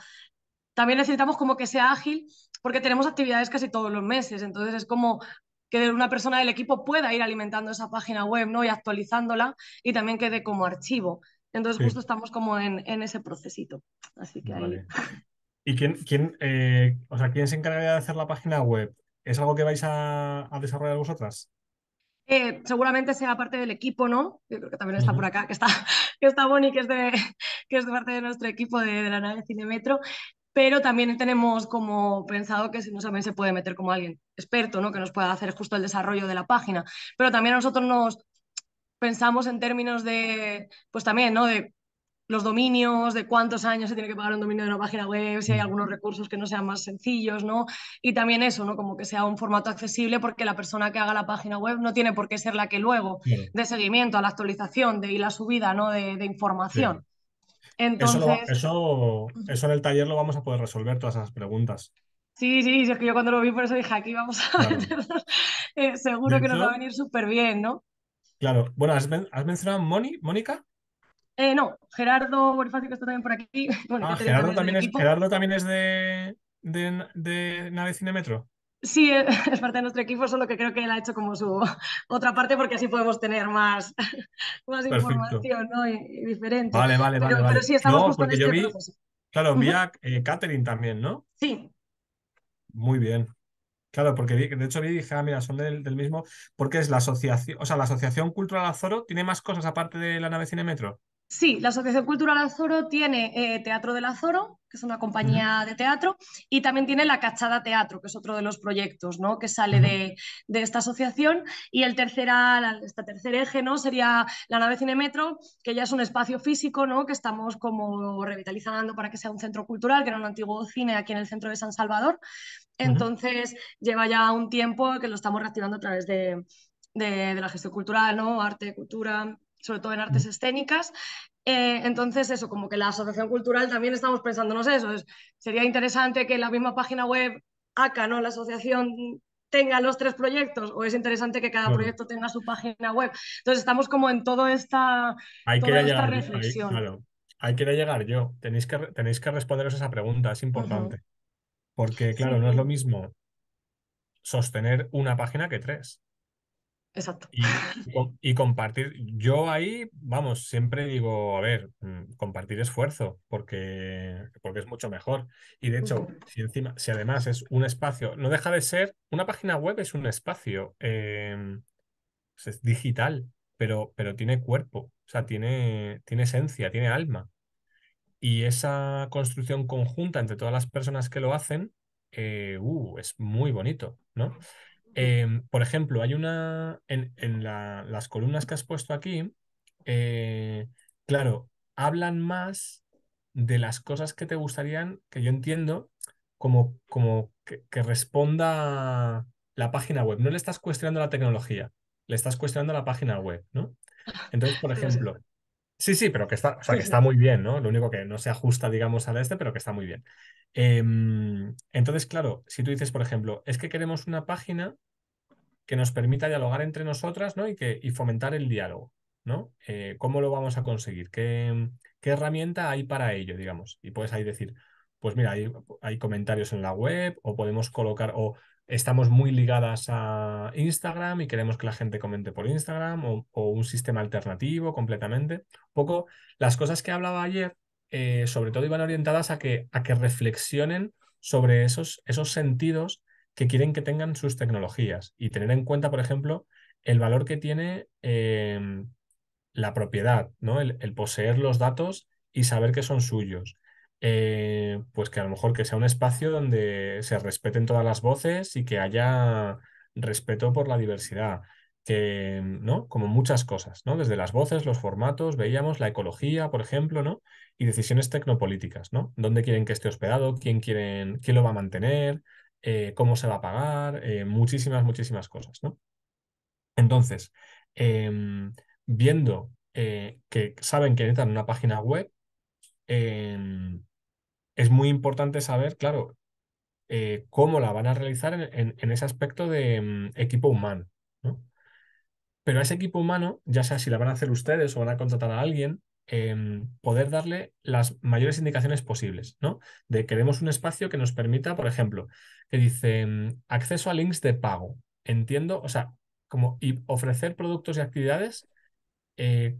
También necesitamos como que sea ágil porque tenemos actividades casi todos los meses, entonces es como que una persona del equipo pueda ir alimentando esa página web ¿no? y actualizándola y también quede como archivo. Entonces justo estamos como en, en, ese procesito. Así que vale. ¿Y quién, quién, eh, o sea, quién se encargaría de hacer la página web? ¿Es algo que vais a, desarrollar vosotras? Eh, seguramente sea parte del equipo, ¿no? Yo creo que también está por acá, que está, que está Bonnie, que es, de, que es parte de nuestro equipo de, de la nave Cinemetro pero también tenemos como pensado que si no saben se puede meter como alguien experto, ¿no? Que nos pueda hacer justo el desarrollo de la página. Pero también nosotros nos pensamos en términos de, pues también, ¿no? De los dominios, de cuántos años se tiene que pagar un dominio de una página web, si hay algunos recursos que no sean más sencillos, ¿no? Y también eso, ¿no? Como que sea un formato accesible porque la persona que haga la página web no tiene por qué ser la que luego de seguimiento a la actualización de, y la subida, ¿no? De, información. Eso, eso, en el taller lo vamos a poder resolver todas esas preguntas. Sí, sí, es que yo cuando lo vi por eso dije, aquí vamos a eh, seguro que nos va a venir súper bien, ¿no? Claro, bueno, ¿has, mencionado a Mónica? Eh, no, Gerardo Bonifacio, que está también por aquí. Ah, Gerardo, también es, Gerardo, de, de, Nave Sí, eh, es parte de nuestro equipo, solo que creo que él ha hecho como su otra parte porque así podemos tener más, información ¿no? y, diferente. Vale, vale, vale. Pero sí, estamos no, justo este Claro, vi a eh, Catherine también, ¿no? Sí. Muy bien. Claro, porque de hecho vi y dije, ah, mira, son del, mismo, porque es la asociación, o sea, la Asociación Cultural Azoro tiene más cosas aparte de la nave Cine Metro. Sí, la Asociación Cultural Azoro tiene eh, Teatro del Azoro, que es una compañía de teatro, y también tiene La Cachada Teatro, que es otro de los proyectos ¿no? que sale de, esta asociación. Y el tercera, este tercer eje ¿no? sería la nave Cinemetro, que ya es un espacio físico ¿no? que estamos como revitalizando para que sea un centro cultural, que era un antiguo cine aquí en el centro de San Salvador. Entonces, lleva ya un tiempo que lo estamos reactivando a través de, de la gestión cultural, ¿no? arte, cultura, sobre todo en artes mm. escénicas. Eh, entonces, eso, como que la asociación cultural también estamos pensándonos eso. sería interesante que la misma página web ACA, ¿no? La asociación tenga los tres proyectos o es interesante que cada proyecto tenga su página web. Entonces estamos como en toda esta, reflexión. Hay, que llegar yo. Tenéis que, tenéis que responderos esa pregunta, es importante. Porque, claro, no es lo mismo sostener una página que tres. Exacto. Y, compartir, yo ahí, vamos, siempre digo, a ver, mm, compartir esfuerzo, porque, porque es mucho mejor. Y de hecho, si encima, si además es un espacio, no deja de ser, una página web es un espacio, em, pues es digital, pero, pero tiene cuerpo, o sea, tiene, tiene esencia, tiene alma. Y esa construcción conjunta entre todas las personas que lo hacen, eh, uh, es muy bonito, ¿no? Em, por ejemplo, hay una. En, las columnas que has puesto aquí, eh, claro, hablan más de las cosas que te gustarían, que yo entiendo, como, como que, que responda la página web. No le estás cuestionando la tecnología, le estás cuestionando la página web, ¿no? Entonces, por ejemplo, Sí, sí, pero que está, que está muy bien, ¿no? Lo único que no se ajusta, digamos, a este, pero que está muy bien. Em, entonces, claro, si tú dices, por ejemplo, es que queremos una página que nos permita dialogar entre nosotras, ¿no? Y, que, y fomentar el diálogo, ¿no? Eh, ¿Cómo lo vamos a conseguir? ¿Qué, herramienta hay para ello, digamos? Y puedes ahí decir, pues mira, hay, hay comentarios en la web o podemos colocar, o estamos muy ligadas a Instagram y queremos que la gente comente por Instagram o, un sistema alternativo completamente. Un poco las cosas que hablaba ayer, eh, sobre todo iban orientadas a que, a que reflexionen sobre esos, esos sentidos que quieren que tengan sus tecnologías y tener en cuenta, por ejemplo, el valor que tiene em, la propiedad, ¿no? el, poseer los datos y saber que son suyos. Eh, pues que a lo mejor que sea un espacio donde se respeten todas las voces y que haya respeto por la diversidad, que, ¿no? Como muchas cosas, ¿no? Desde las voces, los formatos, veíamos la ecología, por ejemplo, ¿no? Y decisiones tecnopolíticas, ¿no? ¿Dónde quieren que esté hospedado? ¿Quién, quieren, quién lo va a mantener? Eh, ¿Cómo se va a pagar? Eh, muchísimas, muchísimas cosas, ¿no? Entonces, em, viendo que saben que necesitan una página web, Em, es muy importante saber, claro, eh, cómo la van a realizar en, ese aspecto de mm, equipo humano. Pero a ese equipo humano, ya sea si la van a hacer ustedes o van a contratar a alguien, em, poder darle las mayores indicaciones posibles, ¿no? De queremos un espacio que nos permita, por ejemplo, que dice mm, acceso a links de pago. Entiendo, o sea, como y ofrecer productos y actividades eh,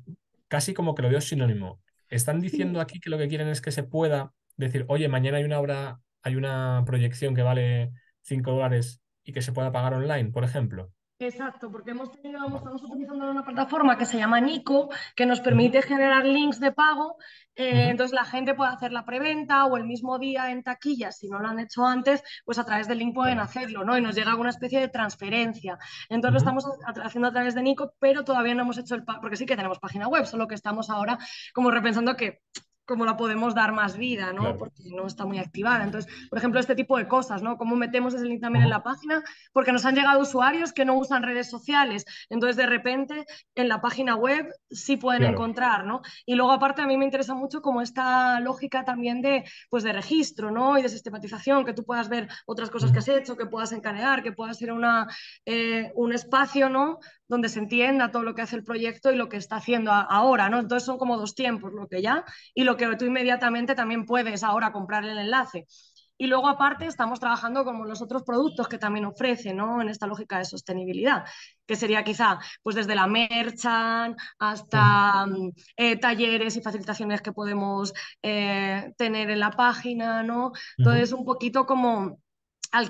casi como que lo veo sinónimo. Están diciendo aquí que lo que quieren es que se pueda decir, oye, mañana hay una obra, hay una proyección que vale 5 dólares y que se pueda pagar online, por ejemplo. Exacto, porque hemos tenido, estamos utilizando una plataforma que se llama Nico, que nos permite generar links de pago. Eh, entonces la gente puede hacer la preventa o el mismo día en taquilla, si no lo han hecho antes, pues a través del link pueden hacerlo, ¿no? Y nos llega alguna especie de transferencia. Entonces lo estamos haciendo a través de Nico, pero todavía no hemos hecho el pago, porque sí que tenemos página web, solo que estamos ahora como repensando que cómo la podemos dar más vida, ¿no? Porque no está muy activada. Entonces, por ejemplo, este tipo de cosas, ¿no? Cómo metemos ese link también en la página, porque nos han llegado usuarios que no usan redes sociales. Entonces, de repente, en la página web sí pueden encontrar, ¿no? Y luego, aparte, a mí me interesa mucho como esta lógica también de, pues, de registro, ¿no? Y de sistematización, que tú puedas ver otras cosas que has hecho, que puedas encanear, que pueda ser una, eh, un espacio, ¿no? donde se entienda todo lo que hace el proyecto y lo que está haciendo ahora, ¿no? Entonces son como dos tiempos, lo que ya y lo que tú inmediatamente también puedes ahora comprar el enlace. Y luego aparte estamos trabajando como los otros productos que también ofrece, ¿no? en esta lógica de sostenibilidad, que sería quizá pues desde la merchan hasta mm, eh, talleres y facilitaciones que podemos eh, tener en la página, ¿no? Entonces un poquito como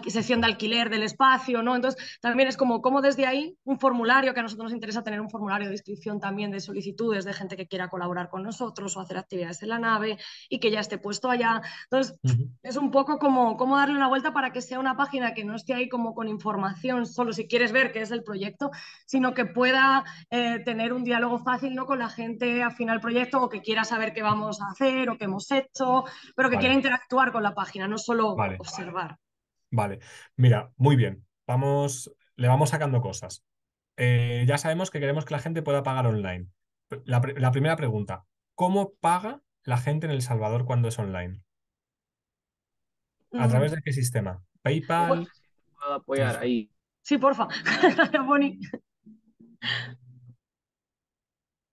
sección de alquiler del espacio, ¿no? Entonces, también es como, como desde ahí un formulario, que a nosotros nos interesa tener un formulario de inscripción también de solicitudes de gente que quiera colaborar con nosotros o hacer actividades en la nave y que ya esté puesto allá. Entonces, es un poco como, como darle una vuelta para que sea una página que no esté ahí como con información, solo si quieres ver qué es el proyecto, sino que pueda eh, tener un diálogo fácil, ¿no? Con la gente al final proyecto o que quiera saber qué vamos a hacer o qué hemos hecho, pero que quiera interactuar con la página, no solo observar. Vale, mira, muy bien. Vamos, le vamos sacando cosas. Eh, ya sabemos que queremos que la gente pueda pagar online. La, primera pregunta, ¿cómo paga la gente en El Salvador cuando es online? ¿A través mm. de qué sistema? PayPal. apoyar ahí. Sí, porfa.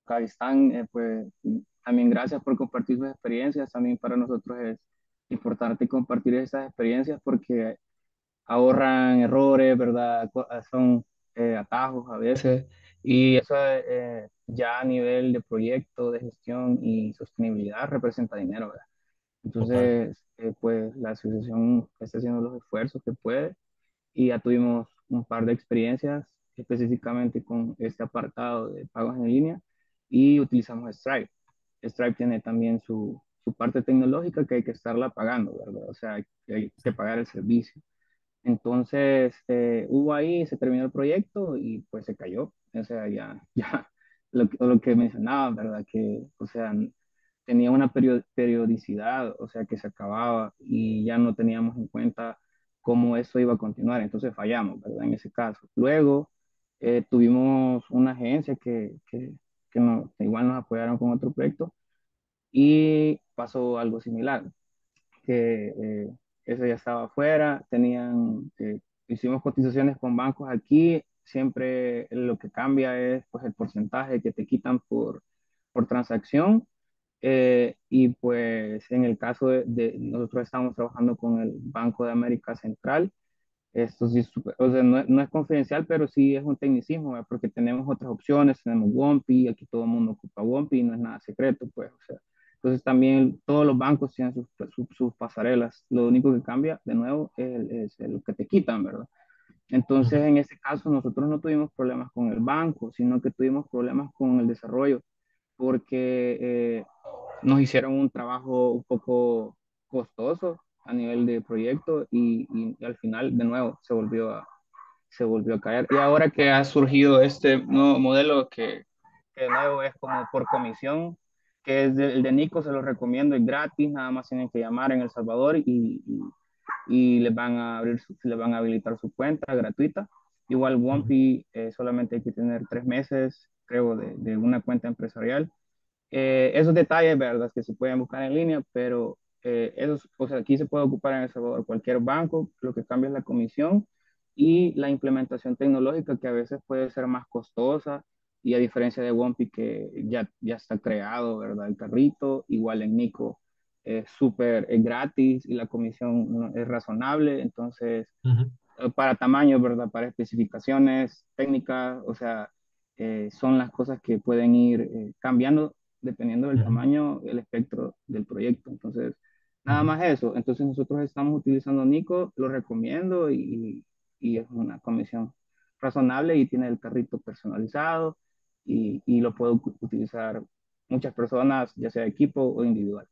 Acá eh, pues también gracias por compartir sus experiencias. También para nosotros es importante compartir esas experiencias porque ahorran errores, ¿verdad? Ah, son eh, atajos a veces y eso eh, ya a nivel de proyecto, de gestión y sostenibilidad representa dinero, ¿verdad? Entonces, eh, pues la asociación está haciendo los esfuerzos que puede y ya tuvimos un par de experiencias específicamente con este apartado de pagos en línea y utilizamos Stripe. Stripe tiene también su, su parte tecnológica que hay que estarla pagando, ¿verdad? O sea, hay que pagar el servicio. Entonces, eh, hubo ahí, se terminó el proyecto y pues se cayó. O sea, ya, ya, lo, que mencionaba, ¿verdad? Que, o sea, tenía una periodicidad, o sea, que se acababa y ya no teníamos en cuenta cómo eso iba a continuar. Entonces fallamos, ¿verdad? En ese caso. Luego, eh, tuvimos una agencia que, que, que igual nos apoyaron con otro proyecto y pasó algo similar, que eh, eso ya estaba afuera, tenían, eh, hicimos cotizaciones con bancos aquí, siempre lo que cambia es pues el porcentaje que te quitan por, por transacción eh, y pues en el caso de, nosotros estamos trabajando con el Banco de América Central, esto sí, o sea, no, es confidencial, pero sí es un tecnicismo, porque tenemos otras opciones, tenemos WOMPI, aquí todo el mundo ocupa WOMPI, no es nada secreto, pues, o sea, entonces también todos los bancos tienen pues, sus, pasarelas. Lo único que cambia, de nuevo, es, el lo que te quitan, ¿verdad? Entonces, en ese caso, nosotros no tuvimos problemas con el banco, sino que tuvimos problemas con el desarrollo, porque eh, nos hicieron un trabajo un poco costoso a nivel de proyecto y, al final, de nuevo, se volvió, a, se volvió a caer. Y ahora que ha surgido este nuevo modelo que, que de nuevo es como por comisión, que es el de Nico, se los recomiendo, es gratis, nada más tienen que llamar en El Salvador y, y, les van a abrir, van a habilitar su cuenta gratuita. Igual Wompi eh, solamente hay que tener tres meses, creo, de, de una cuenta empresarial. Eh, esos detalles, verdad, que se pueden buscar en línea, pero eh, o sea, aquí se puede ocupar en El Salvador cualquier banco, lo que cambia es la comisión y la implementación tecnológica que a veces puede ser más costosa y a diferencia de Wompi, que ya, ya está creado, ¿verdad? El carrito, igual en Nico es súper gratis y la comisión es razonable, entonces eh, para tamaño, ¿verdad? Para especificaciones técnicas, o sea, eh, son las cosas que pueden ir eh, cambiando dependiendo del tamaño, el espectro del proyecto. Entonces, nada más eso. Entonces nosotros estamos utilizando Nico, lo recomiendo y, y es una comisión razonable y tiene el carrito personalizado y, lo puedo utilizar muchas personas, ya sea equipo o individual.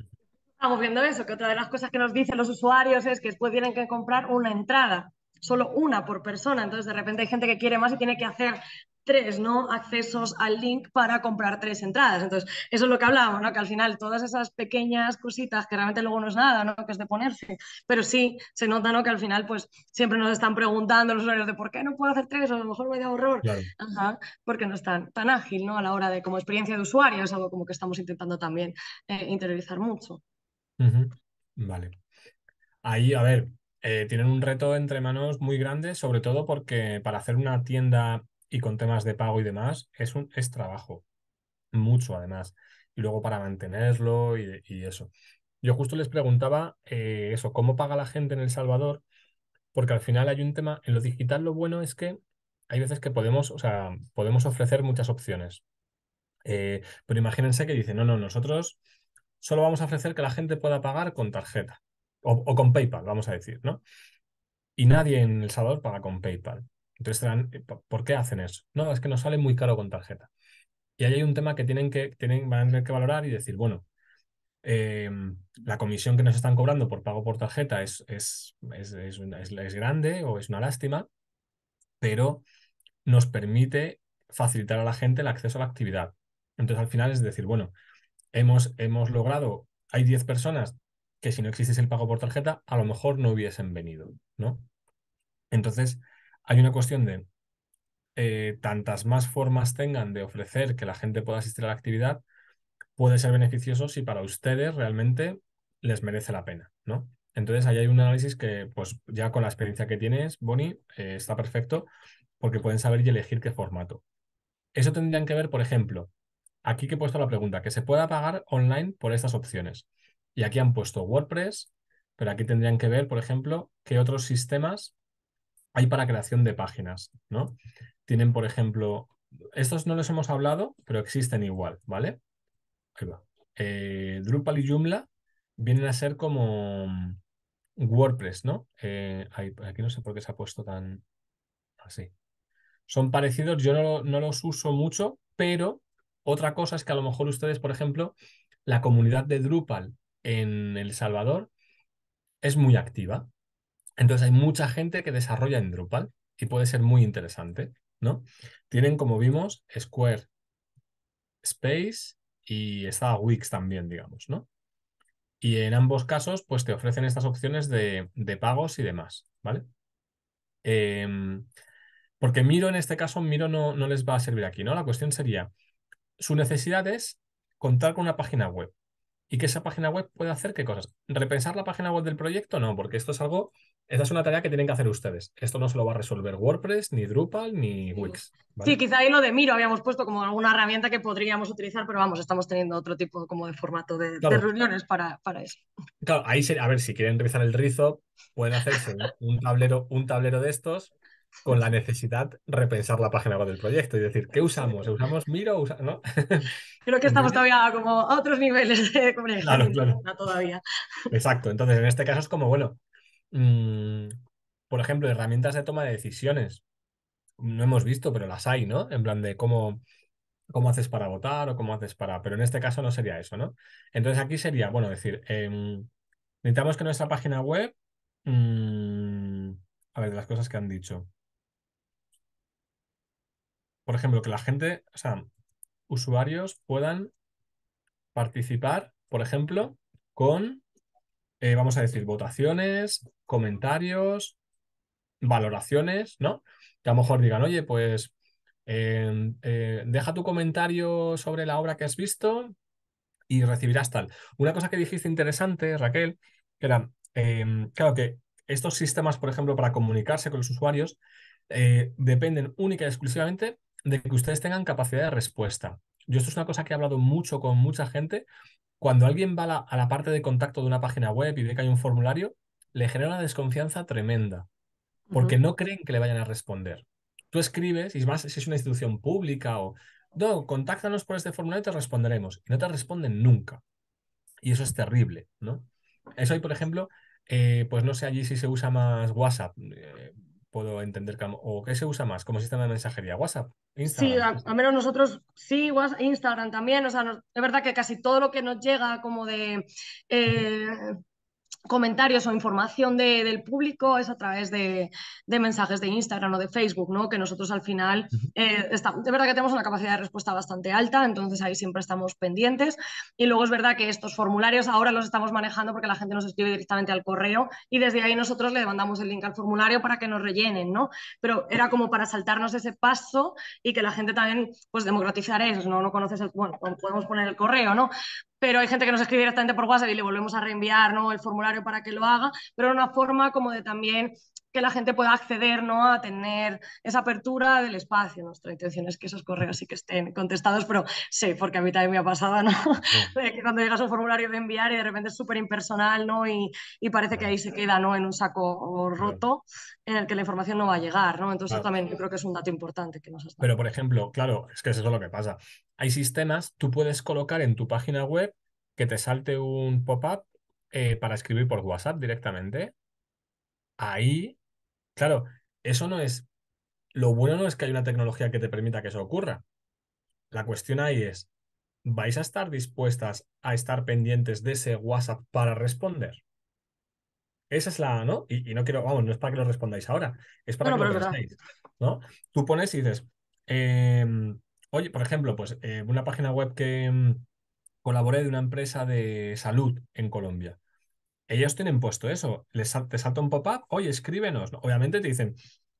Ah, Estamos pues viendo eso, que otra de las cosas que nos dicen los usuarios es que después tienen que comprar una entrada, solo una por persona. Entonces, de repente hay gente que quiere más y tiene que hacer tres ¿no? accesos al link para comprar tres entradas. Entonces, eso es lo que hablábamos, ¿no? que al final todas esas pequeñas cositas que realmente luego no es nada, ¿no? que es de ponerse, pero sí se nota ¿no? que al final pues siempre nos están preguntando los usuarios de por qué no puedo hacer tres o a lo mejor me da horror, porque no están tan, ágiles ágil ¿no? a la hora de como experiencia de usuario, es algo como que estamos intentando también eh, interiorizar mucho. Vale. Ahí, a ver, eh, tienen un reto entre manos muy grande, sobre todo porque para hacer una tienda y con temas de pago y demás, es, un, es trabajo, mucho además, y luego para mantenerlo y, eso. Yo justo les preguntaba eh, eso, ¿cómo paga la gente en El Salvador? Porque al final hay un tema, en lo digital lo bueno es que hay veces que podemos, o sea, podemos ofrecer muchas opciones. Eh, pero imagínense que dicen, no, no, nosotros solo vamos a ofrecer que la gente pueda pagar con tarjeta o, o, con PayPal, vamos a decir, ¿no? Y nadie en El Salvador paga con PayPal. Entonces eh, ¿por qué hacen eso? No, es que nos sale muy caro con tarjeta. Y ahí hay un tema que tienen que, tienen, van a tener que valorar y decir, bueno, eh, la comisión que nos están cobrando por pago por tarjeta es, es, es, grande o es una lástima, pero nos permite facilitar a la gente el acceso a la actividad. Entonces, al final es decir, bueno, hemos, hemos logrado, hay 10 personas que si no existiese el pago por tarjeta, a lo mejor no hubiesen venido, ¿no? Entonces, hay una cuestión de eh, tantas más formas tengan de ofrecer que la gente pueda asistir a la actividad, puede ser beneficioso si para ustedes realmente les merece la pena, ¿no? Entonces ahí hay un análisis que, pues ya con la experiencia que tienes, Bonnie, eh, está perfecto porque pueden saber y elegir qué formato. Eso tendrían que ver, por ejemplo, aquí que he puesto la pregunta, que se pueda pagar online por estas opciones. Y aquí han puesto WordPress, pero aquí tendrían que ver, por ejemplo, qué otros sistemas hay para creación de páginas, ¿no? Tienen, por ejemplo, estos no los hemos hablado, pero existen igual, ¿vale? Ahí va. Eh, Drupal y Joomla vienen a ser como mm, WordPress, ¿no? Eh, aquí no sé por qué se ha puesto tan así. Son parecidos, yo no los uso mucho, pero otra cosa es que a lo mejor ustedes, por ejemplo, la comunidad de Drupal en El Salvador es muy activa, entonces hay mucha gente que desarrolla en Drupal y puede ser muy interesante, ¿no? Tienen, como vimos, Square Space y está Wix también, digamos, ¿no? Y en ambos casos, pues te ofrecen estas opciones de, pagos y demás, ¿vale? Em, porque Miro en este caso, Miro no, no les va a servir aquí, ¿no? La cuestión sería, su necesidad es contar con una página web, y que esa página web puede hacer qué cosas. Repensar la página web del proyecto, no, porque esto es algo, esta es una tarea que tienen que hacer ustedes. Esto no se lo va a resolver WordPress, ni Drupal, ni Wix. Sí, quizá ahí lo de Miro habíamos puesto como alguna herramienta que podríamos utilizar, pero vamos, estamos teniendo otro tipo como de formato de, reuniones para, para, eso. Claro, ahí a ver, si quieren revisar el rizo, pueden hacerse un tablero, un tablero de estos con la necesidad repensar la página web del proyecto y decir, ¿qué usamos? ¿Usamos Miro? Creo que estamos todavía como a otros niveles de claro, claro. todavía. Exacto, entonces en este caso es como, bueno, mm, por ejemplo, herramientas de toma de decisiones. No hemos visto, pero las hay, ¿no? En plan de cómo, cómo haces para votar o cómo haces para... Pero en este caso no sería eso, ¿no? Entonces aquí sería, bueno, decir, em, necesitamos que nuestra página web... Mm, a ver, de las cosas que han dicho por ejemplo, que la gente, o sea, usuarios puedan participar, por ejemplo, con, eh, vamos a decir, votaciones, comentarios, valoraciones, ¿no? Que a lo mejor digan, oye, pues em, eh, deja tu comentario sobre la obra que has visto y recibirás tal. Una cosa que dijiste interesante, Raquel, que era, em, claro que estos sistemas, por ejemplo, para comunicarse con los usuarios, eh, dependen única y exclusivamente de que ustedes tengan capacidad de respuesta. Yo esto es una cosa que he hablado mucho con mucha gente. Cuando alguien va a la, parte de contacto de una página web y ve que hay un formulario, le genera una desconfianza tremenda, porque no creen que le vayan a responder. Tú escribes, y más si es una institución pública o, no, contáctanos por este formulario y te responderemos. Y no te responden nunca. Y eso es terrible, ¿no? Eso hay, por ejemplo, eh, pues no sé allí si se usa más WhatsApp. Eh, puedo entender que, o qué se usa más como sistema de mensajería, WhatsApp, Instagram. Sí, al menos nosotros sí, WhatsApp, Instagram también, o sea, es verdad que casi todo lo que nos llega como de eh, comentarios o información del público es a través de, mensajes de Instagram o de Facebook, ¿no? Que nosotros al final, eh, de verdad que tenemos una capacidad de respuesta bastante alta, entonces ahí siempre estamos pendientes. Y luego es verdad que estos formularios ahora los estamos manejando porque la gente nos escribe directamente al correo y desde ahí nosotros le mandamos el link al formulario para que nos rellenen, ¿no? Pero era como para saltarnos ese paso y que la gente también, pues democratizar eso, ¿no? No conoces el, bueno, podemos poner el correo, ¿no? Pero hay gente que nos escribe directamente por WhatsApp y le volvemos a reenviar, ¿no? El formulario formulario para que lo haga, pero una forma como de también que la gente pueda acceder ¿no? a tener esa apertura del espacio. Nuestra intención es que esos correos sí que estén contestados, pero sí, porque a mí también me ha pasado, ¿no? que cuando llegas a un formulario de enviar y de repente es súper impersonal ¿no? Y, parece que ahí se queda ¿no? en un saco roto en el que la información no va a llegar. ¿no? Entonces también yo creo que es un dato importante que nos Pero por ejemplo, claro, es que eso es lo que pasa. Hay sistemas, tú puedes colocar en tu página web que te salte un pop-up eh, para escribir por WhatsApp directamente, ahí, claro, eso no es... Lo bueno no es que haya una tecnología que te permita que eso ocurra. La cuestión ahí es, ¿vais a estar dispuestas a estar pendientes de ese WhatsApp para responder? Esa es la, ¿no? Y, no quiero, vamos, no es para que lo respondáis ahora, es para que lo respondáis, ¿no? Tú pones y dices, em, oye, por ejemplo, pues eh, una página web que, mm, colaboré de una empresa de salud en Colombia. Ellos tienen puesto eso, les te salta un pop-up, oye, escríbenos. Obviamente te dicen,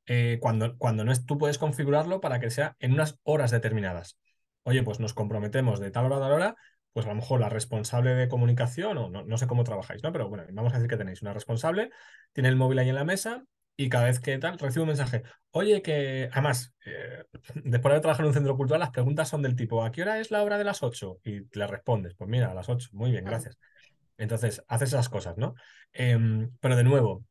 eh, cuando, cuando no es, tú puedes configurarlo para que sea en unas horas determinadas. Oye, pues nos comprometemos de tal hora a tal hora, pues a lo mejor la responsable de comunicación, o no, no sé cómo trabajáis, ¿no? Pero bueno, vamos a decir que tenéis una responsable, tiene el móvil ahí en la mesa, y cada vez que tal, recibo un mensaje. Oye, que además, eh, después de trabajar en un centro cultural, las preguntas son del tipo, ¿a qué hora es la hora de las 8? Y le respondes, pues mira, a las 8, muy bien, gracias. Entonces, haces esas cosas, ¿no? Em, pero de nuevo,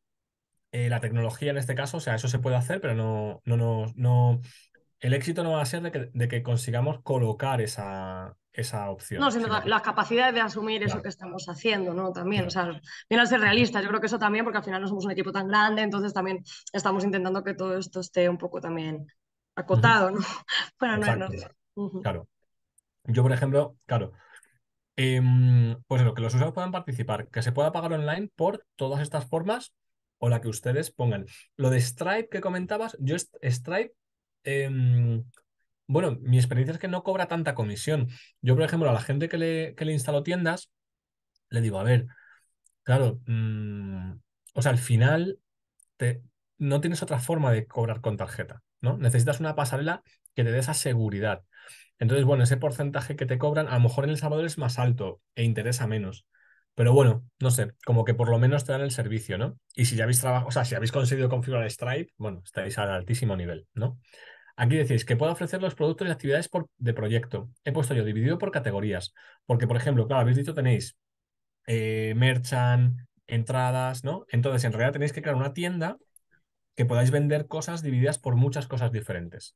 eh, la tecnología en este caso, o sea, eso se puede hacer, pero no, no, no, no el éxito no va a ser de que consigamos colocar esa, esa opción. No, sino las capacidades de asumir eso que estamos haciendo, ¿no? También, o sea, bien a ser realista. yo creo que eso también, porque al final no somos un equipo tan grande, entonces también estamos intentando que todo esto esté un poco también acotado, ¿no? Para no, Claro. Yo, por ejemplo, claro, em, pues eso, que los usuarios puedan participar, que se pueda pagar online por todas estas formas o la que ustedes pongan. Lo de Stripe que comentabas, yo Stripe em, bueno, mi experiencia es que no cobra tanta comisión. Yo, por ejemplo, a la gente que le, que instalo tiendas, le digo, a ver, claro, mm, o sea, al final te, no tienes otra forma de cobrar con tarjeta, ¿no? Necesitas una pasarela que te dé esa seguridad. Entonces, bueno, ese porcentaje que te cobran, a lo mejor en El Salvador es más alto e interesa menos. Pero bueno, no sé, como que por lo menos te dan el servicio, ¿no? Y si ya habéis trabajado, o sea, si habéis conseguido configurar Stripe, bueno, estáis al altísimo nivel, ¿no? Aquí decís que puedo ofrecer los productos y actividades por, de proyecto. He puesto yo dividido por categorías, porque, por ejemplo, claro, habéis dicho tenéis eh, entradas, ¿no? Entonces, en realidad tenéis que crear una tienda que podáis vender cosas divididas por muchas cosas diferentes.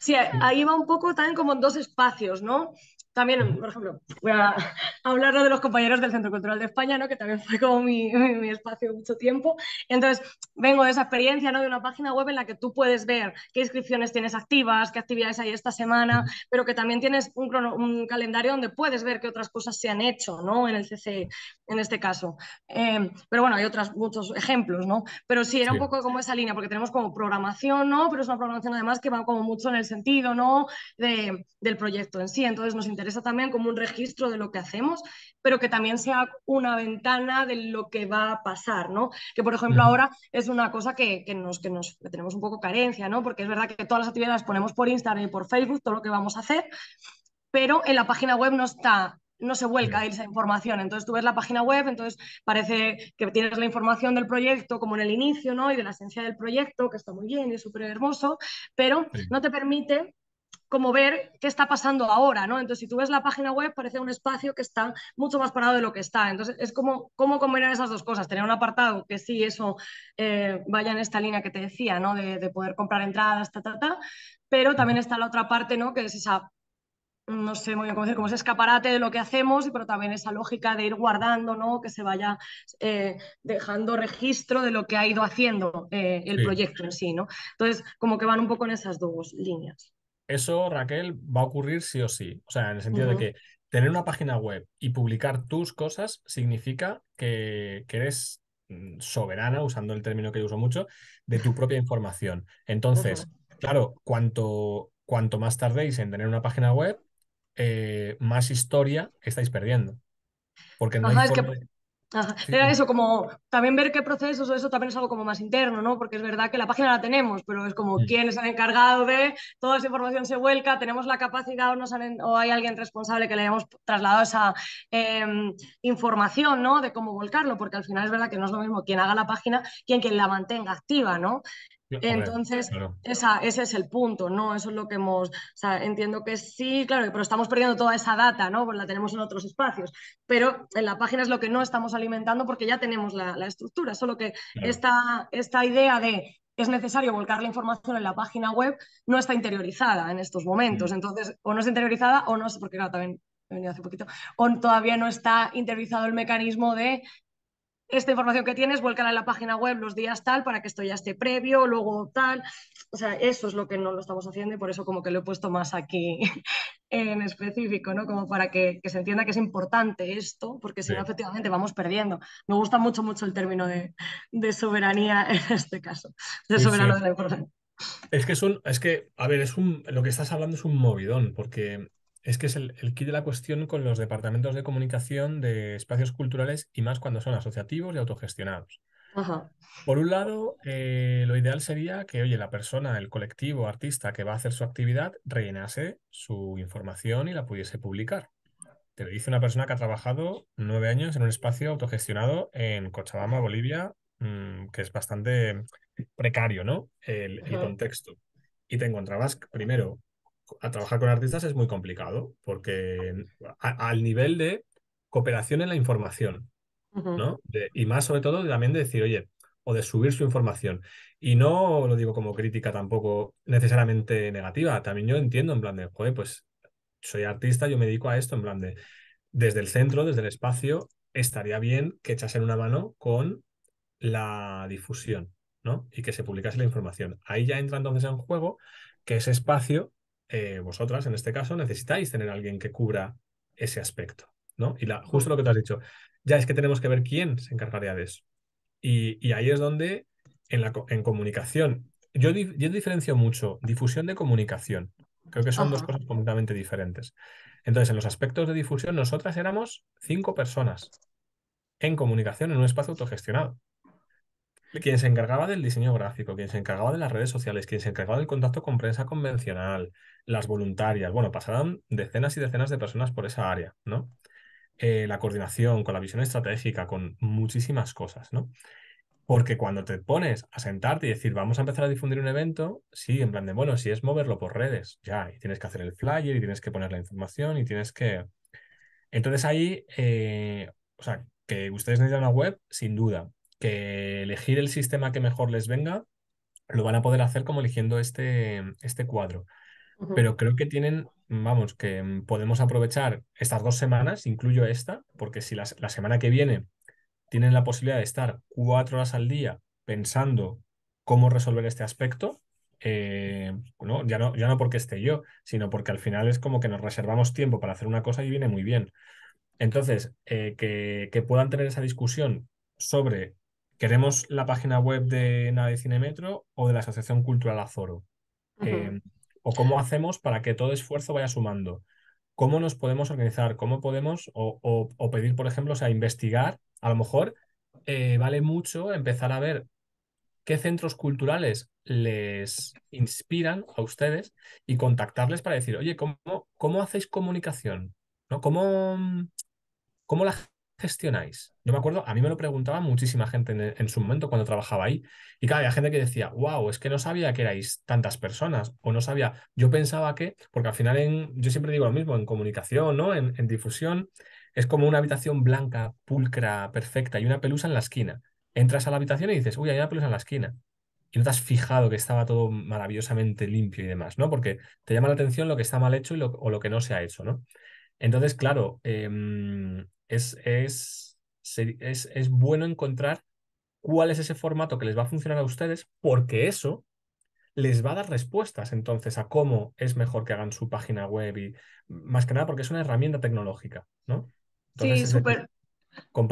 Sí, ahí va un poco también como en dos espacios, ¿no? también, por ejemplo, voy a hablar de los compañeros del Centro Cultural de España, que también fue como mi, mi, espacio mucho tiempo. Entonces, vengo de esa experiencia ¿no? de una página web en la que tú puedes ver qué inscripciones tienes activas, qué actividades hay esta semana, pero que también tienes un, calendario donde puedes ver qué otras cosas se han hecho ¿no? en el CC, e, en este caso. Em, pero bueno, hay otros muchos ejemplos, ¿no? Pero sí, era un poco como esa línea, porque tenemos como programación, ¿no? Pero es una programación además que va como mucho en el sentido, ¿no? del proyecto en sí, entonces nos interesa interesa también como un registro de lo que hacemos, pero que también sea una ventana de lo que va a pasar, ¿no? Que por ejemplo ahora es una cosa que, nos, que nos tenemos un poco carencia, ¿no? Porque es verdad que todas las actividades las ponemos por Instagram y por Facebook, todo lo que vamos a hacer, pero en la página web no está no se vuelca esa información. Entonces tú ves la página web, entonces parece que tienes la información del proyecto como en el inicio, ¿no? Y de la esencia del proyecto, que está muy bien y es súper hermoso, pero no te permite como ver qué está pasando ahora, ¿no? Entonces, si tú ves la página web, parece un espacio que está mucho más parado de lo que está. Entonces, es como, cómo combinar esas dos cosas, tener un apartado que sí, eso eh, vaya en esta línea que te decía, ¿no? De, poder comprar entradas, ta, ta, pero también está la otra parte, ¿no? Que es esa, no sé muy bien cómo decir, como ese escaparate de lo que hacemos, pero también esa lógica de ir guardando, Que se vaya eh, dejando registro de lo que ha ido haciendo eh, el proyecto en sí, ¿no? Entonces, como que van un poco en esas dos líneas. Eso, Raquel, va a ocurrir sí o sí. O sea, en el sentido de que tener una página web y publicar tus cosas significa que, eres mm, soberana, usando el término que yo uso mucho, de tu propia información. Entonces, claro, cuanto, cuanto más tardéis en tener una página web, eh, más historia estáis perdiendo. Porque no hay eso, como también ver qué procesos o eso también es algo como más interno, ¿no? Porque es verdad que la página la tenemos, pero es como quién han encargado de, toda esa información se vuelca, tenemos la capacidad o, no o hay alguien responsable que le hayamos trasladado esa em, información, ¿no? De cómo volcarlo, porque al final es verdad que no es lo mismo quien haga la página quien quien la mantenga activa, ¿no? Entonces, esa, ese es el punto, ¿no? Eso es lo que hemos, entiendo que sí, claro, pero estamos perdiendo toda esa data, ¿no? Pues la tenemos en otros espacios, pero en la página es lo que no estamos alimentando porque ya tenemos la, estructura, solo que esta, idea de es necesario volcar la información en la página web no está interiorizada en estos momentos, mm. entonces, o no está interiorizada o no, porque claro, también hace poquito, o todavía no está interiorizado el mecanismo de esta información que tienes, vuélcala en la página web los días tal para que esto ya esté previo, luego tal. O sea, eso es lo que no lo estamos haciendo y por eso como que lo he puesto más aquí en específico, ¿no? Como para que, se entienda que es importante esto, porque si no, efectivamente vamos perdiendo. Me gusta mucho, mucho el término de, soberanía en este caso, de soberano de la información. Es que es es que, a ver, es un, lo que estás hablando es un movidón, porque es que es el, kit de la cuestión con los departamentos de comunicación de espacios culturales y más cuando son asociativos y autogestionados. Por un lado, eh, lo ideal sería que, oye, la persona, el colectivo, artista que va a hacer su actividad, rellenase su información y la pudiese publicar. Te lo dice una persona que ha trabajado nueve años en un espacio autogestionado en Cochabamba, Bolivia, mm, que es bastante precario, ¿no? El, el contexto. Y te encontrabas primero a trabajar con artistas es muy complicado, porque al nivel de cooperación en la información, ¿no? y más sobre todo también de decir, oye, o de subir su información. Y no lo digo como crítica tampoco necesariamente negativa, también yo entiendo en plan de, pues soy artista, yo me dedico a esto, en plan de, desde el centro, desde el espacio, estaría bien que echasen una mano con la difusión, ¿no? Y que se publicase la información. Ahí ya entra entonces en juego que ese espacio eh, vosotras en este caso, necesitáis tener alguien que cubra ese aspecto, ¿no? Y la, justo lo que te has dicho, ya es que tenemos que ver quién se encargaría de eso. Y, ahí es donde, en, comunicación, yo, yo, diferencio mucho difusión de comunicación. Creo que son dos cosas completamente diferentes. Entonces, en los aspectos de difusión, nosotras éramos cinco personas en comunicación en un espacio autogestionado. Quien se encargaba del diseño gráfico, quien se encargaba de las redes sociales, quien se encargaba del contacto con prensa convencional, las voluntarias, bueno, pasaron decenas y decenas de personas por esa área, ¿no? Eh, la coordinación, con la visión estratégica, con muchísimas cosas, ¿no? Porque cuando te pones a sentarte y decir, vamos a empezar a difundir un evento, sí, en plan de, bueno, si es moverlo por redes, ya, y tienes que hacer el flyer, y tienes que poner la información, y tienes que... Entonces ahí, eh, o sea, que ustedes necesitan una web, sin duda, que elegir el sistema que mejor les venga lo van a poder hacer como eligiendo este, este cuadro. Pero creo que tienen, vamos, que podemos aprovechar estas dos semanas, incluyo esta, porque si la, semana que viene tienen la posibilidad de estar cuatro horas al día pensando cómo resolver este aspecto, eh, no, ya, no, ya no porque esté yo, sino porque al final es como que nos reservamos tiempo para hacer una cosa y viene muy bien. Entonces, eh, que, que, puedan tener esa discusión sobre ¿Queremos la página web de Nadie Cinemetro o de la Asociación Cultural Azoro? Eh, ¿O cómo hacemos para que todo esfuerzo vaya sumando? ¿Cómo nos podemos organizar? ¿Cómo podemos o, pedir, por ejemplo, sea, investigar? A lo mejor eh, vale mucho empezar a ver qué centros culturales les inspiran a ustedes y contactarles para decir, oye, ¿cómo, cómo hacéis comunicación? ¿No? ¿Cómo, ¿Cómo la gestionáis? Yo me acuerdo, a mí me lo preguntaba muchísima gente en, su momento cuando trabajaba ahí. Y claro, había gente que decía, wow, es que no sabía que erais tantas personas. O no sabía, yo pensaba que, porque al final en, yo siempre digo lo mismo, en comunicación, ¿no? En, difusión, es como una habitación blanca, pulcra, perfecta y una pelusa en la esquina. Entras a la habitación y dices, uy, hay una pelusa en la esquina y no te has fijado que estaba todo maravillosamente limpio y demás, ¿no? Porque te llama la atención lo que está mal hecho y lo, o lo que no se ha hecho, ¿no? Entonces, claro, em, es, es, bueno encontrar cuál es ese formato que les va a funcionar a ustedes, porque eso les va a dar respuestas entonces a cómo es mejor que hagan su página web y más que nada porque es una herramienta tecnológica, ¿no? sí, súper.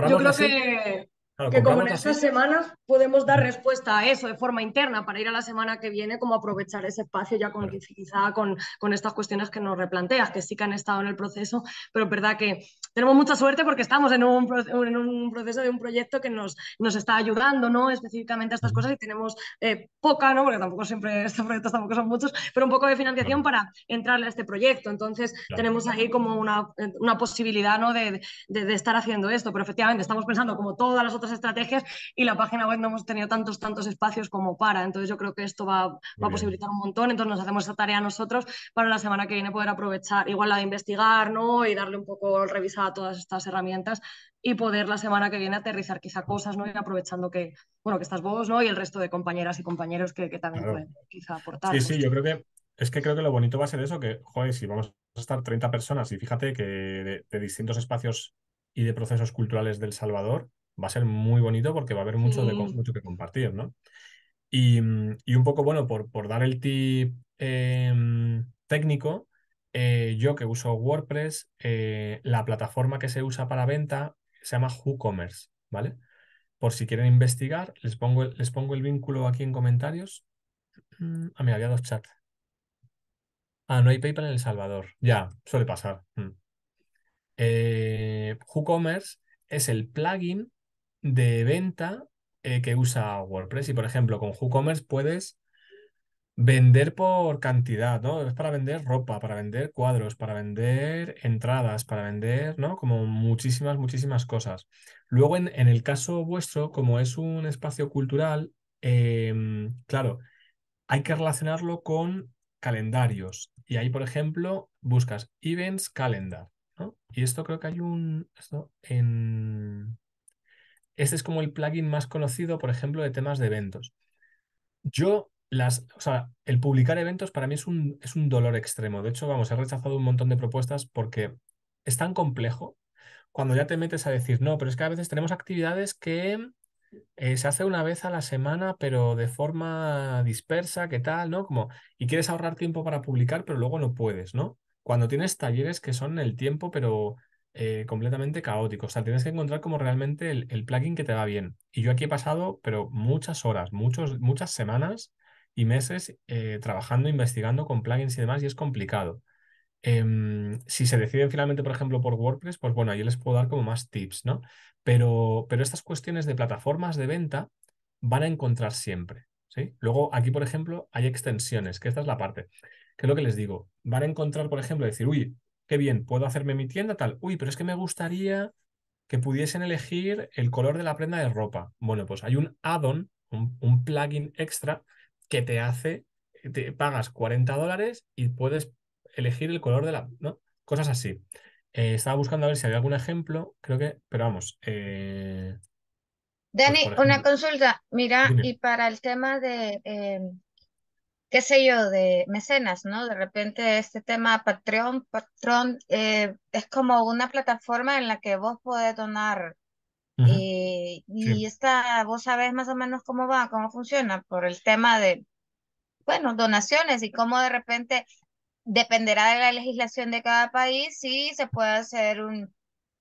Yo que que como en estas ¿eh? semanas podemos dar mm. respuesta a eso de forma interna para ir a la semana que viene, como aprovechar ese espacio ya con, claro. con, con, estas cuestiones que nos replanteas, que sí que han estado en el proceso, pero es verdad que tenemos mucha suerte porque estamos en un, en un proceso de un proyecto que nos, nos está ayudando ¿no? específicamente a estas cosas y tenemos eh, poca, ¿no? porque tampoco siempre estos proyectos tampoco son muchos, pero un poco de financiación para entrarle a este proyecto. Entonces tenemos ahí como una, una posibilidad ¿no? de, de, de estar haciendo esto, pero efectivamente estamos pensando como todas las otras estrategias y la página web no hemos tenido tantos, tantos espacios como para. Entonces yo creo que esto va, a posibilitar un montón. Entonces nos hacemos esa tarea nosotros para la semana que viene poder aprovechar igual la de investigar ¿no? y darle un poco revisada a todas estas herramientas y poder la semana que viene aterrizar quizá cosas, ¿no? Y aprovechando que, bueno, que estás vos, ¿no? Y el resto de compañeras y compañeros que, también pueden quizá aportar. Sí, sí, yo creo que es que creo que lo bonito va a ser eso, que, joder, si vamos a estar 30 personas y fíjate que de distintos espacios y de procesos culturales del Salvador, va a ser muy bonito porque va a haber mucho, mucho que compartir, ¿no? Mm, y, un poco, bueno, por, por dar el tip em, técnico, eh, yo que uso WordPress, eh, la plataforma que se usa para venta se llama WhoCommerce, ¿vale? Por si quieren investigar, les pongo el, les pongo el vínculo aquí en comentarios. Mm, ah, mira, había dos chats. Ah, no hay PayPal en El Salvador. Ya, suele pasar. WhoCommerce eh, WooCommerce es el plugin de venta eh, que usa WordPress. Y por ejemplo, con WooCommerce puedes vender por cantidad, ¿no? Es para vender ropa, para vender cuadros, para vender entradas, para vender, ¿no? Como muchísimas, muchísimas cosas. Luego, en, el caso vuestro, como es un espacio cultural, em, claro, hay que relacionarlo con calendarios. Y ahí, por ejemplo, buscas Events Calendar. ¿no? Y esto creo que hay un. Esto en. Este es como el plugin más conocido, por ejemplo, de temas de eventos. Yo, las, o sea, el publicar eventos para mí es un, es un dolor extremo. De hecho, vamos, he rechazado un montón de propuestas porque es tan complejo cuando ya te metes a decir, no, pero es que a veces tenemos actividades que eh, se hace una vez a la semana, pero de forma dispersa, ¿qué tal? ¿No? Como, y quieres ahorrar tiempo para publicar, pero luego no puedes, ¿no? Cuando tienes talleres que son el tiempo, pero eh, completamente caótico. O sea, tienes que encontrar como realmente el, plugin que te va bien. Y yo aquí he pasado, pero muchas horas, muchos, muchas semanas y meses eh, trabajando, investigando con plugins y demás, y es complicado. Em, si se deciden finalmente, por ejemplo, por WordPress, pues bueno, ahí les puedo dar como más tips, ¿no? Pero, pero estas cuestiones de plataformas de venta van a encontrar siempre, ¿sí? Luego, aquí, por ejemplo, hay extensiones, que esta es la parte, que es lo que les digo. Van a encontrar, por ejemplo, decir, uy, qué bien, puedo hacerme mi tienda tal. Uy, pero es que me gustaría que pudiesen elegir el color de la prenda de ropa. Bueno, pues hay un add-on, un, plugin extra que te hace, te pagas 40 dólares y puedes elegir el color de la, ¿no? Cosas así. Eh, estaba buscando a ver si había algún ejemplo, creo que, pero vamos. Eh, pues, Dani, una consulta. Mira, y para el tema de em, qué sé yo, de mecenas, ¿no? De repente este tema Patreon, Patreon eh, es como una plataforma en la que vos podés donar. Y, esta, vos sabés más o menos cómo va, cómo funciona, por el tema de, bueno, donaciones y cómo de repente dependerá de la legislación de cada país si se puede hacer un,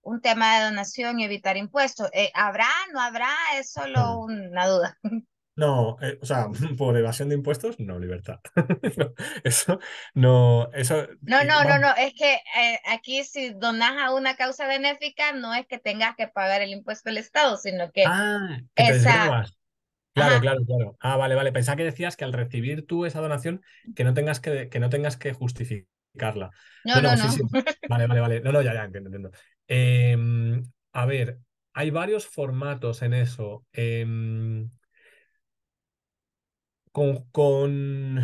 un tema de donación y evitar impuestos. Eh, ¿Habrá, no habrá? Es solo una duda. No, eh, o sea, por evasión de impuestos, no, libertad. eso, no, eso. No, eh, no, no, no, es que eh, aquí si donas a una causa benéfica, no es que tengas que pagar el impuesto del Estado, sino que. Ah, Claro, claro, claro. Ah, vale, vale. Pensaba que decías que al recibir tú esa donación, que no tengas que, que, no tengas que justificarla. No, no, no. Vale, vale, vale. No, no, ya, ya, entiendo, entiendo. Em, a ver, hay varios formatos en eso. Em, con,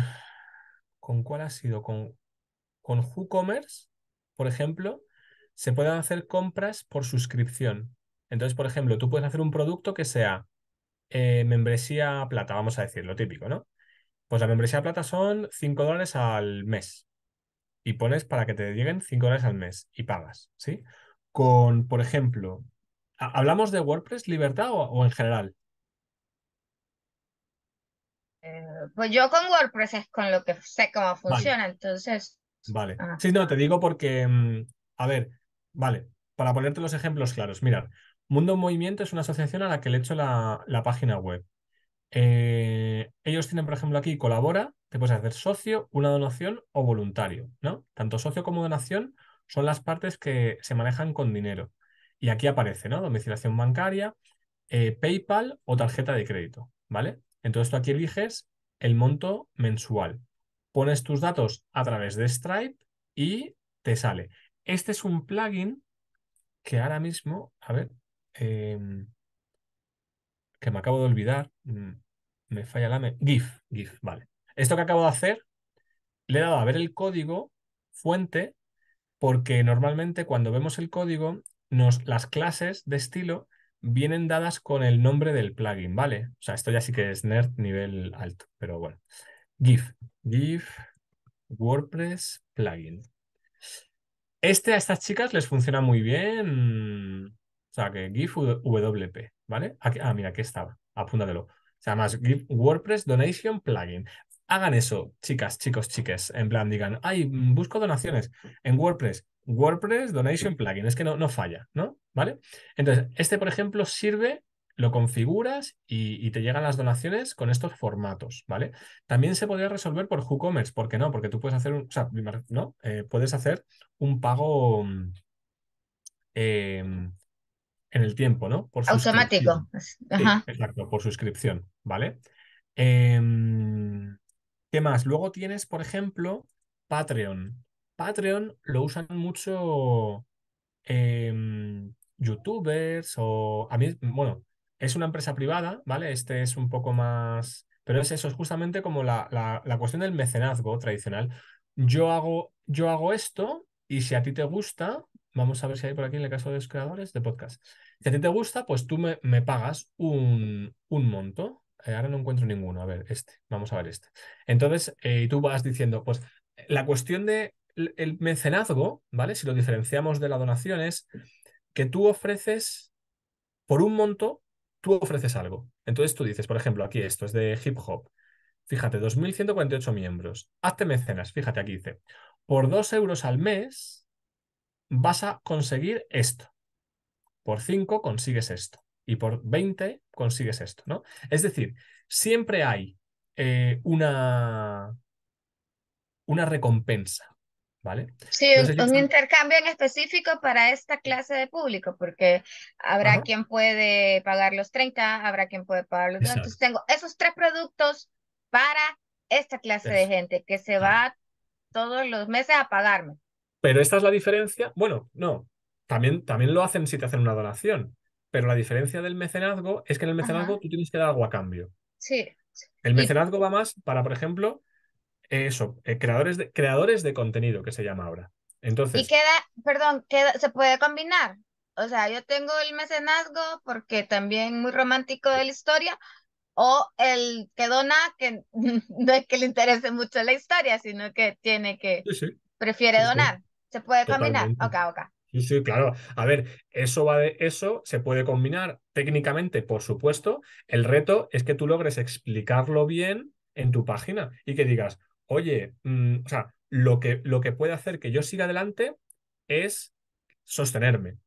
con, cuál ha sido, con, con WooCommerce, por ejemplo, se pueden hacer compras por suscripción. Entonces, por ejemplo, tú puedes hacer un producto que sea eh, membresía plata, vamos a decir, lo típico, ¿no? Pues la membresía plata son 5 dólares al mes. Y pones para que te lleguen 5 dólares al mes y pagas, ¿sí? Con, por ejemplo, ¿hablamos de WordPress libertad o en general? Eh, pues yo con WordPress es con lo que sé cómo funciona, entonces. Vale. Ah. Sí, no, te digo porque, mm, a ver, vale, para ponerte los ejemplos claros, mirad. Mundo Movimiento es una asociación a la que le he hecho la, página web. Eh, ellos tienen, por ejemplo, aquí colabora, te puedes hacer socio, una donación o voluntario, ¿no? Tanto socio como donación son las partes que se manejan con dinero. Y aquí aparece, ¿no? Domicilación bancaria, eh, PayPal o tarjeta de crédito, ¿vale? Entonces tú aquí eliges el monto mensual. Pones tus datos a través de Stripe y te sale. Este es un plugin que ahora mismo, a ver, em, que me acabo de olvidar, mm, me falla la... GIF, GIF, vale. Esto que acabo de hacer, le he dado a ver el código fuente, porque normalmente cuando vemos el código, nos, las clases de estilo vienen dadas con el nombre del plugin, ¿vale? O sea, esto ya sí que es nerd nivel alto, pero bueno. GIF, GIF, WordPress, plugin. Este a estas chicas les funciona muy bien. O sea, que GIF WP, ¿vale? ah, mira, aquí estaba. Apúntatelo. O sea, más GIF WordPress Donation Plugin. Hagan eso, chicas, chicos, chiques. En plan, digan, ay, busco donaciones en WordPress. WordPress Donation Plugin, es que no, no falla, ¿no? ¿Vale? Entonces, este, por ejemplo, sirve lo configuras y, te llegan las donaciones con estos formatos, ¿vale? También se podría resolver por WooCommerce, ¿por qué no? Porque tú puedes hacer un, o sea, ¿no? Eh, puedes hacer un pago em, en el tiempo, ¿no? Por Automático. exacto, por suscripción, ¿vale? Em, ¿Qué más? Luego tienes, por ejemplo, Patreon. Patreon lo usan mucho em, youtubers o a mí, bueno, es una empresa privada, ¿vale? Este es un poco más, pero es eso, es justamente como la, cuestión del mecenazgo tradicional. Yo hago, yo hago esto y si a ti te gusta, vamos a ver si hay por aquí en el caso de los creadores de podcast. Si a ti te gusta, pues tú me, me pagas un, monto. Eh, ahora no encuentro ninguno. A ver, este. Vamos a ver este. Entonces, eh, tú vas diciendo, pues eh, la cuestión de el, mecenazgo, ¿vale? Si lo diferenciamos de la donación, es que tú ofreces por un monto, tú ofreces algo. Entonces tú dices, por ejemplo, aquí esto es de hip hop. Fíjate, 2.148 miembros. Hazte mecenas, fíjate, aquí dice, por 2 euros al mes vas a conseguir esto. Por 5 consigues esto. Y por 20 consigues esto, ¿no? Es decir, siempre hay eh, una, una recompensa, Sí, un intercambio en específico para esta clase de público, porque habrá quien puede pagar los 30, habrá quien puede pagar los 20. Entonces tengo esos tres productos para esta clase de gente que se va todos los meses a pagarme. Pero esta es la diferencia, bueno, no, también, también lo hacen si te hacen una donación, pero la diferencia del mecenazgo es que en el mecenazgo tú tienes que dar algo a cambio. Sí. El mecenazgo va más para, por ejemplo, eh, eso, eh, creadores, de, creadores de contenido, que se llama ahora. Entonces... Y queda, perdón, queda, se puede combinar. O sea, yo tengo el mecenazgo porque también muy romántico de la historia, o el que dona, que no es que le interese mucho la historia, sino que tiene que, prefiere donar. Se puede combinar. Ok, ok. Sí, sí, claro. A ver, eso va de eso, se puede combinar técnicamente, por supuesto. El reto es que tú logres explicarlo bien en tu página y que digas, oye, mm, o sea, lo que, lo que puede hacer que yo siga adelante es sostenerme.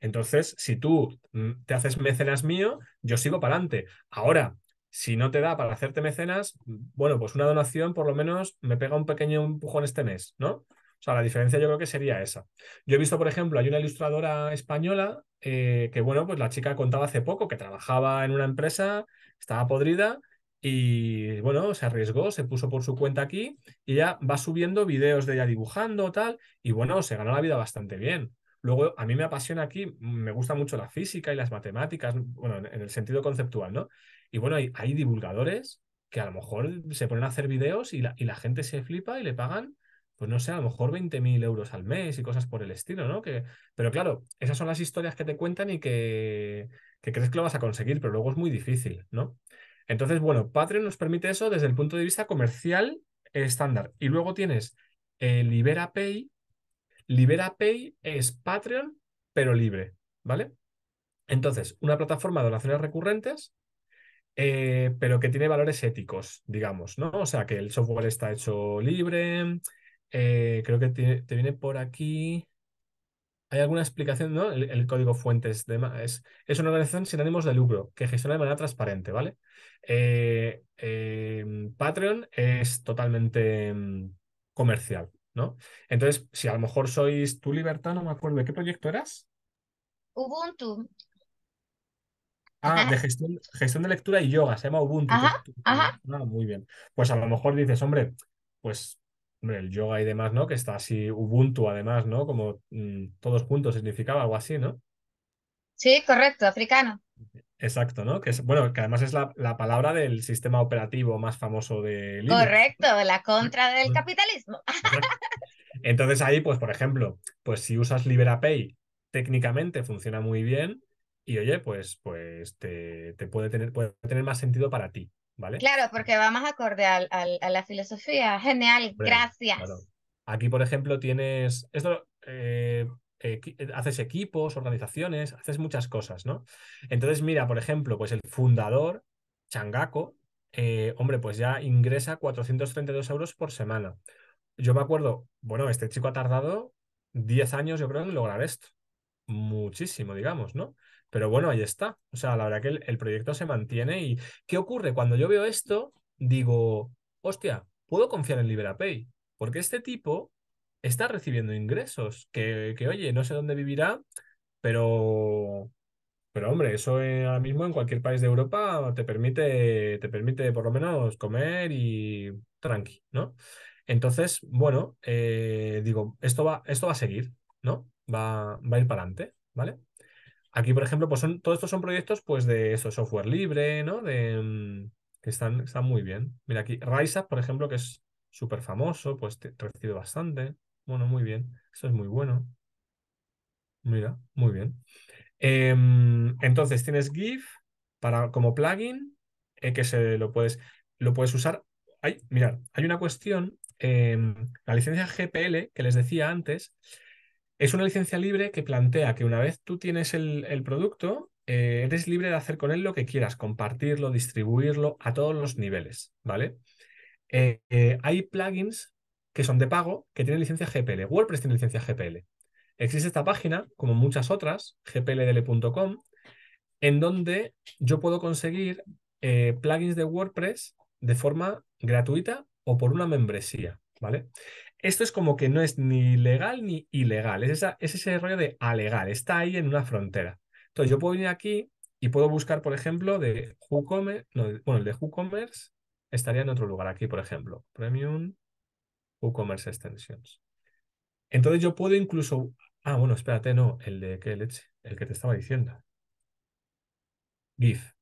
Entonces, si tú mm, te haces mecenas mío, yo sigo para adelante. Ahora, si no te da para hacerte mecenas, bueno, pues una donación por lo menos me pega un pequeño empujón este mes, ¿no? O sea, la diferencia yo creo que sería esa. Yo he visto, por ejemplo, hay una ilustradora española eh, que, bueno, pues la chica contaba hace poco que trabajaba en una empresa, estaba podrida y bueno, se arriesgó, se puso por su cuenta aquí y ya va subiendo videos de ella dibujando, tal. Y bueno, se ganó la vida bastante bien. Luego, a mí me apasiona aquí, me gusta mucho la física y las matemáticas, bueno, en, el sentido conceptual, ¿no? Y bueno, hay, divulgadores que a lo mejor se ponen a hacer videos y la, y la gente se flipa y le pagan, pues no sé, a lo mejor 20.000 euros al mes y cosas por el estilo, ¿no? Que, pero claro, esas son las historias que te cuentan y que, que crees que lo vas a conseguir, pero luego es muy difícil, ¿no? Entonces, bueno, Patreon nos permite eso desde el punto de vista comercial estándar. Y luego tienes eh, LiberaPay. LiberaPay es Patreon, pero libre, ¿vale? Entonces, una plataforma de donaciones recurrentes, eh, pero que tiene valores éticos, digamos, ¿no? O sea, que el software está hecho libre. Eh, creo que te viene por aquí. ¿Hay alguna explicación? ¿no? El, código fuentes de, es, es una organización sin ánimos de lucro que gestiona de manera transparente, ¿vale? Eh, em, Patreon es totalmente em, comercial, ¿no? Entonces, si a lo mejor sois tu libertad, no me acuerdo, ¿de qué proyecto eras? Ubuntu. Ah, de gestión, de lectura y yoga, se llama Ubuntu. Ajá, ajá. Ah, muy bien. Pues a lo mejor dices, hombre, pues el yoga y demás, ¿no? Que está así Ubuntu además, ¿no? Como mm, todos juntos significaba algo así, ¿no? Sí, correcto, africano. Exacto, ¿no? Que es, bueno, que además es la, palabra del sistema operativo más famoso de Linux. Correcto, la contra del capitalismo. Entonces ahí, pues, por ejemplo, pues si usas LiberaPay, técnicamente funciona muy bien y oye, pues, pues te, te puede, tener, puede tener más sentido para ti, Claro, porque va más acorde a, la filosofía. Genial, gracias. Aquí, por ejemplo, tienes. Esto, eh, eh, haces equipos, organizaciones, haces muchas cosas, ¿no? Entonces, mira, por ejemplo, pues el fundador, Changako, eh, hombre, pues ya ingresa 432 euros por semana. Yo me acuerdo, bueno, este chico ha tardado 10 años, yo creo, en lograr esto. Muchísimo, digamos, ¿no? Pero bueno, ahí está. O sea, la verdad que el, proyecto se mantiene. ¿Y qué ocurre? Cuando yo veo esto, digo, hostia, puedo confiar en LiberaPay, porque este tipo está recibiendo ingresos que, oye, no sé dónde vivirá, pero pero hombre, eso eh, ahora mismo en cualquier país de Europa te permite, te permite por lo menos comer y tranqui, ¿no? Entonces, bueno, eh, digo, esto va, esto va a seguir, ¿no? Va, va a ir para adelante, ¿vale? Aquí, por ejemplo, pues son, todos estos son proyectos pues, de eso, software libre, ¿no? De, mm, que están, muy bien. Mira aquí, RiseUp, por ejemplo, que es súper famoso, pues te, recibe bastante. Bueno, muy bien. eso es muy bueno. Mira, muy bien. Em, entonces, tienes GIF para, como plugin, eh, que se lo puedes, lo puedes usar. Hay, mirad, hay una cuestión. Em, la licencia GPL que les decía antes, es una licencia libre que plantea que una vez tú tienes el, producto, eh, eres libre de hacer con él lo que quieras, compartirlo, distribuirlo a todos los niveles, ¿vale? Eh, eh, hay plugins que son de pago que tienen licencia GPL. WordPress tiene licencia GPL. Existe esta página, como muchas otras, gpl.com, en donde yo puedo conseguir plugins de WordPress de forma gratuita o por una membresía, ¿vale? esto es como que no es ni legal ni ilegal, es, esa, es ese rollo de alegal, está ahí en una frontera. Entonces yo puedo venir aquí y puedo buscar, por ejemplo, de WooCommerce, bueno, el de WooCommerce estaría en otro lugar aquí, por ejemplo, Premium WooCommerce Extensions. Entonces yo puedo incluso, ah, bueno, espérate, no, el de qué el que te estaba diciendo. GIF.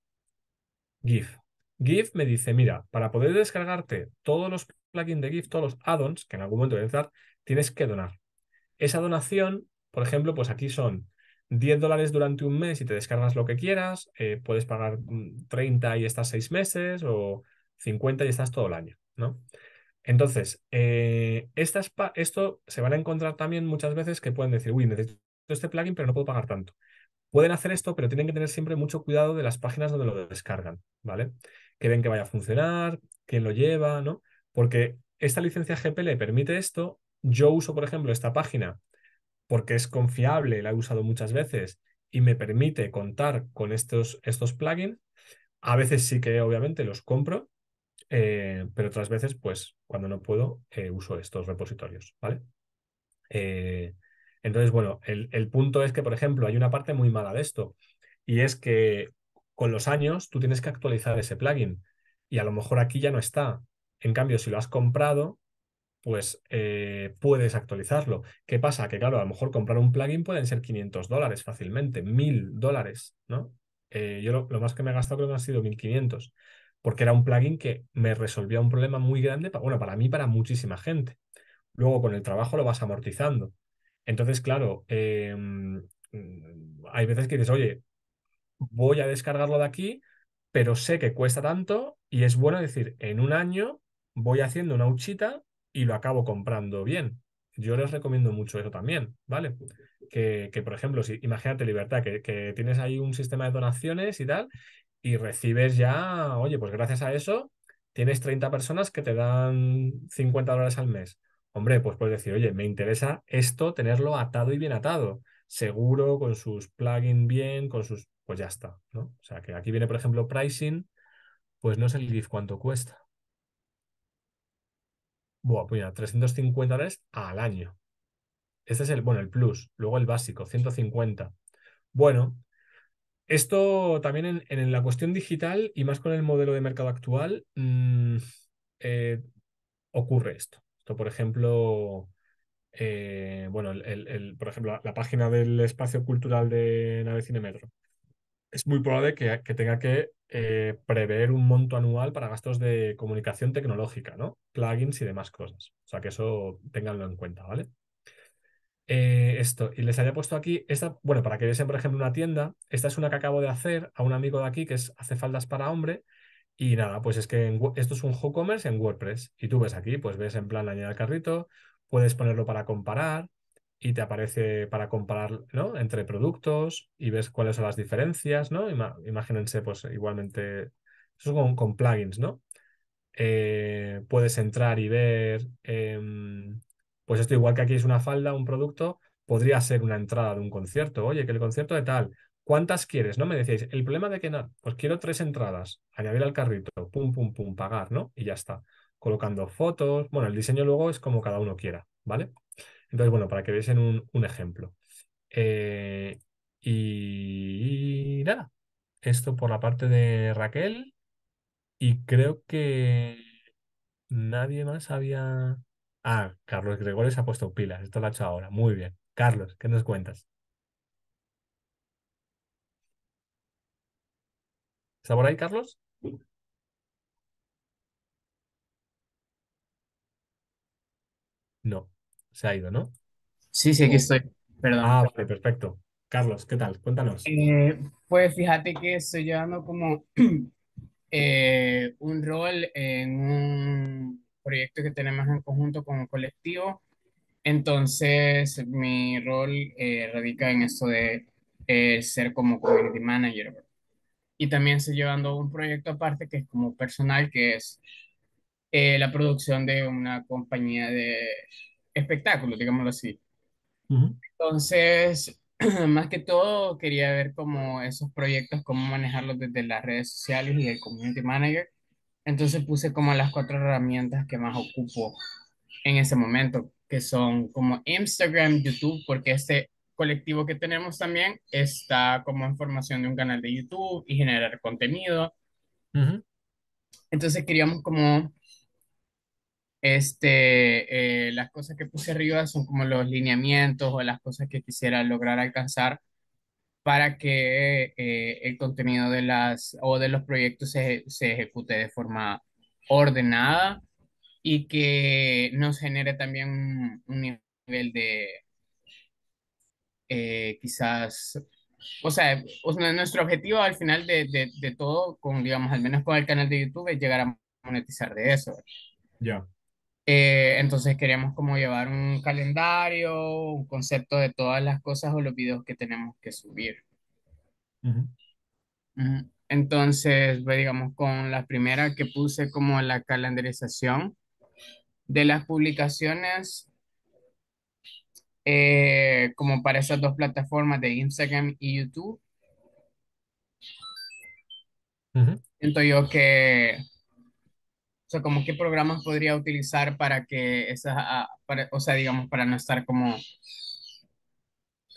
GIF. GIF me dice, mira, para poder descargarte todos los plugin de GIF, todos los add-ons que en algún momento deben tienes que donar. Esa donación, por ejemplo, pues aquí son 10 dólares durante un mes y te descargas lo que quieras, eh, puedes pagar 30 mm, y estás 6 meses o 50 y estás todo el año, ¿no? Entonces, eh, esto se van a encontrar también muchas veces que pueden decir, uy, necesito este plugin, pero no puedo pagar tanto. Pueden hacer esto, pero tienen que tener siempre mucho cuidado de las páginas donde lo descargan, ¿vale? Que ven que vaya a funcionar, quién lo lleva, ¿no? Porque esta licencia GPL permite esto. Yo uso, por ejemplo, esta página porque es confiable, la he usado muchas veces y me permite contar con estos, estos plugins. A veces sí que obviamente los compro, eh, pero otras veces, pues cuando no puedo, eh, uso estos repositorios, ¿vale? Eh, entonces, bueno, el, el punto es que, por ejemplo, hay una parte muy mala de esto y es que con los años tú tienes que actualizar ese plugin y a lo mejor aquí ya no está en cambio, si lo has comprado, pues eh, puedes actualizarlo. ¿Qué pasa? Que claro, a lo mejor comprar un plugin pueden ser 500 dólares fácilmente, 1000 dólares, ¿no? Eh, yo lo, más que me he gastado creo que han sido 1500, porque era un plugin que me resolvía un problema muy grande, bueno, para mí, para muchísima gente. Luego con el trabajo lo vas amortizando. Entonces, claro, em, mm, hay veces que dices, oye, voy a descargarlo de aquí, pero sé que cuesta tanto y es bueno decir, en un año voy haciendo una huchita y lo acabo comprando bien. Yo les recomiendo mucho eso también, ¿vale? Que, por ejemplo, si imagínate libertad, que, tienes ahí un sistema de donaciones y tal, y recibes ya, oye, pues gracias a eso tienes 30 personas que te dan 50 dólares al mes. Hombre, pues puedes decir, oye, me interesa esto tenerlo atado y bien atado, seguro, con sus plugins bien, con sus... Pues ya está, ¿no? O sea, que aquí viene, por ejemplo, pricing, pues no sé el cuánto cuesta. Buah, pues mira, 350 dólares al año. Este es el, bueno, el plus, luego el básico, 150. Bueno, esto también en, la cuestión digital y más con el modelo de mercado actual, mm, eh, ocurre esto. Esto, por ejemplo, eh, bueno, por ejemplo, la, la, página del espacio cultural de Navecine Metro es muy probable que, tenga que eh, prever un monto anual para gastos de comunicación tecnológica, ¿no? Plugins y demás cosas. O sea, que eso ténganlo en cuenta, ¿vale? Eh, esto, y les había puesto aquí, esta, bueno, para que viesen, por ejemplo, una tienda, esta es una que acabo de hacer a un amigo de aquí que es hace faldas para hombre, y nada, pues es que esto es un commerce en WordPress. Y tú ves aquí, pues ves en plan añadir al carrito, puedes ponerlo para comparar, y te aparece para comparar ¿no? entre productos y ves cuáles son las diferencias, ¿no? imagínense, pues igualmente, eso es con, con plugins, ¿no? Eh, puedes entrar y ver, em, pues esto igual que aquí es una falda, un producto, podría ser una entrada de un concierto. Oye, que el concierto de tal, ¿cuántas quieres? ¿No? Me decíais, el problema de que no, pues quiero tres entradas, añadir al carrito, pum, pum, pum, pagar, ¿no? Y ya está. Colocando fotos, bueno, el diseño luego es como cada uno quiera, ¿vale? Entonces, bueno, para que veáis en un, ejemplo. Eh, y nada, esto por la parte de Raquel. Y creo que nadie más había. Ah, Carlos se ha puesto pilas. Esto lo ha hecho ahora. Muy bien. Carlos, ¿qué nos cuentas? ¿Está por ahí, Carlos? No se ha ido, ¿no? Sí, sí, aquí oh, estoy. Perdón. Ah, perfecto. Carlos, ¿qué tal? Cuéntanos. Eh, pues fíjate que estoy llevando como eh, un rol en un proyecto que tenemos en conjunto con colectivo. Entonces, mi rol eh, radica en esto de ser como community manager. Y también estoy llevando un proyecto aparte que es como personal, que es la producción de una compañía de espectáculo, digámoslo así. Entonces, más que todo, quería ver cómo esos proyectos, cómo manejarlos desde las redes sociales y el community manager. Entonces puse como las cuatro herramientas que más ocupo en ese momento, que son como Instagram, YouTube, porque este colectivo que tenemos también está como en formación de un canal de YouTube y generar contenido. Entonces queríamos como este, eh, las cosas que puse arriba son como los lineamientos o las cosas que quisiera lograr alcanzar para que eh, el contenido de las o de los proyectos se, se ejecute de forma ordenada y que nos genere también un, nivel de eh, quizás, o sea, nuestro objetivo al final de, de, de, todo, con digamos, al menos con el canal de YouTube, es llegar a monetizar de eso. Ya. Eh, entonces queríamos como llevar un calendario, un concepto de todas las cosas o los videos que tenemos que subir. Entonces, pues, digamos, con la primera que puse como la calendarización de las publicaciones, eh, como para esas dos plataformas de Instagram y YouTube. Entonces Siento yo que o sea, como qué programas podría utilizar para que esas, ah, para, o sea, digamos, para no estar como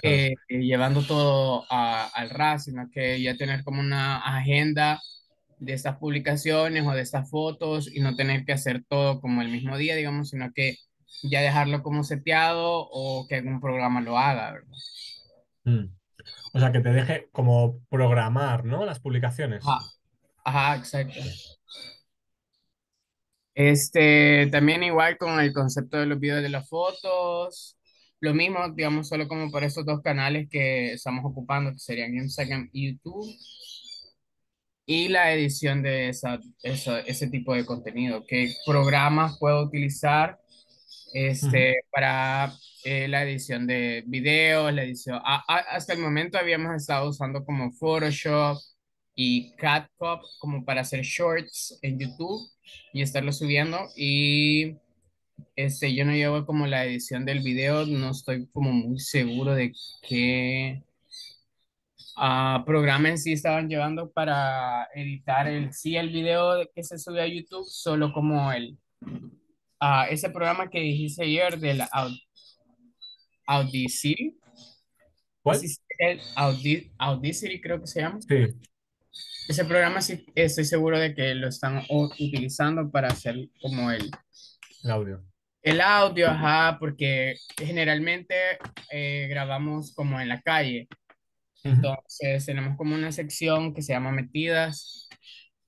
eh, llevando todo al RAS, sino que ya tener como una agenda de estas publicaciones o de estas fotos y no tener que hacer todo como el mismo día, digamos, sino que ya dejarlo como seteado o que algún programa lo haga, ¿verdad? Mm. O sea, que te deje como programar, ¿no? Las publicaciones. Ajá, exacto. Este, también igual con el concepto de los videos de las fotos, lo mismo, digamos, solo como por esos dos canales que estamos ocupando, que serían Instagram y YouTube, y la edición de esa, ese tipo de contenido, qué programas puedo utilizar este, para eh, la edición de videos, la edición, hasta el momento habíamos estado usando como Photoshop y CatCop como para hacer shorts en YouTube y estarlo subiendo. Y este, yo no llevo como la edición del video, no estoy como muy seguro de qué a ah, programa en sí estaban llevando para editar el, sí el video que se sube a YouTube, solo como el, ah, ese programa que dijiste ayer del la Audacity. ¿Cuál? Audacity creo que se llama. Sí. Ese programa sí estoy seguro de que lo están utilizando para hacer como el... audio. El audio, ajá, porque generalmente eh, grabamos como en la calle. Entonces tenemos como una sección que se llama Metidas,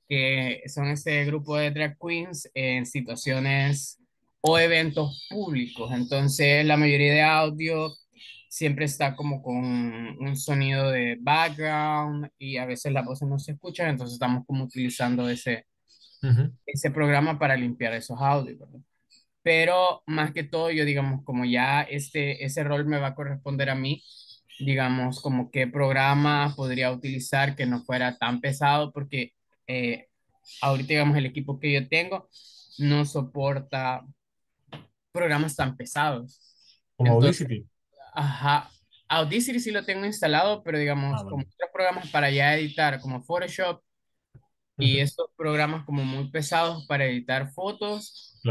que son ese grupo de drag queens en situaciones o eventos públicos. Entonces la mayoría de audio siempre está como con un sonido de background y a veces las voces no se escuchan, entonces estamos como utilizando ese, ese programa para limpiar esos audios, Pero más que todo, yo digamos, como ya este, ese rol me va a corresponder a mí, digamos, como qué programa podría utilizar que no fuera tan pesado, porque eh, ahorita, digamos, el equipo que yo tengo no soporta programas tan pesados. Como Ajá. Audacity sí lo tengo instalado, pero digamos, ah, como otros programas para ya editar, como Photoshop y estos programas como muy pesados para editar fotos,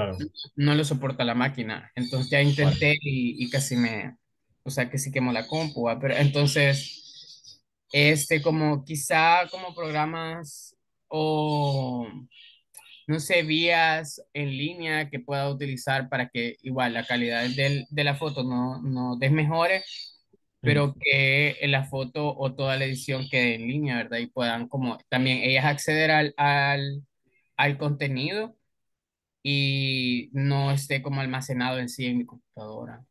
no lo soporta la máquina. Entonces ya intenté y, casi me, o sea, que sí quemó la compu, pero entonces, este, como quizá como programas o no sé, vías en línea que pueda utilizar para que igual la calidad de la foto no, no desmejore, pero que la foto o toda la edición quede en línea, ¿verdad? Y puedan como también ellas acceder al, al, contenido y no esté como almacenado en sí en mi computadora.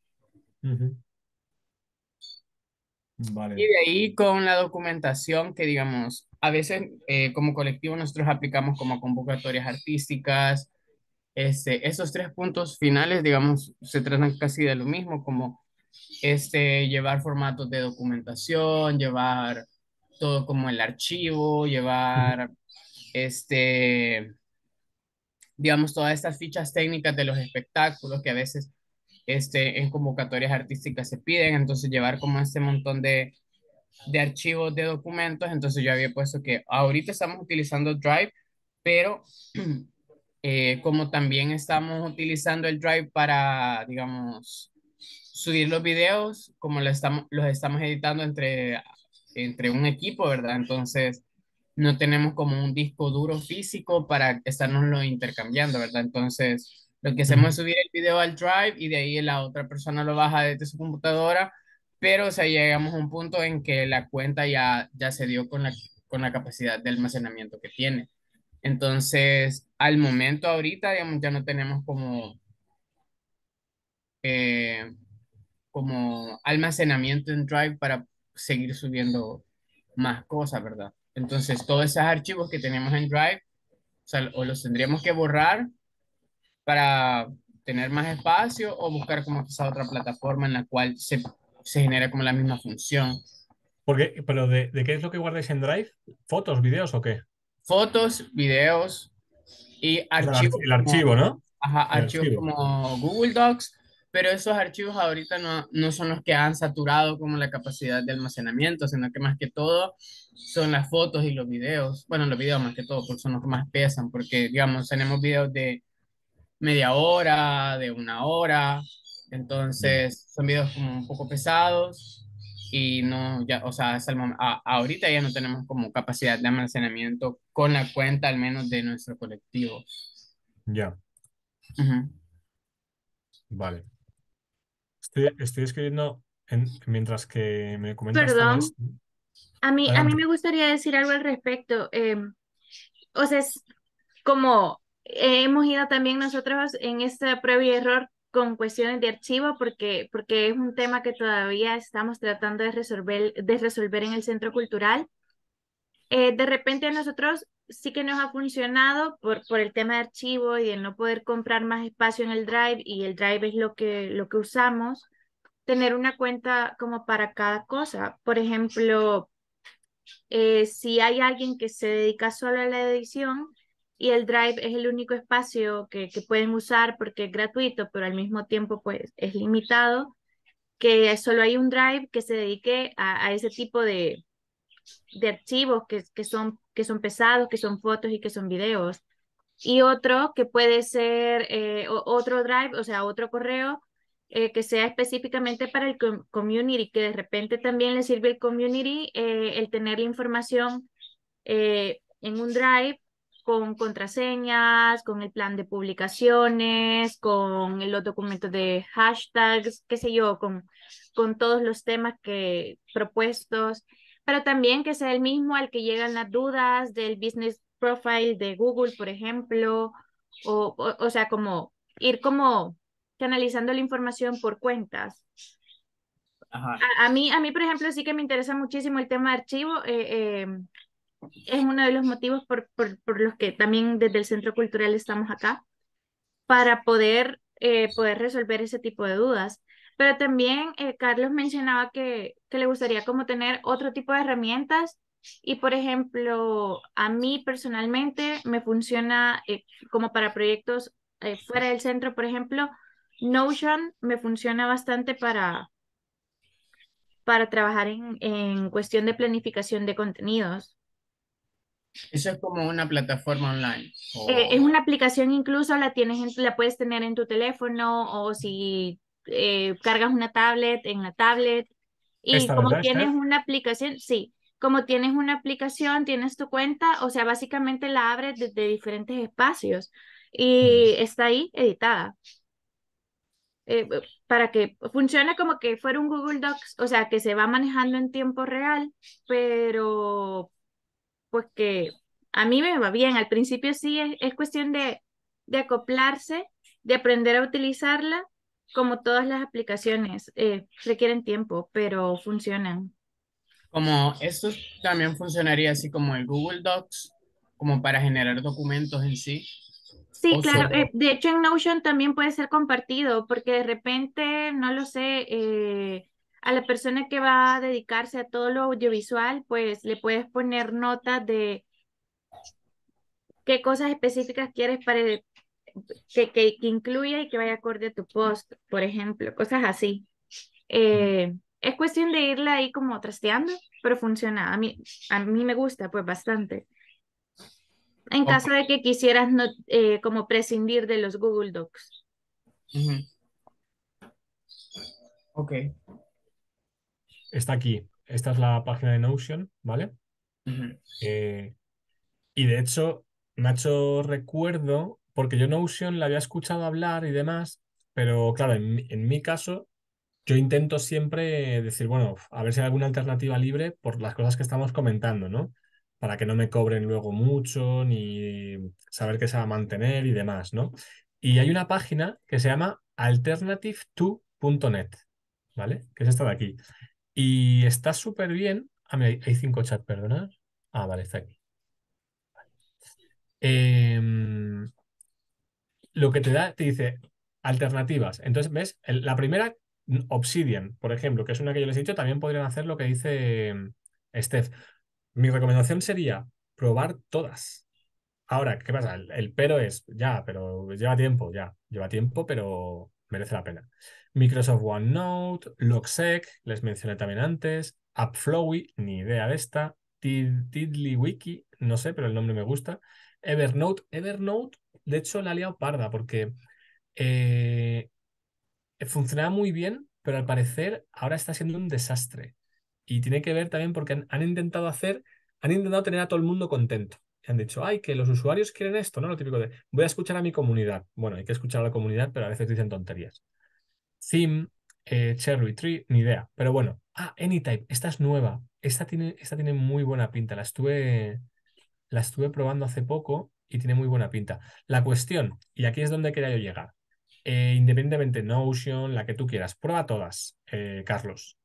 Vale. Y de ahí con la documentación que digamos, a veces eh, como colectivo nosotros aplicamos como convocatorias artísticas. Este, esos tres puntos finales, digamos, se tratan casi de lo mismo, como este, llevar formatos de documentación, llevar todo como el archivo, llevar, este, digamos, todas estas fichas técnicas de los espectáculos que a veces este, en convocatorias artísticas se piden, entonces llevar como este montón de, de archivos de documentos, entonces yo había puesto que ahorita estamos utilizando Drive, pero eh, como también estamos utilizando el Drive para, digamos, subir los videos, como estamos, los estamos editando entre, entre un equipo, ¿verdad? Entonces no tenemos como un disco duro físico para estarnoslo intercambiando, ¿verdad? Entonces, lo que hacemos es subir el video al Drive y de ahí la otra persona lo baja desde su computadora pero o sea, llegamos a un punto en que la cuenta ya, ya se dio con la, con la capacidad de almacenamiento que tiene. Entonces, al momento ahorita, digamos, ya no tenemos como, eh, como almacenamiento en Drive para seguir subiendo más cosas, ¿verdad? Entonces, todos esos archivos que tenemos en Drive, o, los tendríamos que borrar para tener más espacio o buscar como esa otra plataforma en la cual se se genera como la misma función. Porque, ¿Pero de, qué es lo que guardáis en Drive? ¿Fotos, videos o qué? Fotos, videos y archivos. El, archivo, ¿no? Ajá, archivos como Google Docs, pero esos archivos ahorita no, no, son los que han saturado como la capacidad de almacenamiento, sino que más que todo son las fotos y los videos. Bueno, los videos más que todo, porque son los que más pesan, porque digamos, tenemos videos de media hora, de una hora, entonces, son videos como un poco pesados y no, ya, o sea, hasta ahorita ya no tenemos como capacidad de almacenamiento con la cuenta al menos de nuestro colectivo. Ya. Vale. Estoy, estoy escribiendo en, mientras que me comentas. Perdón. A mí, a mí me gustaría decir algo al respecto. Em, o sea, es como hemos ido también nosotros en esta prueba y error con cuestiones de archivo porque, porque es un tema que todavía estamos tratando de resolver, de resolver en el centro cultural. Eh, de repente a nosotros sí que nos ha funcionado por, por el tema de archivo y el no poder comprar más espacio en el drive y el drive es lo que, lo que usamos, tener una cuenta como para cada cosa. Por ejemplo, eh, si hay alguien que se dedica solo a la edición, y el Drive es el único espacio que, que, pueden usar porque es gratuito, pero al mismo tiempo pues es limitado, que solo hay un Drive que se dedique a, a ese tipo de, de archivos que, que, son, que son pesados, que son fotos y que son videos. Y otro que puede ser eh, otro Drive, o sea, otro correo eh, que sea específicamente para el community, que de repente también le sirve al community eh, el tener la información en un Drive con contraseñas, con el plan de publicaciones, con los documentos de hashtags, qué sé yo, con, con todos los temas que propuestos, pero también que sea el mismo al que llegan las dudas del business profile de Google, por ejemplo, o, o, sea, como ir como canalizando la información por cuentas. A, mí, a mí, por ejemplo, sí que me interesa muchísimo el tema de archivo. Eh, em, es uno de los motivos por, los que también desde el Centro Cultural estamos acá, para poder, eh, poder resolver ese tipo de dudas. Pero también eh, Carlos mencionaba que, le gustaría como tener otro tipo de herramientas y, por ejemplo, a mí personalmente me funciona eh, como para proyectos fuera del centro, por ejemplo, Notion me funciona bastante para, para trabajar en cuestión de planificación de contenidos eso es como una plataforma online. Eh, es una aplicación incluso, la, tienes, la puedes tener en tu teléfono o si eh, cargas una tablet, en la tablet. Y como tienes una aplicación, sí, como tienes una aplicación, tienes tu cuenta, o sea, básicamente la abres desde diferentes espacios y mm. está ahí editada. Eh, para que funcione como que fuera un Google Docs, o sea, que se va manejando en tiempo real, pero pues que a mí me va bien. Al principio sí es, cuestión de, de acoplarse, de aprender a utilizarla, como todas las aplicaciones, eh, requieren tiempo, pero funcionan. Como esto también funcionaría así como el Google Docs, como para generar documentos en sí. Sí, claro. Eh, de hecho, en Notion también puede ser compartido, porque de repente, no lo sé, eh, a la persona que va a dedicarse a todo lo audiovisual, pues le puedes poner nota de qué cosas específicas quieres para que, que, incluya y que vaya acorde a tu post, por ejemplo, cosas así. Eh, es cuestión de irla ahí como trasteando, pero funciona. A mí, a mí me gusta pues bastante. En caso de que quisieras eh, como prescindir de los Google Docs. Ok está aquí. Esta es la página de Notion, ¿vale? eh, y de hecho, Nacho, recuerdo, porque yo Notion la había escuchado hablar y demás, pero claro, en, mi caso, yo intento siempre decir, bueno, a ver si hay alguna alternativa libre por las cosas que estamos comentando, ¿no? Para que no me cobren luego mucho, ni saber qué se va a mantener y demás, ¿no? Y hay una página que se llama alternative2.net, ¿vale? Que es esta de aquí. Y está súper bien. Ah, mira, hay cinco chats, perdona. Ah, vale, está aquí. Em, lo que te da, te dice alternativas. Entonces, ¿ves? la primera, Obsidian, por ejemplo, que es una que yo les he dicho, también podrían hacer lo que dice em, Steph. Mi recomendación sería probar todas. Ahora, ¿qué pasa? El, el, pero es, ya, pero lleva tiempo, ya, lleva tiempo, pero merece la pena. Microsoft OneNote, LogSec, les mencioné también antes, AppFlowy, ni idea de esta, TiddlyWiki, no sé, pero el nombre me gusta, Evernote. Evernote, de hecho, la ha liado parda porque eh, funcionaba muy bien, pero al parecer ahora está siendo un desastre. Y tiene que ver también porque han, han intentado hacer, han intentado tener a todo el mundo contento han dicho, ay, que los usuarios quieren esto, ¿no? Lo típico de, voy a escuchar a mi comunidad. Bueno, hay que escuchar a la comunidad, pero a veces dicen tonterías. Theme, eh, Cherry Tree, ni idea. Pero bueno, ah, Anytype, esta es nueva. Esta tiene, esta tiene muy buena pinta. La estuve, la estuve probando hace poco y tiene muy buena pinta. La cuestión, y aquí es donde quería yo llegar. Eh, independientemente Notion, la que tú quieras, prueba todas, eh, Carlos.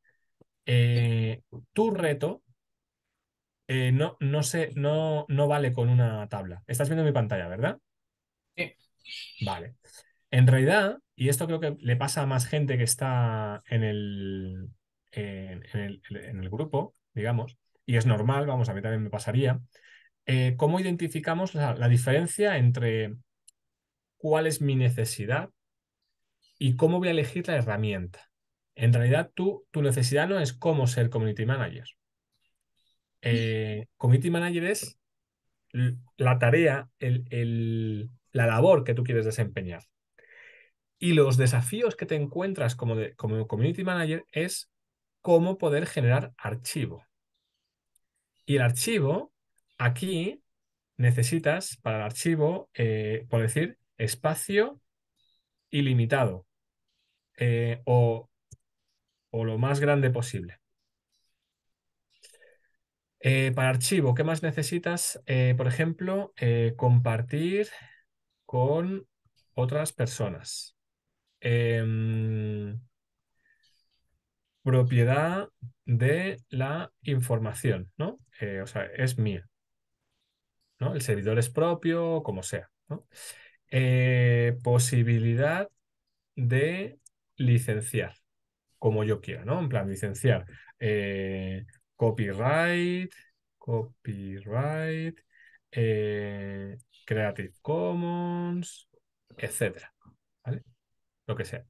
tu reto no, no, sé, no, no vale con una tabla. Estás viendo mi pantalla, ¿verdad? Sí. Vale. En realidad, y esto creo que le pasa a más gente que está en el, en, el, grupo, digamos, y es normal, vamos, a mí también me pasaría, eh, ¿cómo identificamos la, diferencia entre cuál es mi necesidad y cómo voy a elegir la herramienta? En realidad, tú, tu necesidad no es cómo ser community manager. Eh, community manager es la tarea, el, la labor que tú quieres desempeñar. Y los desafíos que te encuentras como, community manager es cómo poder generar archivo. Y el archivo, aquí necesitas para el archivo, eh, por decir, espacio ilimitado eh, o, lo más grande posible. Eh, para archivo, ¿qué más necesitas? por ejemplo, compartir con otras personas. Em, propiedad de la información, ¿no? Eh, o sea, es mía. ¿no? El servidor es propio, como sea. ¿no? Eh, posibilidad de licenciar, como yo quiera, ¿no? En plan, licenciar. Eh, copyright, copyright, Creative Commons, etcétera lo que sea.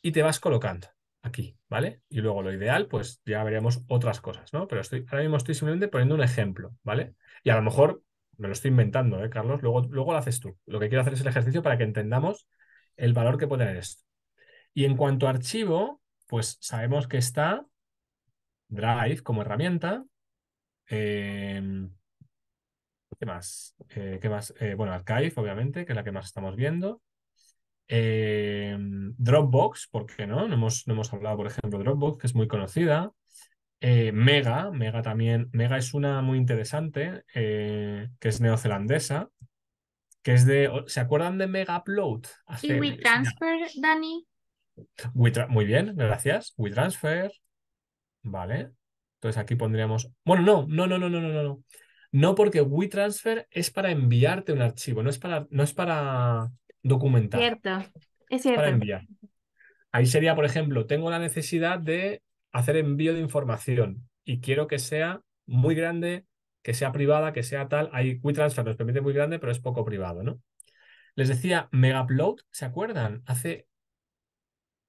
Y te vas colocando aquí, ¿vale? Y luego lo ideal, pues ya veríamos otras cosas, ¿no? Pero estoy, ahora mismo estoy simplemente poniendo un ejemplo, ¿vale? Y a lo mejor me lo estoy inventando, ¿eh, Carlos? Luego, luego lo haces tú. Lo que quiero hacer es el ejercicio para que entendamos el valor que puede tener esto. Y en cuanto a archivo, pues sabemos que está Drive como herramienta. Eh, ¿Qué más? Eh, ¿qué más? Eh, bueno, Archive, obviamente, que es la que más estamos viendo. Em, Dropbox, ¿por qué no? No hemos, no hemos hablado, por ejemplo, de Dropbox, que es muy conocida. Eh, Mega, Mega también. Mega es una muy interesante, eh, que es neozelandesa, que es de. ¿Se acuerdan de Mega Upload? Sí, ¿Y WeTransfer, Dani? muy bien, gracias. WeTransfer. Vale. Entonces aquí pondríamos. Bueno, no, no, no, no, no, no, no. No, porque WeTransfer es para enviarte un archivo, no es para, no es para documentar. Cierto, es cierto. Para enviar. Ahí sería, por ejemplo, tengo la necesidad de hacer envío de información y quiero que sea muy grande, que sea privada, que sea tal. Hay WeTransfer nos permite muy grande, pero es poco privado, ¿no? Les decía Megaupload, ¿se acuerdan? Hace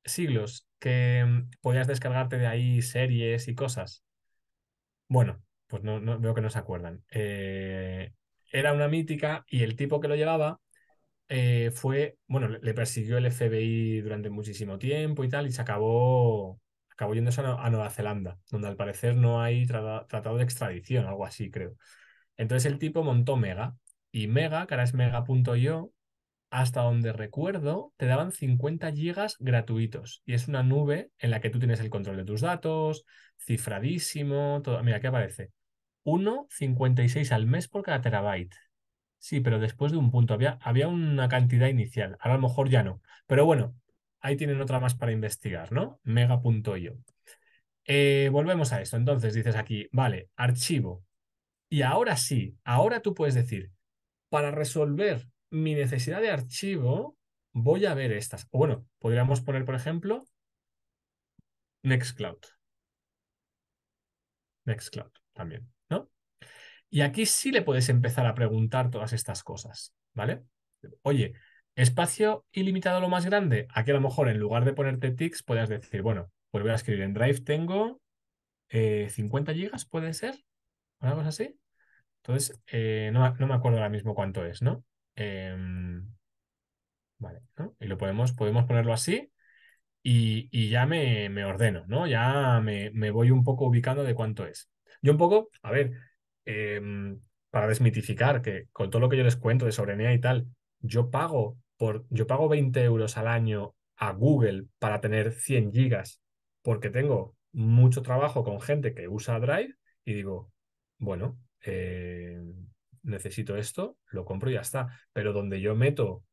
siglos que mm, podías descargarte de ahí series y cosas. Bueno, pues no, no veo que no se acuerdan. Eh, era una mítica y el tipo que lo llevaba eh, fue, bueno, le, persiguió el FBI durante muchísimo tiempo y tal, y se acabó, acabó yendo a, Nueva Zelanda, donde al parecer no hay tratado de extradición, algo así, creo. Entonces el tipo montó Mega, y Mega, que ahora es mega.io, hasta donde recuerdo, te daban 50 gigas gratuitos, y es una nube en la que tú tienes el control de tus datos, cifradísimo, todo. Mira, ¿qué aparece? 1,56 al mes por cada terabyte. Sí, pero después de un punto. Había, había una cantidad inicial. Ahora a lo mejor ya no. Pero bueno, ahí tienen otra más para investigar, ¿no? Mega.io. Eh, volvemos a esto. Entonces dices aquí, vale, archivo. Y ahora sí, ahora tú puedes decir, para resolver mi necesidad de archivo, voy a ver estas. O bueno, podríamos poner, por ejemplo, Nextcloud. Nextcloud también. Y aquí sí le puedes empezar a preguntar todas estas cosas, ¿vale? Oye, espacio ilimitado lo más grande. Aquí a lo mejor en lugar de ponerte tics, puedes decir, bueno, pues a escribir en Drive tengo 50 eh, gigas, ¿puede ser? ¿Una así? Entonces, eh, no, me acuerdo ahora mismo cuánto es, ¿no? Em, vale, ¿no? Y lo podemos, podemos ponerlo así y, y ya me, me, ordeno, ¿no? Ya me, me voy un poco ubicando de cuánto es. Yo un poco, a ver, Em, para desmitificar que con todo lo que yo les cuento de soberanía y tal, yo pago, por, yo pago 20 euros al año a Google para tener 100 gigas porque tengo mucho trabajo con gente que usa Drive y digo, bueno, em, necesito esto, lo compro y ya está. Pero donde yo meto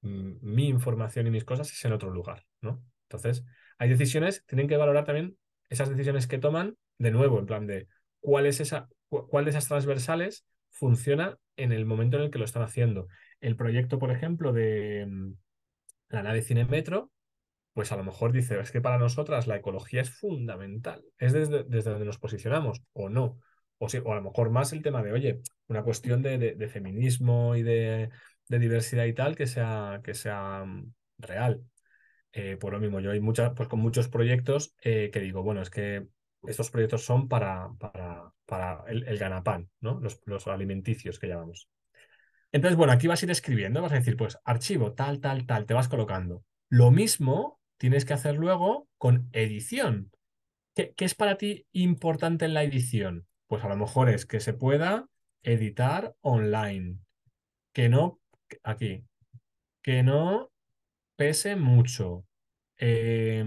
mm, mi información y mis cosas es en otro lugar, ¿no? Entonces, hay decisiones, tienen que valorar también esas decisiones que toman, de nuevo, en plan de cuál es esa, cuál de esas transversales funciona en el momento en el que lo están haciendo. El proyecto, por ejemplo, de mm, la nave metro pues a lo mejor dice, es que para nosotras la ecología es fundamental, es desde, donde nos posicionamos, o no. O, si, o, a lo mejor más el tema de, oye, una cuestión de, de, feminismo y de, diversidad y tal que sea, que sea mm, real. Eh, por pues lo mismo, yo hay muchas, pues con muchos proyectos eh, que digo, bueno, es que estos proyectos son para, para para el, ganapán, ¿no? Los, alimenticios que llamamos. Entonces, bueno, aquí vas a ir escribiendo, vas a decir, pues archivo, tal, tal, tal, te vas colocando. Lo mismo tienes que hacer luego con edición. ¿Qué, qué es para ti importante en la edición? Pues a lo mejor es que se pueda editar online. Que no, aquí, que no pese mucho. Eh,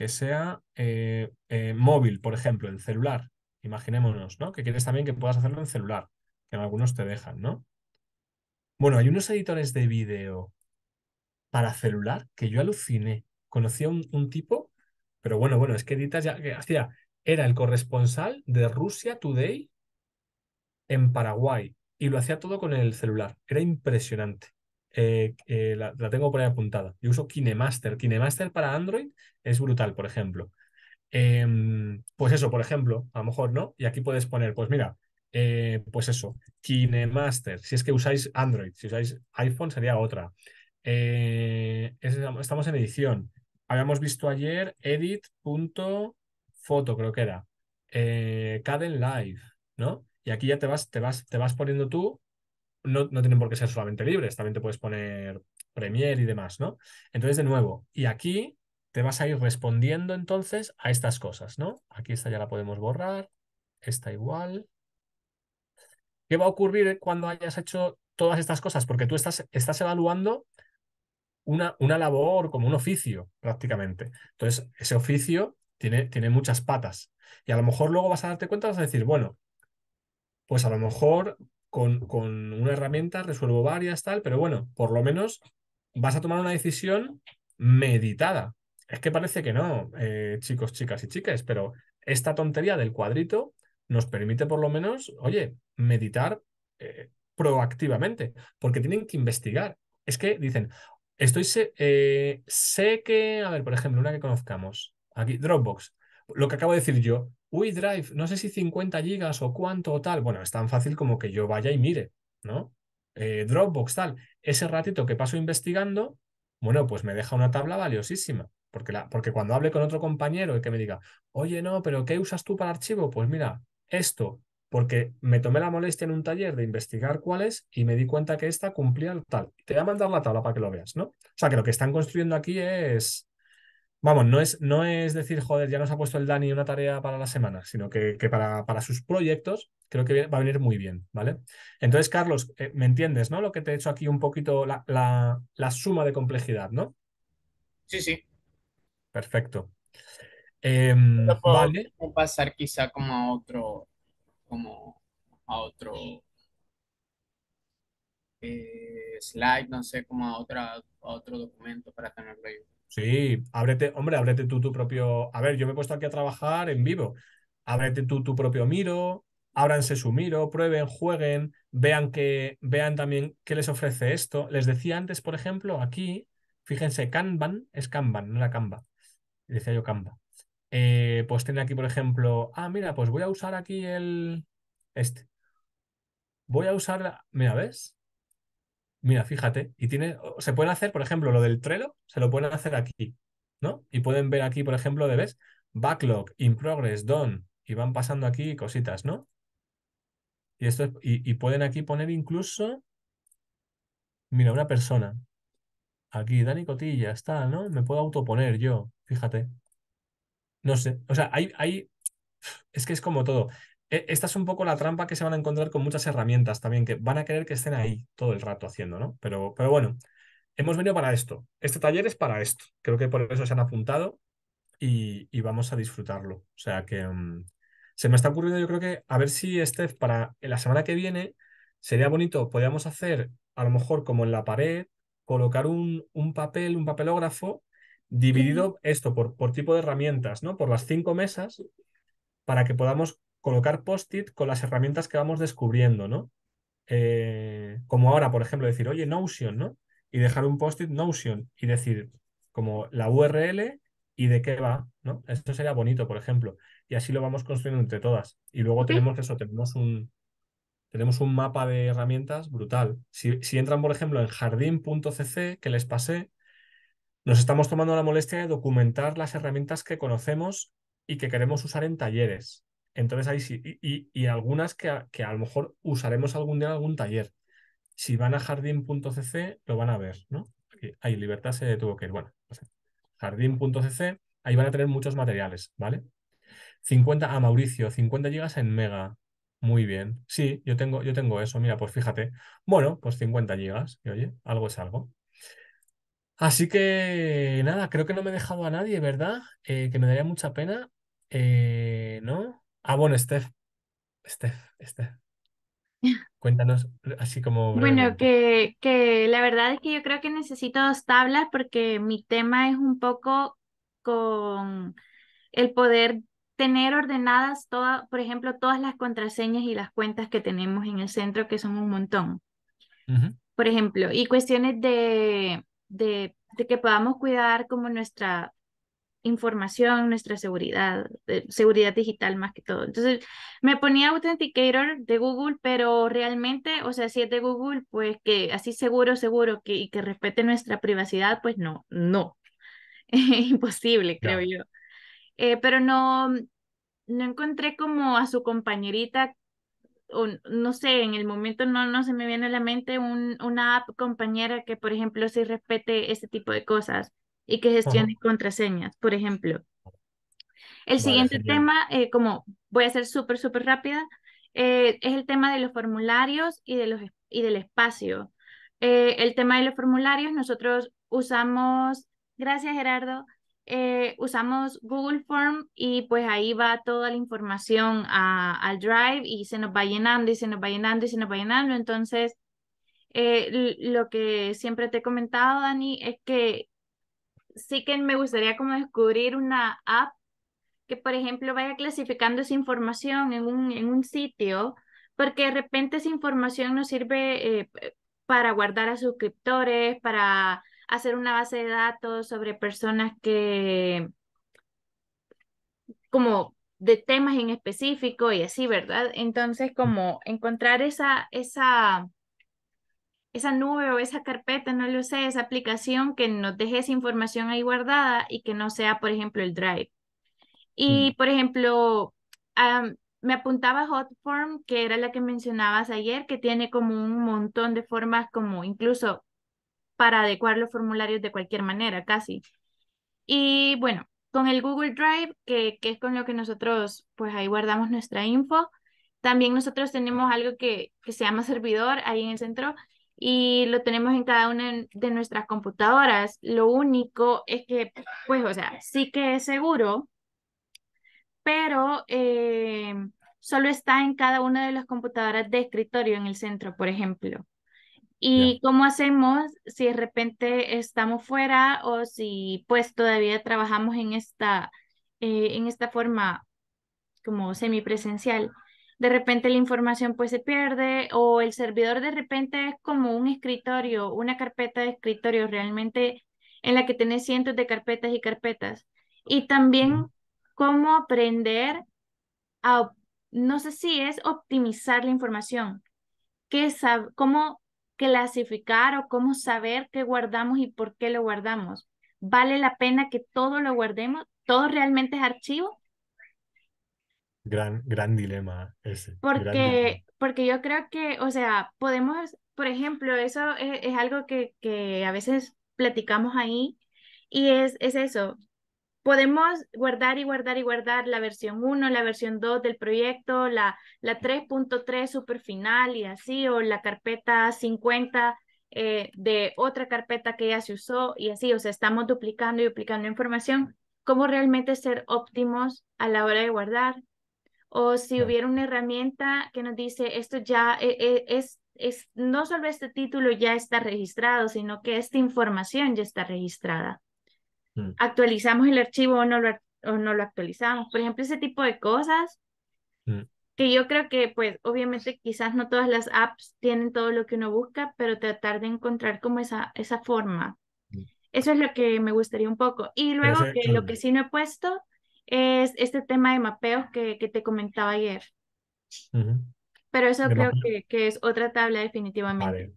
que sea eh, eh, móvil, por ejemplo, en celular. Imaginémonos, ¿no? Que quieres también que puedas hacerlo en celular, que algunos te dejan, ¿no? Bueno, hay unos editores de vídeo para celular que yo aluciné. Conocí a un, tipo, pero bueno, bueno, es que editas ya, hacía, era el corresponsal de Rusia Today en Paraguay y lo hacía todo con el celular. Era impresionante. Eh, eh, la, tengo por ahí apuntada. Yo uso KineMaster. KineMaster para Android es brutal, por ejemplo. Em, pues eso, por ejemplo, a lo mejor, ¿no? Y aquí puedes poner, pues mira, eh, pues eso, KineMaster. Si es que usáis Android, si usáis iPhone sería otra. estamos en edición. Habíamos visto ayer edit.foto, creo que era. Caden Live, ¿no? Y aquí ya te vas, te vas, te vas poniendo tú no, tienen por qué ser solamente libres, también te puedes poner Premier y demás, ¿no? Entonces, de nuevo, y aquí te vas a ir respondiendo entonces a estas cosas, ¿no? Aquí esta ya la podemos borrar, esta igual. ¿Qué va a ocurrir cuando hayas hecho todas estas cosas? Porque tú estás, estás evaluando una, una labor como un oficio prácticamente. Entonces, ese oficio tiene, tiene muchas patas. Y a lo mejor luego vas a darte cuenta, vas a decir, bueno, pues a lo mejor con, una herramienta resuelvo varias, tal, pero bueno, por lo menos vas a tomar una decisión meditada. Es que parece que no, eh, chicos, chicas y chicas, pero esta tontería del cuadrito nos permite por lo menos, oye, meditar eh, proactivamente, porque tienen que investigar. Es que dicen, estoy, sé, eh, sé que, a ver, por ejemplo, una que conozcamos, aquí, Dropbox, lo que acabo de decir yo, Drive, no sé si 50 gigas o cuánto o tal. Bueno, es tan fácil como que yo vaya y mire, ¿no? Eh, Dropbox, tal. Ese ratito que paso investigando, bueno, pues me deja una tabla valiosísima. Porque, la, porque cuando hable con otro compañero y que me diga, oye, no, pero ¿qué usas tú para archivo? Pues mira, esto, porque me tomé la molestia en un taller de investigar cuáles y me di cuenta que esta cumplía tal. Te voy a mandar la tabla para que lo veas, ¿no? O sea, que lo que están construyendo aquí es, Vamos, no es, no es decir, joder, ya nos ha puesto el Dani una tarea para la semana, sino que, para, para, sus proyectos creo que va a venir muy bien, ¿vale? Entonces, Carlos, eh, ¿me entiendes, no? Lo que te he hecho aquí un poquito, la, suma de complejidad, ¿no? Sí, sí. Perfecto. Eh, vale. pasar quizá como a otro, como a otro eh, slide, no sé, como a, otra, a otro documento para tenerlo ahí. Sí, ábrete, hombre, ábrete tú tu propio. A ver, yo me he puesto aquí a trabajar en vivo. Ábrete tú tu propio miro, ábranse su miro, prueben, jueguen, vean que, vean también qué les ofrece esto. Les decía antes, por ejemplo, aquí, fíjense, Kanban es Kanban, no era Canva. Decía yo Canva. Eh, pues tiene aquí, por ejemplo, ah, mira, pues voy a usar aquí el. Este. Voy a usar. Mira, ¿ves? Mira, fíjate, y tiene, se pueden hacer, por ejemplo, lo del Trello, se lo pueden hacer aquí, ¿no? Y pueden ver aquí, por ejemplo, de vez, backlog, in progress, done, y van pasando aquí cositas, ¿no? Y, esto y, pueden aquí poner incluso, mira, una persona. Aquí, Dani Cotilla, está, ¿no? Me puedo autoponer yo, fíjate. No sé, o sea, hay, hay, es que es como todo. E-, esta es un poco la trampa que se van a encontrar con muchas herramientas también, que van a querer que estén ahí todo el rato haciendo, ¿no? Pero, pero bueno, hemos venido para esto. Este taller es para esto. Creo que por eso se han apuntado y, vamos a disfrutarlo. O sea que mm, se me está ocurriendo, yo creo que, a ver si, Steph, para la semana que viene sería bonito, podríamos hacer, a lo mejor como en la pared, colocar un, un papel, un papelógrafo, dividido esto por, por tipo de herramientas, ¿no? Por las cinco mesas, para que podamos colocar post-it con las herramientas que vamos descubriendo, ¿no? Eh, como ahora, por ejemplo, decir, oye, Notion, ¿no? Y dejar un post-it Notion y decir, como la URL y de qué va, ¿no? Esto sería bonito, por ejemplo. Y así lo vamos construyendo entre todas. Y luego tenemos eso, tenemos un, tenemos un mapa de herramientas brutal. Si, si entran, por ejemplo, en jardín.cc, que les pasé, nos estamos tomando la molestia de documentar las herramientas que conocemos y que queremos usar en talleres. Entonces ahí sí, y, algunas que a, que a, lo mejor usaremos algún día en algún taller. Si van a jardín.cc lo van a ver, ¿no? ahí Libertad se tuvo que ir. Bueno, jardín.cc, ahí van a tener muchos materiales, ¿vale? 50 a ah, Mauricio, 50 gigas en mega. Muy bien. Sí, yo tengo, yo tengo eso. Mira, pues fíjate. Bueno, pues 50 gigas. oye, algo es algo. Así que nada, creo que no me he dejado a nadie, ¿verdad? Eh, que me daría mucha pena. Eh, ¿No? Ah, bueno, Steph. Steph, Steph. Cuéntanos así como... Bueno, que, que la verdad es que yo creo que necesito dos tablas porque mi tema es un poco con el poder tener ordenadas todas, por ejemplo, todas las contraseñas y las cuentas que tenemos en el centro, que son un montón. Por ejemplo, y cuestiones de, de, de que podamos cuidar como nuestra información, nuestra seguridad, seguridad digital más que todo. Entonces, me ponía Authenticator de Google, pero realmente, o sea, si es de Google, pues que así seguro, seguro, que, y que respete nuestra privacidad, pues no, no. Imposible, creo yo. Eh, pero no, no encontré como a su compañerita, o no sé, en el momento no, no se me viene a la mente un, una app compañera que, por ejemplo, sí respete este tipo de cosas y que gestione contraseñas, por ejemplo. El siguiente tema, eh, como voy a ser súper, súper rápida, eh, es el tema de los formularios y, de los, y del espacio. Eh, el tema de los formularios, nosotros usamos, gracias Gerardo, usamos Google Form y pues ahí va toda la información al Drive y se nos va llenando y se nos va llenando y se nos va llenando. Entonces, lo que siempre te he comentado, Dani, es que sí que me gustaría como descubrir una app que, por ejemplo, vaya clasificando esa información en un, en un sitio, porque de repente esa información nos sirve eh, eh, para guardar a suscriptores, para hacer una base de datos sobre personas que, como de temas en específico y así, ¿verdad? Entonces, como encontrar esa, esa esa nube o esa carpeta, no lo sé, esa aplicación que nos deje esa información ahí guardada y que no sea, por ejemplo, el Drive. Y, mm. por ejemplo, me apuntaba Hotform, que era la que mencionabas ayer, que tiene como un montón de formas, como incluso para adecuar los formularios de cualquier manera, casi. Y bueno, con el Google Drive, que, que es con lo que nosotros, pues ahí guardamos nuestra info. También nosotros tenemos algo que, que se llama servidor ahí en el centro, y lo tenemos en cada una de nuestras computadoras. Lo único es que, pues, o sea, sí que es seguro, pero eh, solo está en cada una de las computadoras de escritorio en el centro, por ejemplo. ¿Y cómo hacemos si de repente estamos fuera o si pues todavía trabajamos en esta, eh, en esta forma como semipresencial? de repente la información pues se pierde o el servidor de repente es como un escritorio, una carpeta de escritorio realmente en la que tenés cientos de carpetas y carpetas. Y también cómo aprender a, no sé si es optimizar la información, que cómo clasificar o cómo saber qué guardamos y por qué lo guardamos. ¿Vale la pena que todo lo guardemos? ¿Todo realmente es archivo? Gran, gran dilema ese. Porque, porque yo creo que, o sea, podemos, por ejemplo, eso e, es, algo que, que, a veces platicamos ahí y es, es eso. Podemos guardar y guardar y guardar la versión 1, la versión 2 del proyecto, la, la 3.3 super final y así, o la carpeta 50 eh, de otra carpeta que ya se usó y así, o sea, estamos duplicando y duplicando información, cómo realmente ser óptimos a la hora de guardar o si hubiera una herramienta que nos dice esto ya eh, eh, es, es, no solo este título ya está registrado, sino que esta información ya está registrada. Mm. Actualizamos el archivo o no, lo, o no lo actualizamos. Por ejemplo, ese tipo de cosas mm. que yo creo que, pues, obviamente quizás no todas las apps tienen todo lo que uno busca, pero tratar de encontrar como esa, esa forma. Mm. Eso es lo que me gustaría un poco. Y luego, que lo que sí no he puesto es este tema de mapeos que, te comentaba ayer. Pero eso creo que, es otra tabla definitivamente.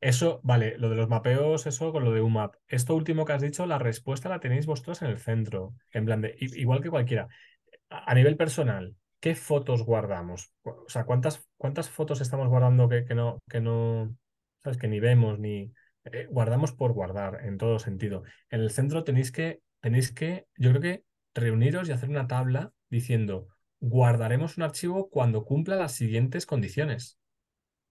Eso, vale, lo de los mapeos, eso con lo de UMAP. Esto último que has dicho, la respuesta la tenéis vosotros en el centro, en plan de, igual que cualquiera. A nivel personal, ¿qué fotos guardamos? O sea, ¿cuántas, cuántas fotos estamos guardando que, que no, que no, sabes, que ni vemos, ni eh, guardamos por guardar, en todo sentido. En el centro tenéis que, tenéis que, yo creo que reuniros y hacer una tabla diciendo, guardaremos un archivo cuando cumpla las siguientes condiciones.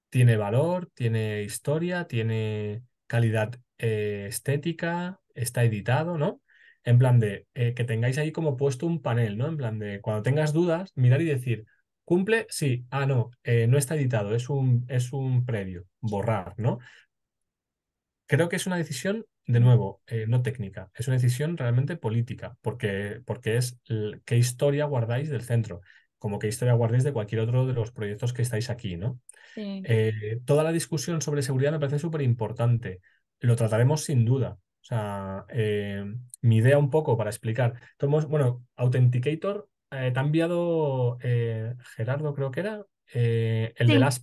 Tiene valor, tiene historia, tiene calidad eh, estética, está editado, ¿no? En plan de eh, que tengáis ahí como puesto un panel, ¿no? En plan de cuando tengas dudas, mirar y decir, ¿cumple? Sí, ah, no, eh, no está editado, es un, es un previo, borrar, ¿no? Creo que es una decisión de nuevo, eh, no técnica, es una decisión realmente política, porque, porque es qué historia guardáis del centro, como qué historia guardáis de cualquier otro de los proyectos que estáis aquí, ¿no? Eh, toda la discusión sobre seguridad me parece súper importante. Lo trataremos sin duda. O sea, eh, mi idea un poco para explicar. bueno, Authenticator te ha enviado Gerardo, creo que era, el de las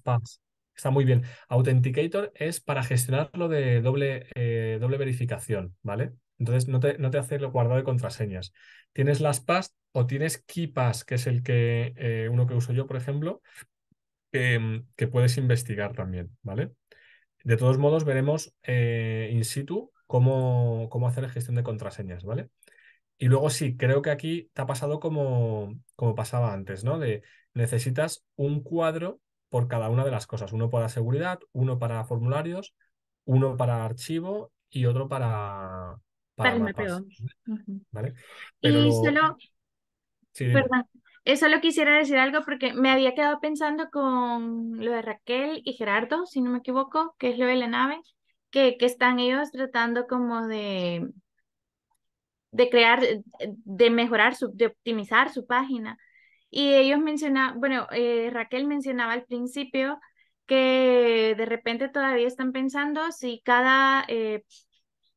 Está muy bien. Authenticator es para gestionarlo de doble, eh, doble verificación, ¿vale? Entonces no te, no te hace lo guardado de contraseñas. Tienes las PAS o tienes KeyPass, que es el que eh, uno que uso yo, por ejemplo, em, que puedes investigar también, ¿vale? De todos modos, veremos eh, in situ cómo, cómo hacer la gestión de contraseñas, ¿vale? Y luego sí, creo que aquí te ha pasado como, como pasaba antes, ¿no? De necesitas un cuadro por cada una de las cosas. Uno para seguridad, uno para formularios, uno para archivo y otro para, para, mapas. ¿Vale? Y solo... Perdón. Eh, solo quisiera decir algo porque me había quedado pensando con lo de Raquel y Gerardo, si no me equivoco, que es lo de la nave, que, que están ellos tratando como de, de crear, de mejorar, su, de optimizar su página. Y ellos mencionaban, bueno, eh, Raquel mencionaba al principio que de repente todavía están pensando si cada eh,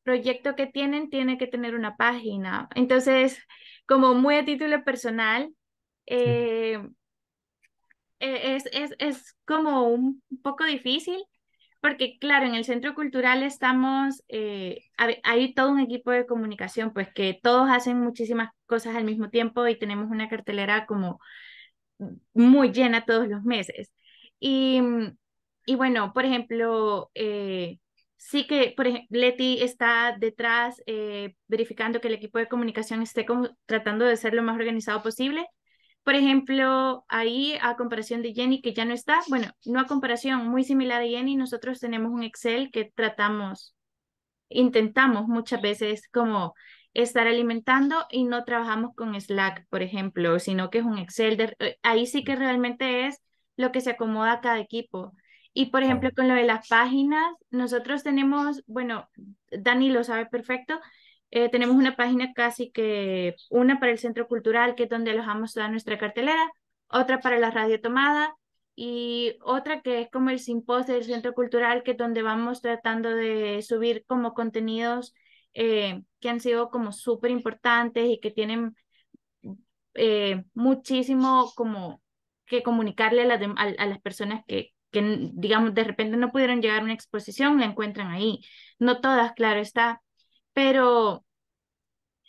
proyecto que tienen tiene que tener una página. Entonces, como muy a título personal, eh, e-, es, es, como un poco difícil porque, claro, en el centro cultural estamos, hay todo un equipo de comunicación, pues que todos hacen muchísimas cosas al mismo tiempo y tenemos una cartelera como muy llena todos los meses. Y, mm, bueno, por ejemplo, eh, sí que, por Leti está detrás eh, verificando que el equipo de comunicación esté como tratando de ser lo más organizado posible. Por ejemplo, ahí a comparación de Jenny, que ya no está, bueno, no a comparación, muy similar a Jenny, nosotros tenemos un Excel que tratamos, intentamos muchas veces como estar alimentando y no trabajamos con Slack, por ejemplo, sino que es un Excel. Eh, ahí sí que realmente es lo que se acomoda a cada equipo. Y por ejemplo, con lo de las páginas, nosotros tenemos, bueno, Dani lo sabe perfecto, eh, tenemos una página casi que una para el Centro Cultural, que es donde alojamos toda nuestra cartelera, otra para la Radio Tomada y otra que es como el simposio del Centro Cultural, que es donde vamos tratando de subir como contenidos eh, que han sido como súper importantes y que tienen eh, muchísimo como que comunicarle a, las personas que, digamos, de repente no pudieron llegar a una exposición, la encuentran ahí. No todas, claro está, pero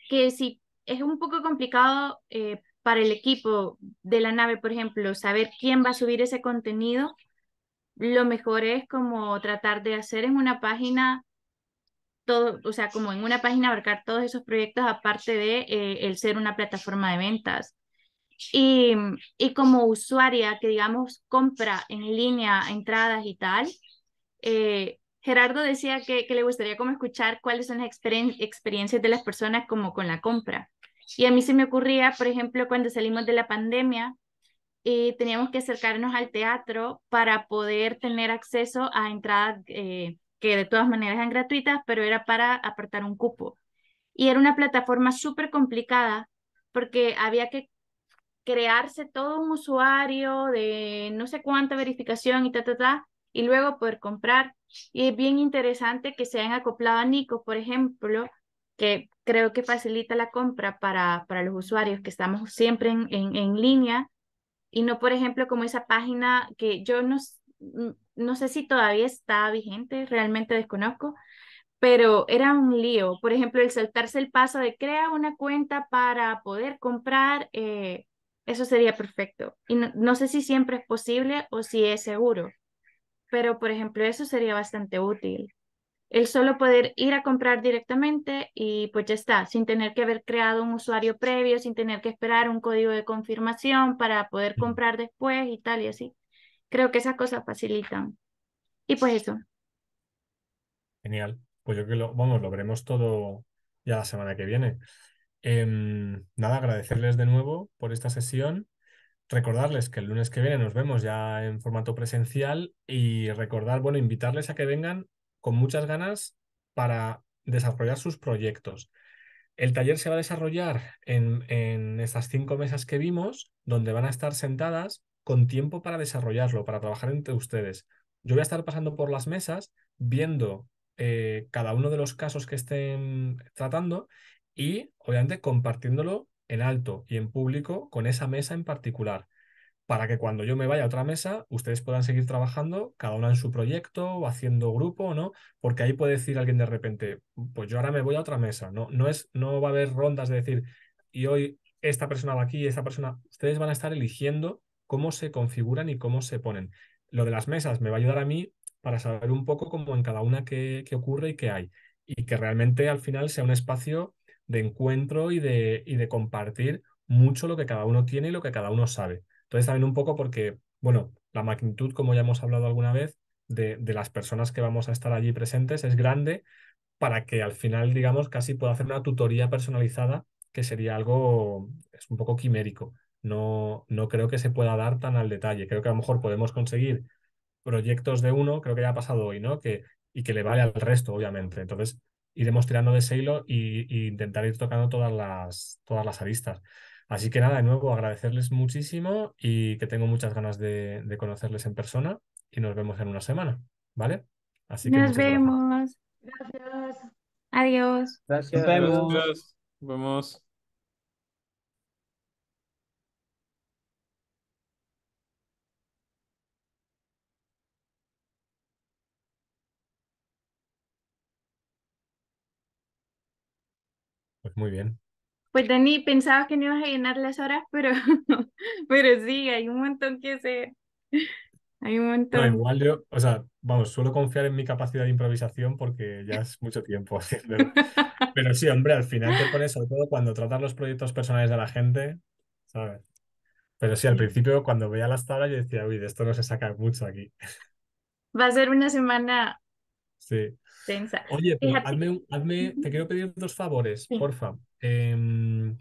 que si es un poco complicado eh, para el equipo de la nave, por ejemplo, saber quién va a subir ese contenido, lo mejor es como tratar de hacer en una página todo, o sea, como en una página abarcar todos esos proyectos aparte de eh, el ser una plataforma de ventas. Y, como usuaria que, digamos, compra en línea entradas y tal, eh, Gerardo decía que, que, le gustaría como escuchar cuáles son las experiencias de las personas como con la compra. Y a mí se me ocurría, por ejemplo, cuando salimos de la pandemia y eh, teníamos que acercarnos al teatro para poder tener acceso a entradas que de todas maneras eran gratuitas, pero era para apartar un cupo. Y era una plataforma súper complicada porque había que crearse todo un usuario de no sé cuánta verificación y ta, ta, y luego poder comprar. Y es bien interesante que se hayan acoplado a Nico, por ejemplo, que creo que facilita la compra para, para los usuarios que estamos siempre en, en línea y no, por ejemplo, como esa página que yo no, mm, no sé si todavía está vigente, realmente desconozco, pero era un lío. Por ejemplo, el saltarse el paso de crear una cuenta para poder comprar, eh, eso sería perfecto. Y no, no, sé si siempre es posible o si es seguro, pero por ejemplo, eso sería bastante útil. El solo poder ir a comprar directamente y pues ya está, sin tener que haber creado un usuario previo, sin tener que esperar un código de confirmación para poder comprar después y tal y así. Creo que esas cosas facilitan. Y pues eso. Genial. Pues yo creo que lo, vamos, lo veremos todo ya la semana que viene. Em, nada, agradecerles de nuevo por esta sesión. Recordarles que el lunes que viene nos vemos ya en formato presencial y recordar, bueno, invitarles a que vengan con muchas ganas para desarrollar sus proyectos. El taller se va a desarrollar en, en estas cinco mesas que vimos, donde van a estar sentadas con tiempo para desarrollarlo, para trabajar entre ustedes. Yo voy a estar pasando por las mesas, viendo eh, cada uno de los casos que estén tratando y, obviamente, compartiéndolo en alto y en público con esa mesa en particular, para que cuando yo me vaya a otra mesa, ustedes puedan seguir trabajando, cada una en su proyecto o haciendo grupo, ¿no? Porque ahí puede decir alguien de repente, pues yo ahora me voy a otra mesa, ¿no? No, es, no va a haber rondas de decir, y hoy esta persona va aquí, esta persona, ustedes van a estar eligiendo cómo se configuran y cómo se ponen. Lo de las mesas me va a ayudar a mí para saber un poco cómo en cada una qué, ocurre y qué hay. Y que realmente al final sea un espacio de encuentro y de, compartir mucho lo que cada uno tiene y lo que cada uno sabe. Entonces también un poco porque, bueno, la magnitud, como ya hemos hablado alguna vez, de, de, las personas que vamos a estar allí presentes es grande para que al final, digamos, casi pueda hacer una tutoría personalizada, que sería algo, es un poco quimérico no, no creo que se pueda dar tan al detalle. Creo que a lo mejor podemos conseguir proyectos de uno, creo que ya ha pasado hoy, ¿no? Que, y que le vale al resto, obviamente. Entonces, iremos tirando de ese hilo e intentar ir tocando todas las, todas las aristas. Así que nada, de nuevo, agradecerles muchísimo y que tengo muchas ganas de, conocerles en persona y nos vemos en una semana, ¿vale? Así que nos vemos. Gracias. Adiós. Gracias. vemos. Nos vemos. Muy bien. Pues Dani, pensaba que no ibas a llenar las horas, pero, pero sí, hay un montón que sé. Hay un montón. igual o sea, vamos, suelo confiar en mi capacidad de improvisación porque ya es mucho tiempo Pero sí, hombre, al final te pones, sobre todo cuando tratas los proyectos personales de la gente, ¿sabes? Pero sí, al principio cuando veía las tablas yo decía, uy, de esto no se saca mucho aquí. Va a ser una semana. Sí. Oye, hazme, te quiero pedir dos favores, porfa. Em,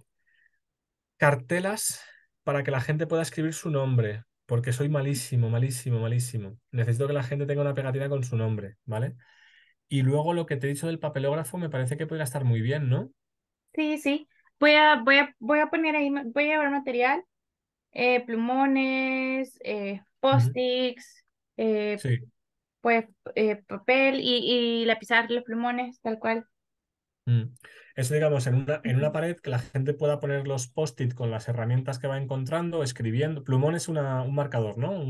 cartelas para que la gente pueda escribir su nombre, porque soy malísimo, malísimo, malísimo. Necesito que la gente tenga una pegatina con su nombre, ¿vale? Y luego lo que te he dicho del papelógrafo me parece que podría estar muy bien, ¿no? Sí, sí. Voy a, voy a, voy a poner ahí, voy a llevar material, eh, plumones, eh, post-its, eh, sí pues eh, papel y, y lapizar los plumones, tal cual. Mm. Eso, digamos, en una, en una pared que la gente pueda poner los post-it con las herramientas que va encontrando, escribiendo. Plumón es una, un marcador, ¿no?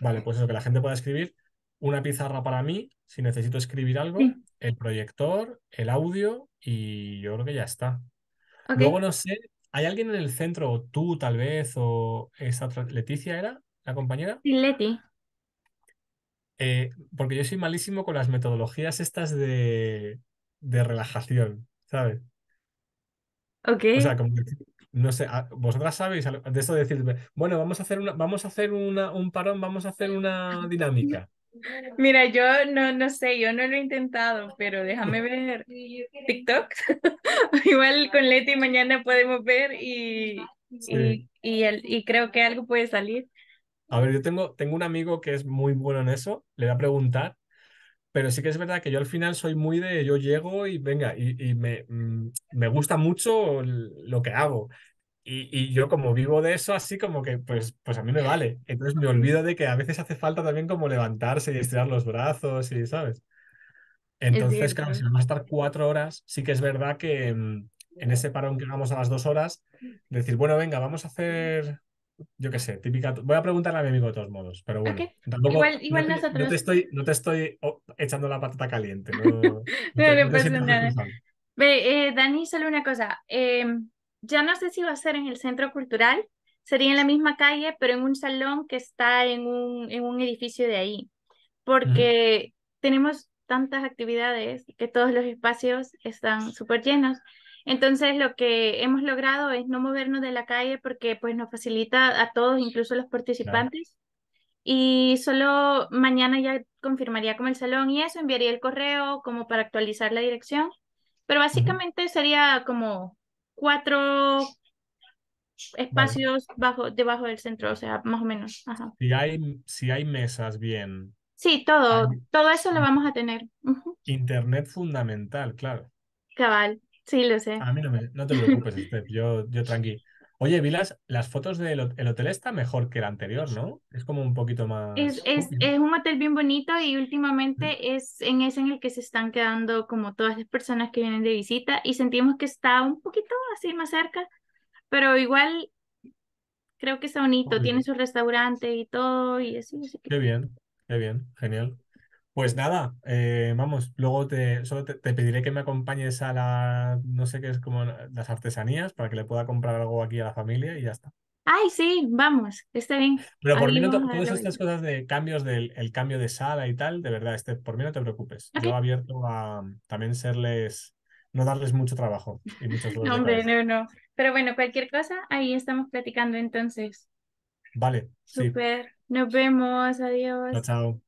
Vale, pues eso, que la gente pueda escribir una pizarra para mí, si necesito escribir algo, el proyector, el audio y yo creo que ya está. Luego no sé, ¿hay alguien en el centro, tú tal vez, o esa Leticia era la compañera? sí Leti. Eh, porque yo soy malísimo con las metodologías estas de, relajación, ¿sabes? Ok. O sea, como no sé, ah, vosotras sabéis de eso de decir, bueno, vamos a hacer una, vamos a hacer una, un parón, vamos a hacer una dinámica. Mira, yo no, no sé, yo no lo he intentado, pero déjame ver TikTok. Igual con Leti mañana podemos ver y, y, y creo que algo puede salir. A ver, yo tengo, tengo un amigo que es muy bueno en eso, le voy a preguntar, pero sí que es verdad que yo al final soy muy de, yo llego y venga, y, me, mm, me, gusta mucho lo que hago. Y, yo como vivo de eso, así como que pues, pues a mí me vale. Entonces me olvido de que a veces hace falta también como levantarse y estirar los brazos y, ¿sabes? Entonces, claro, si vamos a estar cuatro horas, sí que es verdad que mm, en ese parón que vamos a las dos horas, decir, bueno, venga, vamos a hacer yo qué sé, típica. Voy a preguntarle a mi amigo de todos modos, pero bueno. igual, nosotros. No te estoy, no te estoy oh, echando la patata caliente. No, eh, Dani, solo una cosa. Em, ya no sé si va a ser en el centro cultural, sería en la misma calle, pero en un salón que está en un, en un edificio de ahí. Porque tenemos tantas actividades que todos los espacios están súper llenos. Entonces, lo que hemos logrado es no movernos de la calle porque pues, nos facilita a todos, incluso a los participantes. Y solo mañana ya confirmaría como el salón y eso, enviaría el correo como para actualizar la dirección. Pero básicamente sería como cuatro espacios bajo, debajo del centro, o sea, más o menos. Si, hay, si hay mesas bien. Sí, todo, todo eso lo vamos a tener. Internet fundamental, claro. Cabal. Sí, lo sé. A mí no, te preocupes, Steph, yo, yo tranqui. Oye, Vilas, las, fotos del hotel está mejor que el anterior, ¿no? Es como un poquito más... Es, un hotel bien bonito y últimamente es en ese en el que se están quedando como todas las personas que vienen de visita y sentimos que está un poquito así más cerca, pero igual creo que está bonito, tiene su restaurante y todo y así. Qué bien, qué bien, genial. Pues nada, eh, vamos, luego te, solo te, pediré que me acompañes a la, no sé qué es como las artesanías, para que le pueda comprar algo aquí a la familia y ya está. Ay, sí, vamos, está bien. Pero por mí no, todas estas cosas de cambios del el cambio de sala y tal, de verdad, este, por mí no te preocupes. Yo abierto a mm, también serles, no darles mucho trabajo. Y no, hombre, no, no. Pero bueno, cualquier cosa, ahí estamos platicando entonces. Vale. Súper. Nos vemos, adiós. Chao, chao.